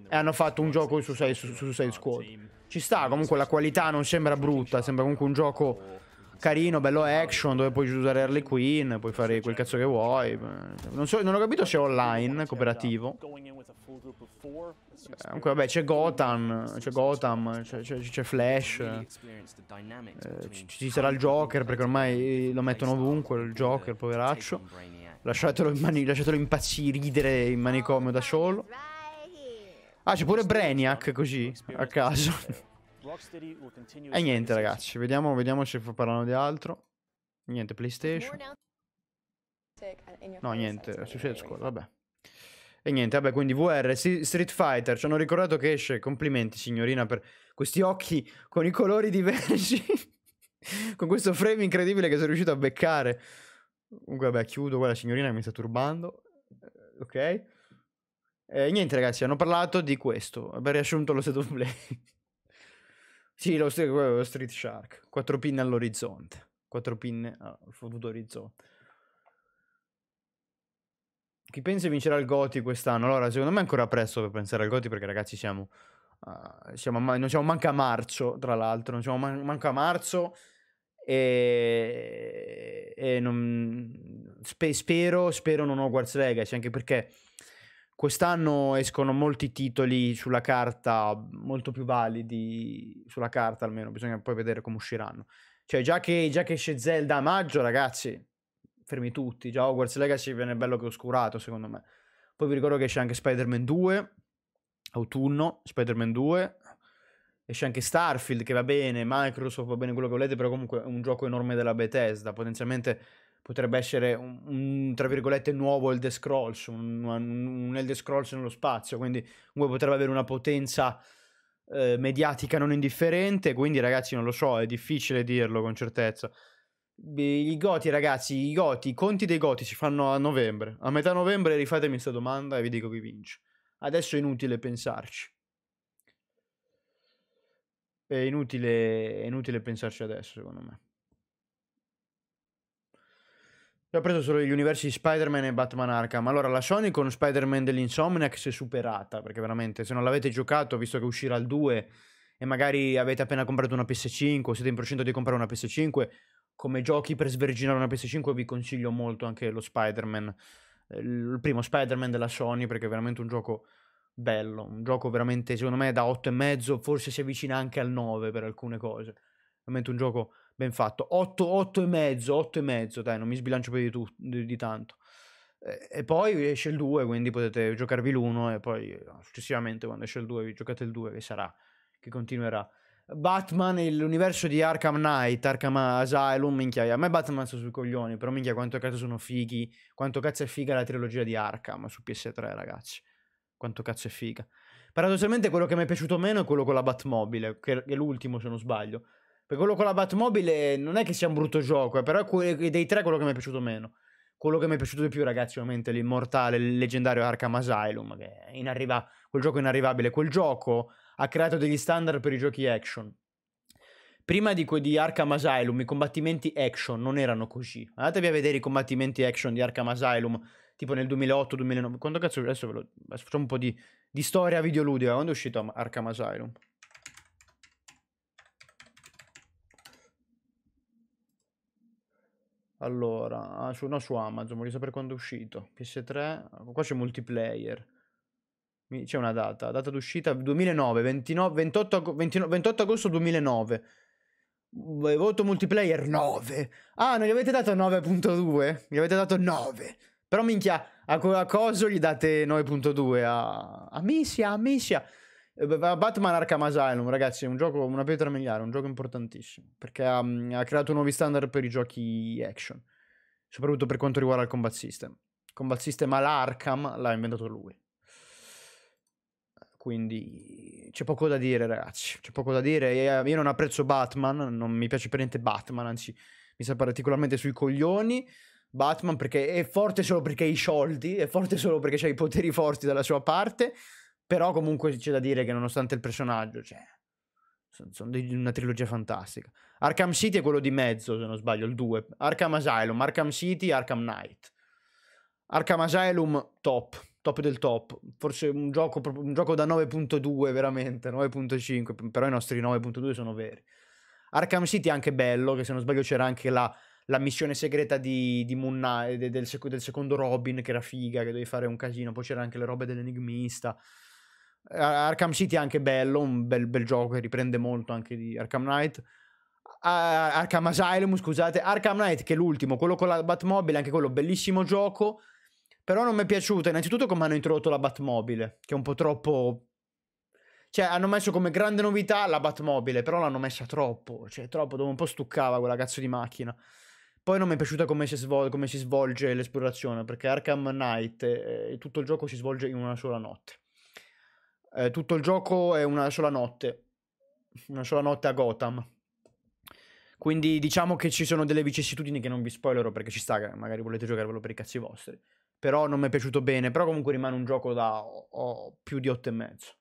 Speaker 1: e hanno fatto un gioco su Suicide Squad. Ci sta, comunque la qualità non sembra brutta, sembra comunque un gioco carino, bello action, dove puoi usare Harley Quinn, puoi fare quel cazzo che vuoi. Non, so, non ho capito se è online, cooperativo. Eh, comunque, vabbè, c'è Gotham, c'è Gotham, c'è Flash, eh, ci sarà il Joker, perché ormai lo mettono ovunque, il Joker, poveraccio. Lasciatelo, mani, lasciatelo impazzire, ridere in manicomio da solo. Ah, c'è pure Brainiac così, a caso. E niente ragazzi, vediamo, vediamo se parlano di altro. Niente, PlayStation. No, niente, Suicide Squad, vabbè. E niente, vabbè, quindi VR, Street Fighter, ci hanno ricordato che esce, complimenti signorina per questi occhi con i colori diversi, [laughs] con questo frame incredibile che sono riuscito a beccare. Comunque, vabbè, chiudo, guarda signorina mi sta turbando, eh, ok? E niente ragazzi, hanno parlato di questo, abbiamo riassunto lo set of play. [laughs] Sì, lo, st- lo Street Shark. Quattro pinne all'orizzonte. Quattro pinne al fottuto orizzonte. Chi pensa vincerà il Goti quest'anno? Allora, secondo me è ancora presto per pensare al Goti perché ragazzi siamo... Uh, siamo ma- non siamo manca a marzo, tra l'altro. Non siamo man- manca a marzo e, e non... Spe- spero, spero non ho Hogwarts Legacy, anche perché Quest'anno escono molti titoli sulla carta, molto più validi sulla carta almeno, bisogna poi vedere come usciranno. Cioè già che, già che esce Zelda a maggio, ragazzi, fermi tutti, già Hogwarts Legacy viene bello che oscurato secondo me. Poi vi ricordo che esce anche Spider-Man 2, autunno, Spider-Man 2, esce anche Starfield che va bene, Microsoft va bene quello che volete, però comunque è un gioco enorme della Bethesda, potenzialmente potrebbe essere un, un, tra virgolette nuovo Elder Scrolls, un, un Elder Scrolls nello spazio, quindi comunque potrebbe avere una potenza eh, mediatica non indifferente, quindi ragazzi non lo so, è difficile dirlo con certezza. I goti ragazzi, i goti, i conti dei goti si fanno a novembre, a metà novembre rifatemi questa domanda e vi dico chi vince. Adesso è inutile pensarci. È inutile, è inutile pensarci adesso, secondo me. ho preso solo gli universi di Spider-Man e Batman Arkham. Allora, la Sony con Spider-Man dell'Insomniac si è superata, perché veramente, se non l'avete giocato, visto che uscirà il 2 e magari avete appena comprato una PS5 o siete in procinto di comprare una PS5, come giochi per sverginare una PS5 vi consiglio molto anche lo Spider-Man, eh, il primo Spider-Man della Sony, perché è veramente un gioco bello, un gioco veramente, secondo me, da 8,5, forse si avvicina anche al 9 per alcune cose. Veramente un gioco ben fatto. 8, 8 e mezzo, 8 e mezzo, dai, non mi sbilancio più di, tu, di, di tanto. E, e poi esce il 2, quindi potete giocarvi l'1 e poi eh, successivamente quando esce il 2 vi giocate il 2 che sarà, che continuerà. Batman e l'universo di Arkham Knight, Arkham Asylum, minchia, a me Batman sta sui coglioni, però minchia quanto cazzo sono fighi, quanto cazzo è figa la trilogia di Arkham su PS3 ragazzi, quanto cazzo è figa. Paradossalmente quello che mi è piaciuto meno è quello con la Batmobile, che è l'ultimo se non sbaglio, per quello con la Batmobile non è che sia un brutto gioco, eh, però è dei tre quello che mi è piaciuto meno. Quello che mi è piaciuto di più, ragazzi, ovviamente l'immortale, il leggendario Arkham Asylum, che è inarriva- quel gioco inarrivabile. Quel gioco ha creato degli standard per i giochi action. Prima di, di Arkham Asylum, i combattimenti action non erano così. Andatevi a vedere i combattimenti action di Arkham Asylum, tipo nel 2008-2009. Quando cazzo, adesso ve lo, facciamo un po' di, di storia videoludica. Quando è uscito Arkham Asylum? Allora, ah, su, no, su Amazon, voglio sapere quando è uscito. PS3, qua c'è multiplayer. C'è una data, data d'uscita 2009, 29, 28, 29, 28 agosto 2009. Voto multiplayer 9. Ah, non gli avete dato 9.2? Gli avete dato 9. Però minchia, a, a coso gli date 9.2 a, a Misia, a Missia. Eh, Batman Arkham Asylum, ragazzi, è un gioco, una pietra miliare, un gioco importantissimo, perché ha, mm, ha, creato nuovi standard per i giochi action, soprattutto per quanto riguarda il combat system. Combat system all'Arkham l'ha inventato lui. Quindi c'è poco da dire, ragazzi, c'è poco da dire. Eh, io non apprezzo Batman, non mi piace per niente Batman, anzi mi sa particolarmente sui coglioni. Batman perché è forte solo perché ha i soldi, è forte solo perché ha i poteri forti dalla sua parte però comunque c'è da dire che nonostante il personaggio, cioè, sono, sono di una trilogia fantastica. Arkham City è quello di mezzo, se non sbaglio, il 2. Arkham Asylum, Arkham City, Arkham Knight. Arkham Asylum, top, top del top. Forse un gioco, un gioco da 9.2, veramente, 9.5, però i nostri 9.2 sono veri. Arkham City è anche bello, che se non sbaglio c'era anche la, la missione segreta di, di Moon Knight, del, del, secondo Robin, che era figa, che dovevi fare un casino. Poi c'era anche le robe dell'enigmista. Arkham City è anche bello, un bel, bel gioco che riprende molto anche di Arkham Knight. Uh, Arkham Asylum, scusate, Arkham Knight che è l'ultimo, quello con la Batmobile, anche quello bellissimo gioco, però non mi è piaciuto innanzitutto come hanno introdotto la Batmobile, che è un po' troppo... Cioè, hanno messo come grande novità la Batmobile, però l'hanno messa troppo, cioè troppo, dove un po' stuccava quella cazzo di macchina. Poi non mi è piaciuta come si, svol come si svolge l'esplorazione, perché Arkham Knight e eh, tutto il gioco si svolge in una sola notte. Eh, tutto il gioco è una sola notte, una sola notte a Gotham. Quindi diciamo che ci sono delle vicissitudini che non vi spoilerò perché ci sta, magari volete giocarvelo per i cazzi vostri. Però non mi è piaciuto bene, però comunque rimane un gioco da oh, oh, più di mezzo.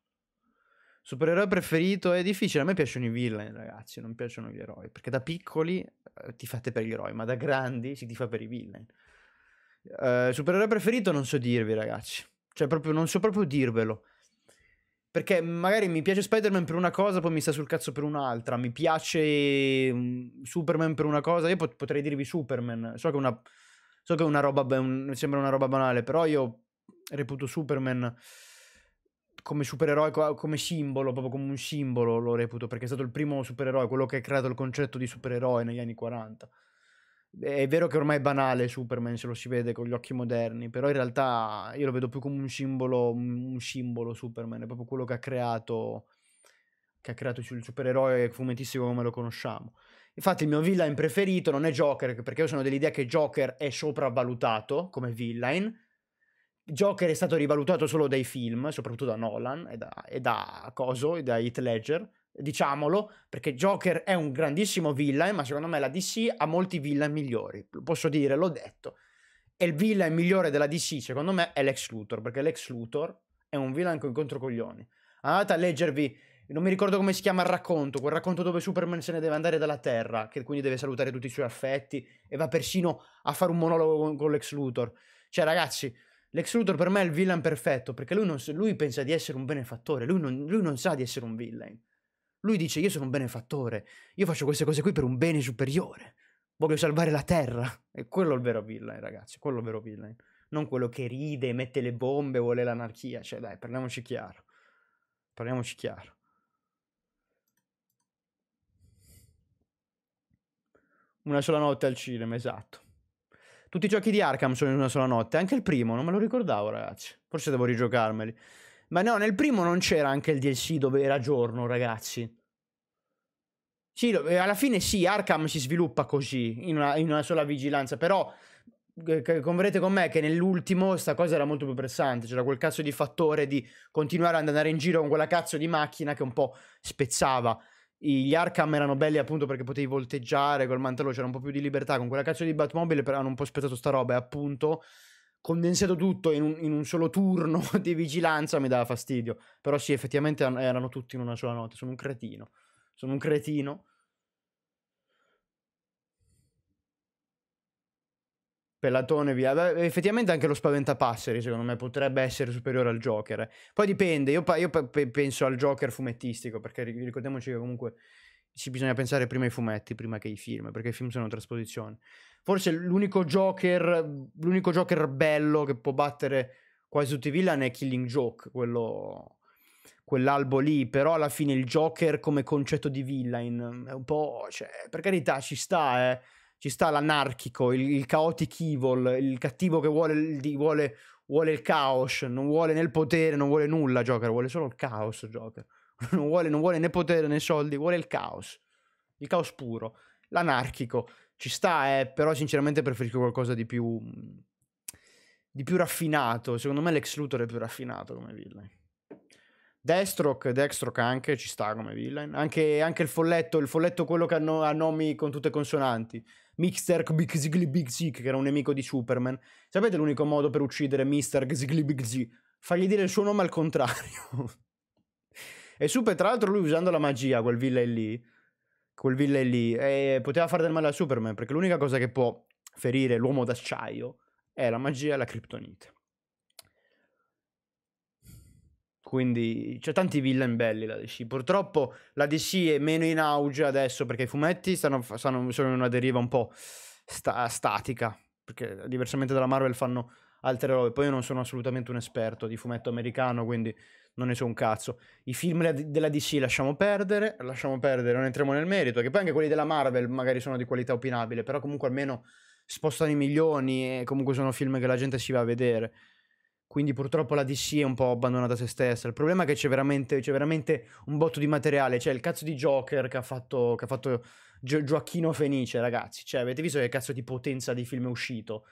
Speaker 1: Supereroe preferito è difficile, a me piacciono i villain ragazzi, non piacciono gli eroi, perché da piccoli eh, ti fate per gli eroi, ma da grandi si ti fa per i villain. Eh, supereroe preferito non so dirvi ragazzi, cioè proprio, non so proprio dirvelo. Perché magari mi piace Spider-Man per una cosa, poi mi sta sul cazzo per un'altra. Mi piace mm, Superman per una cosa. Io pot potrei dirvi Superman. So che, una, so che è una roba. Un, sembra una roba banale, però io reputo Superman come supereroe, come simbolo, proprio come un simbolo lo reputo, perché è stato il primo supereroe, quello che ha creato il concetto di supereroe negli anni 40. È vero che ormai è banale Superman se lo si vede con gli occhi moderni, però in realtà io lo vedo più come un simbolo, un simbolo Superman, è proprio quello che ha creato, che ha creato il supereroe fumettistico come lo conosciamo. Infatti il mio villain preferito non è Joker, perché io sono dell'idea che Joker è sopravvalutato come villain. Joker è stato rivalutato solo dai film, soprattutto da Nolan e da, e da Coso e da Heath Ledger, diciamolo, perché Joker è un grandissimo villain, ma secondo me la DC ha molti villain migliori, posso dire, l'ho detto. E il villain migliore della DC, secondo me, è l'ex Luthor, perché l'ex Luthor è un villain con controcoglioni. Andate a leggervi, non mi ricordo come si chiama il racconto, quel racconto dove Superman se ne deve andare dalla Terra, che quindi deve salutare tutti i suoi affetti, e va persino a fare un monologo con, con l'ex Luthor. Cioè, ragazzi, Lex Luthor per me è il villain perfetto, perché lui, non, lui pensa di essere un benefattore, lui non, lui non sa di essere un villain. Lui dice io sono un benefattore, io faccio queste cose qui per un bene superiore, voglio salvare la terra. E quello è il vero villain, ragazzi, quello è il vero villain. Non quello che ride, mette le bombe, vuole l'anarchia. Cioè dai, parliamoci chiaro. Parliamoci chiaro. Una sola notte al cinema, esatto. Tutti i giochi di Arkham sono in una sola notte, anche il primo, non me lo ricordavo ragazzi. Forse devo rigiocarmeli. Ma no, nel primo non c'era anche il DLC dove era giorno, ragazzi. Sì, alla fine sì, Arkham si sviluppa così, in una, in una sola vigilanza, però eh, converrete con me che nell'ultimo sta cosa era molto più pressante, c'era quel cazzo di fattore di continuare ad andare in giro con quella cazzo di macchina che un po' spezzava. Gli Arkham erano belli appunto perché potevi volteggiare col mantello, c'era un po' più di libertà, con quella cazzo di Batmobile però hanno un po' spezzato sta roba e appunto condensato tutto in un, in un, solo turno [laughs] di vigilanza mi dava fastidio. Però sì, effettivamente erano tutti in una sola notte. Sono un cretino. Sono un cretino. Pelatone via. Beh, effettivamente anche lo spaventapasseri, secondo me, potrebbe essere superiore al Joker. Eh. Poi dipende, io, io penso al Joker fumettistico, perché ricordiamoci che comunque si bisogna pensare prima ai fumetti, prima che ai film, perché i film sono trasposizioni. Forse l'unico Joker, l'unico Joker bello che può battere quasi tutti i villain è Killing Joke, quello, quell'albo lì, però alla fine il Joker come concetto di villain è un po', cioè, per carità, ci sta, eh. Ci sta l'anarchico, il, il chaotic evil, il cattivo che vuole, il, vuole, vuole il caos, non vuole nel potere, non vuole nulla Joker, vuole solo il caos Joker. [laughs] non vuole, non vuole né potere né soldi, vuole il caos, il caos puro, l'anarchico. Ci sta, eh, però sinceramente preferisco qualcosa di più, mm, di più raffinato. Secondo me l'ex Luthor è più raffinato come villain. Deathstroke, Deathstroke anche ci sta come villain. Anche, anche il folletto, il folletto quello che ha, no, ha nomi con tutte consonanti. Mixer Big Big Zig, che era un nemico di Superman. Sapete l'unico modo per uccidere Mr. Zigli Big Z? Fargli dire il suo nome al contrario. [laughs] E Super, tra l'altro, lui usando la magia, quel villain lì, quel villain lì, eh, poteva fare del male a Superman, perché l'unica cosa che può ferire l'uomo d'acciaio è la magia e la criptonite. Quindi c'è tanti villain belli la DC. Purtroppo la DC è meno in auge adesso perché i fumetti stanno, stanno, sono in una deriva un po' sta, statica. Perché diversamente dalla Marvel fanno altre robe. Poi io non sono assolutamente un esperto di fumetto americano, quindi non ne so un cazzo. I film della DC lasciamo perdere, lasciamo perdere, non entriamo nel merito, che poi anche quelli della Marvel magari sono di qualità opinabile, però comunque almeno spostano i milioni e comunque sono film che la gente si va a vedere. Quindi purtroppo la DC è un po' abbandonata a se stessa. Il problema è che c'è veramente, c'è veramente un botto di materiale. C'è cioè il cazzo di Joker che ha fatto, che ha fatto Gio- Gioacchino Fenice, ragazzi. Cioè, avete visto che cazzo di potenza di film è uscito?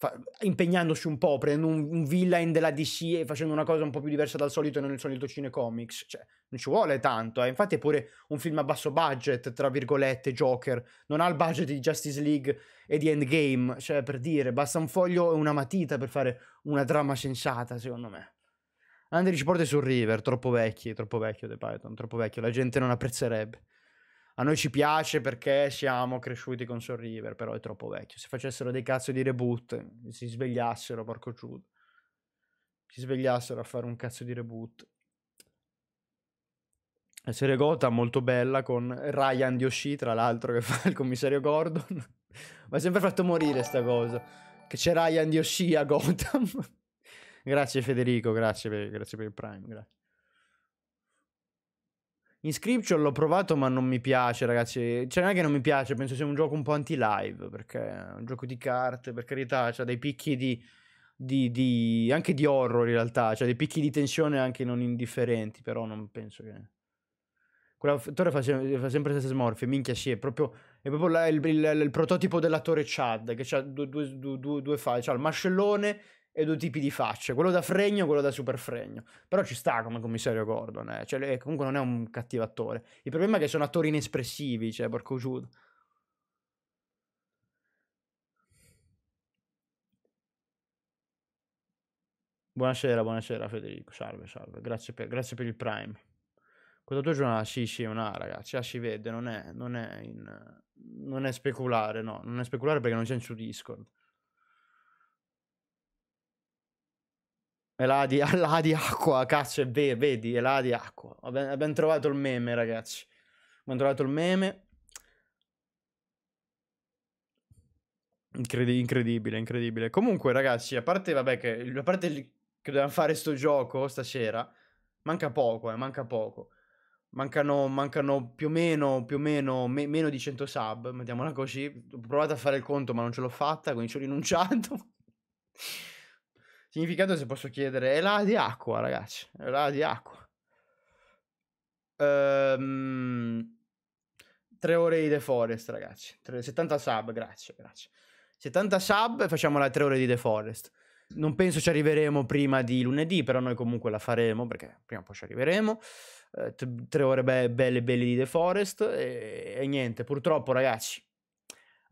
Speaker 1: fa- impegnandosi un po', prendendo un, un villain della DC e facendo una cosa un po' più diversa dal solito e non il solito cinecomics. Cioè, non ci vuole tanto. Eh. Infatti è pure un film a basso budget, tra virgolette, Joker. Non ha il budget di Justice League e di Endgame. Cioè, per dire, basta un foglio e una matita per fare una trama sensata, secondo me. Andri ci porta su River, troppo vecchio, troppo vecchio The Python, troppo vecchio, la gente non apprezzerebbe a noi ci piace perché siamo cresciuti con Soul River, però è troppo vecchio. Se facessero dei cazzo di reboot, si svegliassero, porco Giudo. Si svegliassero a fare un cazzo di reboot. La serie Gota molto bella con Ryan Dioshi, tra l'altro, che [laughs] fa il commissario Gordon. Mi ha sempre fatto morire sta cosa. Che c'è Ryan Dioshi a Gotham. [laughs] grazie Federico, grazie per, grazie per il Prime, grazie. Inscription l'ho provato ma non mi piace ragazzi, cioè non è che non mi piace, penso sia un gioco un po' anti-live, perché è un gioco di carte, per carità, ha cioè dei picchi di, di, di, anche di horror in realtà, c'ha cioè dei picchi di tensione anche non indifferenti, però non penso che... Quell'attore fa, se fa sempre le stesse smorfie, minchia sì, è proprio, è proprio la, il, il, il, prototipo dell'attore Chad, che ha due, due, due, due file, c'ha il mascellone e due tipi di facce, quello da fregno e quello da super fregno. Però ci sta come commissario Gordon, eh. cioè, eh, comunque non è un cattivo attore. Il problema è che sono attori inespressivi, cioè, porco Jude. Buonasera, buonasera Federico, salve, salve, grazie per, grazie per il Prime. Questa tua giornata, sì, sì, è una ragazzi, ah, si vede, non è, non è, in, non è speculare, no, non è speculare perché non c'è su Discord. Eladi, [laughs] Eladi acqua, cazzo, è vero, vedi, Eladi acqua. Abbiamo trovato il meme, ragazzi. Abbiamo trovato il meme. Incredi- incredibile, incredibile. Comunque, ragazzi, a parte, vabbè, che, a parte che dobbiamo fare sto gioco stasera, manca poco, eh, manca poco. Mancano, mancano più o meno, più o meno, me- meno di 100 sub, mettiamola così. Ho provato a fare il conto, ma non ce l'ho fatta, quindi ci ho rinunciato. [laughs] Significato se posso chiedere è la di acqua, ragazzi. È la di acqua. Ehm, tre ore di The Forest, ragazzi. 70 sub, grazie, grazie. 70 sub e facciamo la tre ore di The Forest. Non penso ci arriveremo prima di lunedì, però noi comunque la faremo perché prima o poi ci arriveremo. Eh, tre ore be- belle, belle di The Forest. E, e niente, purtroppo, ragazzi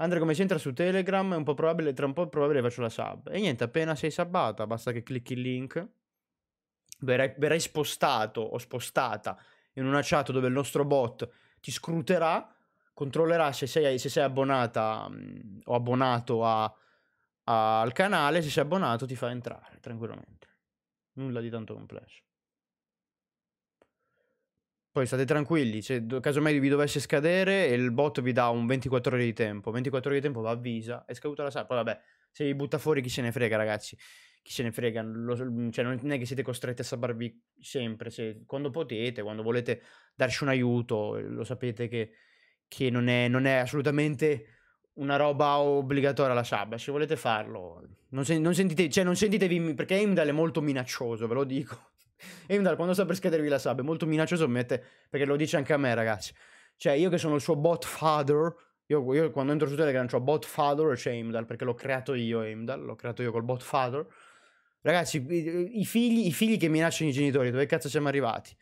Speaker 1: Andrea come si entra su Telegram è un po' probabile, tra un po' probabile faccio la sub. E niente, appena sei sabbata basta che clicchi il link, verrai, verrai spostato o spostata in una chat dove il nostro bot ti scruterà, controllerà se sei, se sei abbonata mh, mm, o abbonato a, a, al canale, se sei abbonato ti fa entrare tranquillamente. Nulla di tanto complesso. Poi state tranquilli, cioè, casomai vi dovesse scadere e il bot vi dà un 24 ore di tempo. 24 ore di tempo va avvisa, è scaduta la sala. Poi vabbè, se vi butta fuori chi se ne frega ragazzi, chi se ne frega. Lo, cioè, non è che siete costretti a sabarvi sempre, cioè, quando potete, quando volete darci un aiuto, lo sapete che, che non, è, non, è, assolutamente una roba obbligatoria la sabbia. Se volete farlo, non, sen non, sentite, cioè, non sentitevi, perché Imdal è molto minaccioso, ve lo dico. E mi dà quando sta per scattervi la sub, è molto minaccioso, mette, perché lo dice anche a me, ragazzi. Cioè, io che sono il suo bot father, io, io quando entro su Telegram ho bot father, e c'è cioè perché l'ho creato io Imdal, l'ho creato io col bot father. Ragazzi, i, i, figli, i figli, che minacciano i genitori, dove cazzo siamo arrivati?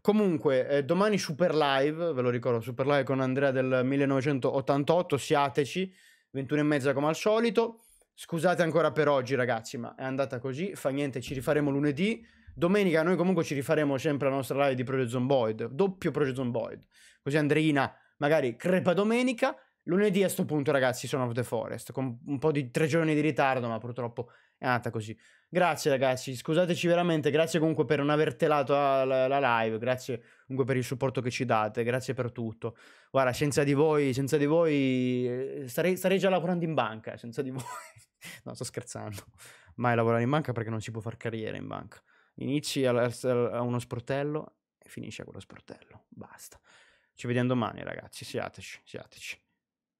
Speaker 1: Comunque, eh, domani Super Live, ve lo ricordo, Super Live con Andrea del 1988, siateci, 21 e mezza come al solito. Scusate ancora per oggi ragazzi, ma è andata così, fa niente, ci rifaremo lunedì. Domenica noi comunque ci rifaremo sempre la nostra live di Project Zomboid, doppio Project Zomboid. Così Andreina magari crepa domenica. Lunedì a sto punto, ragazzi, sono of the Forest, con un po' di tre giorni di ritardo, ma purtroppo è andata così. Grazie, ragazzi, scusateci veramente, grazie comunque per non aver telato la, la live, grazie comunque per il supporto che ci date, grazie per tutto. Guarda, senza di voi, senza di voi, eh, starei, starei già lavorando in banca, senza di voi. [laughs] no, sto scherzando. Mai lavorare in banca perché non si può fare carriera in banca. Inizi a, a uno sportello e finisci a quello sportello. Basta. Ci vediamo domani, ragazzi. Siateci, siateci.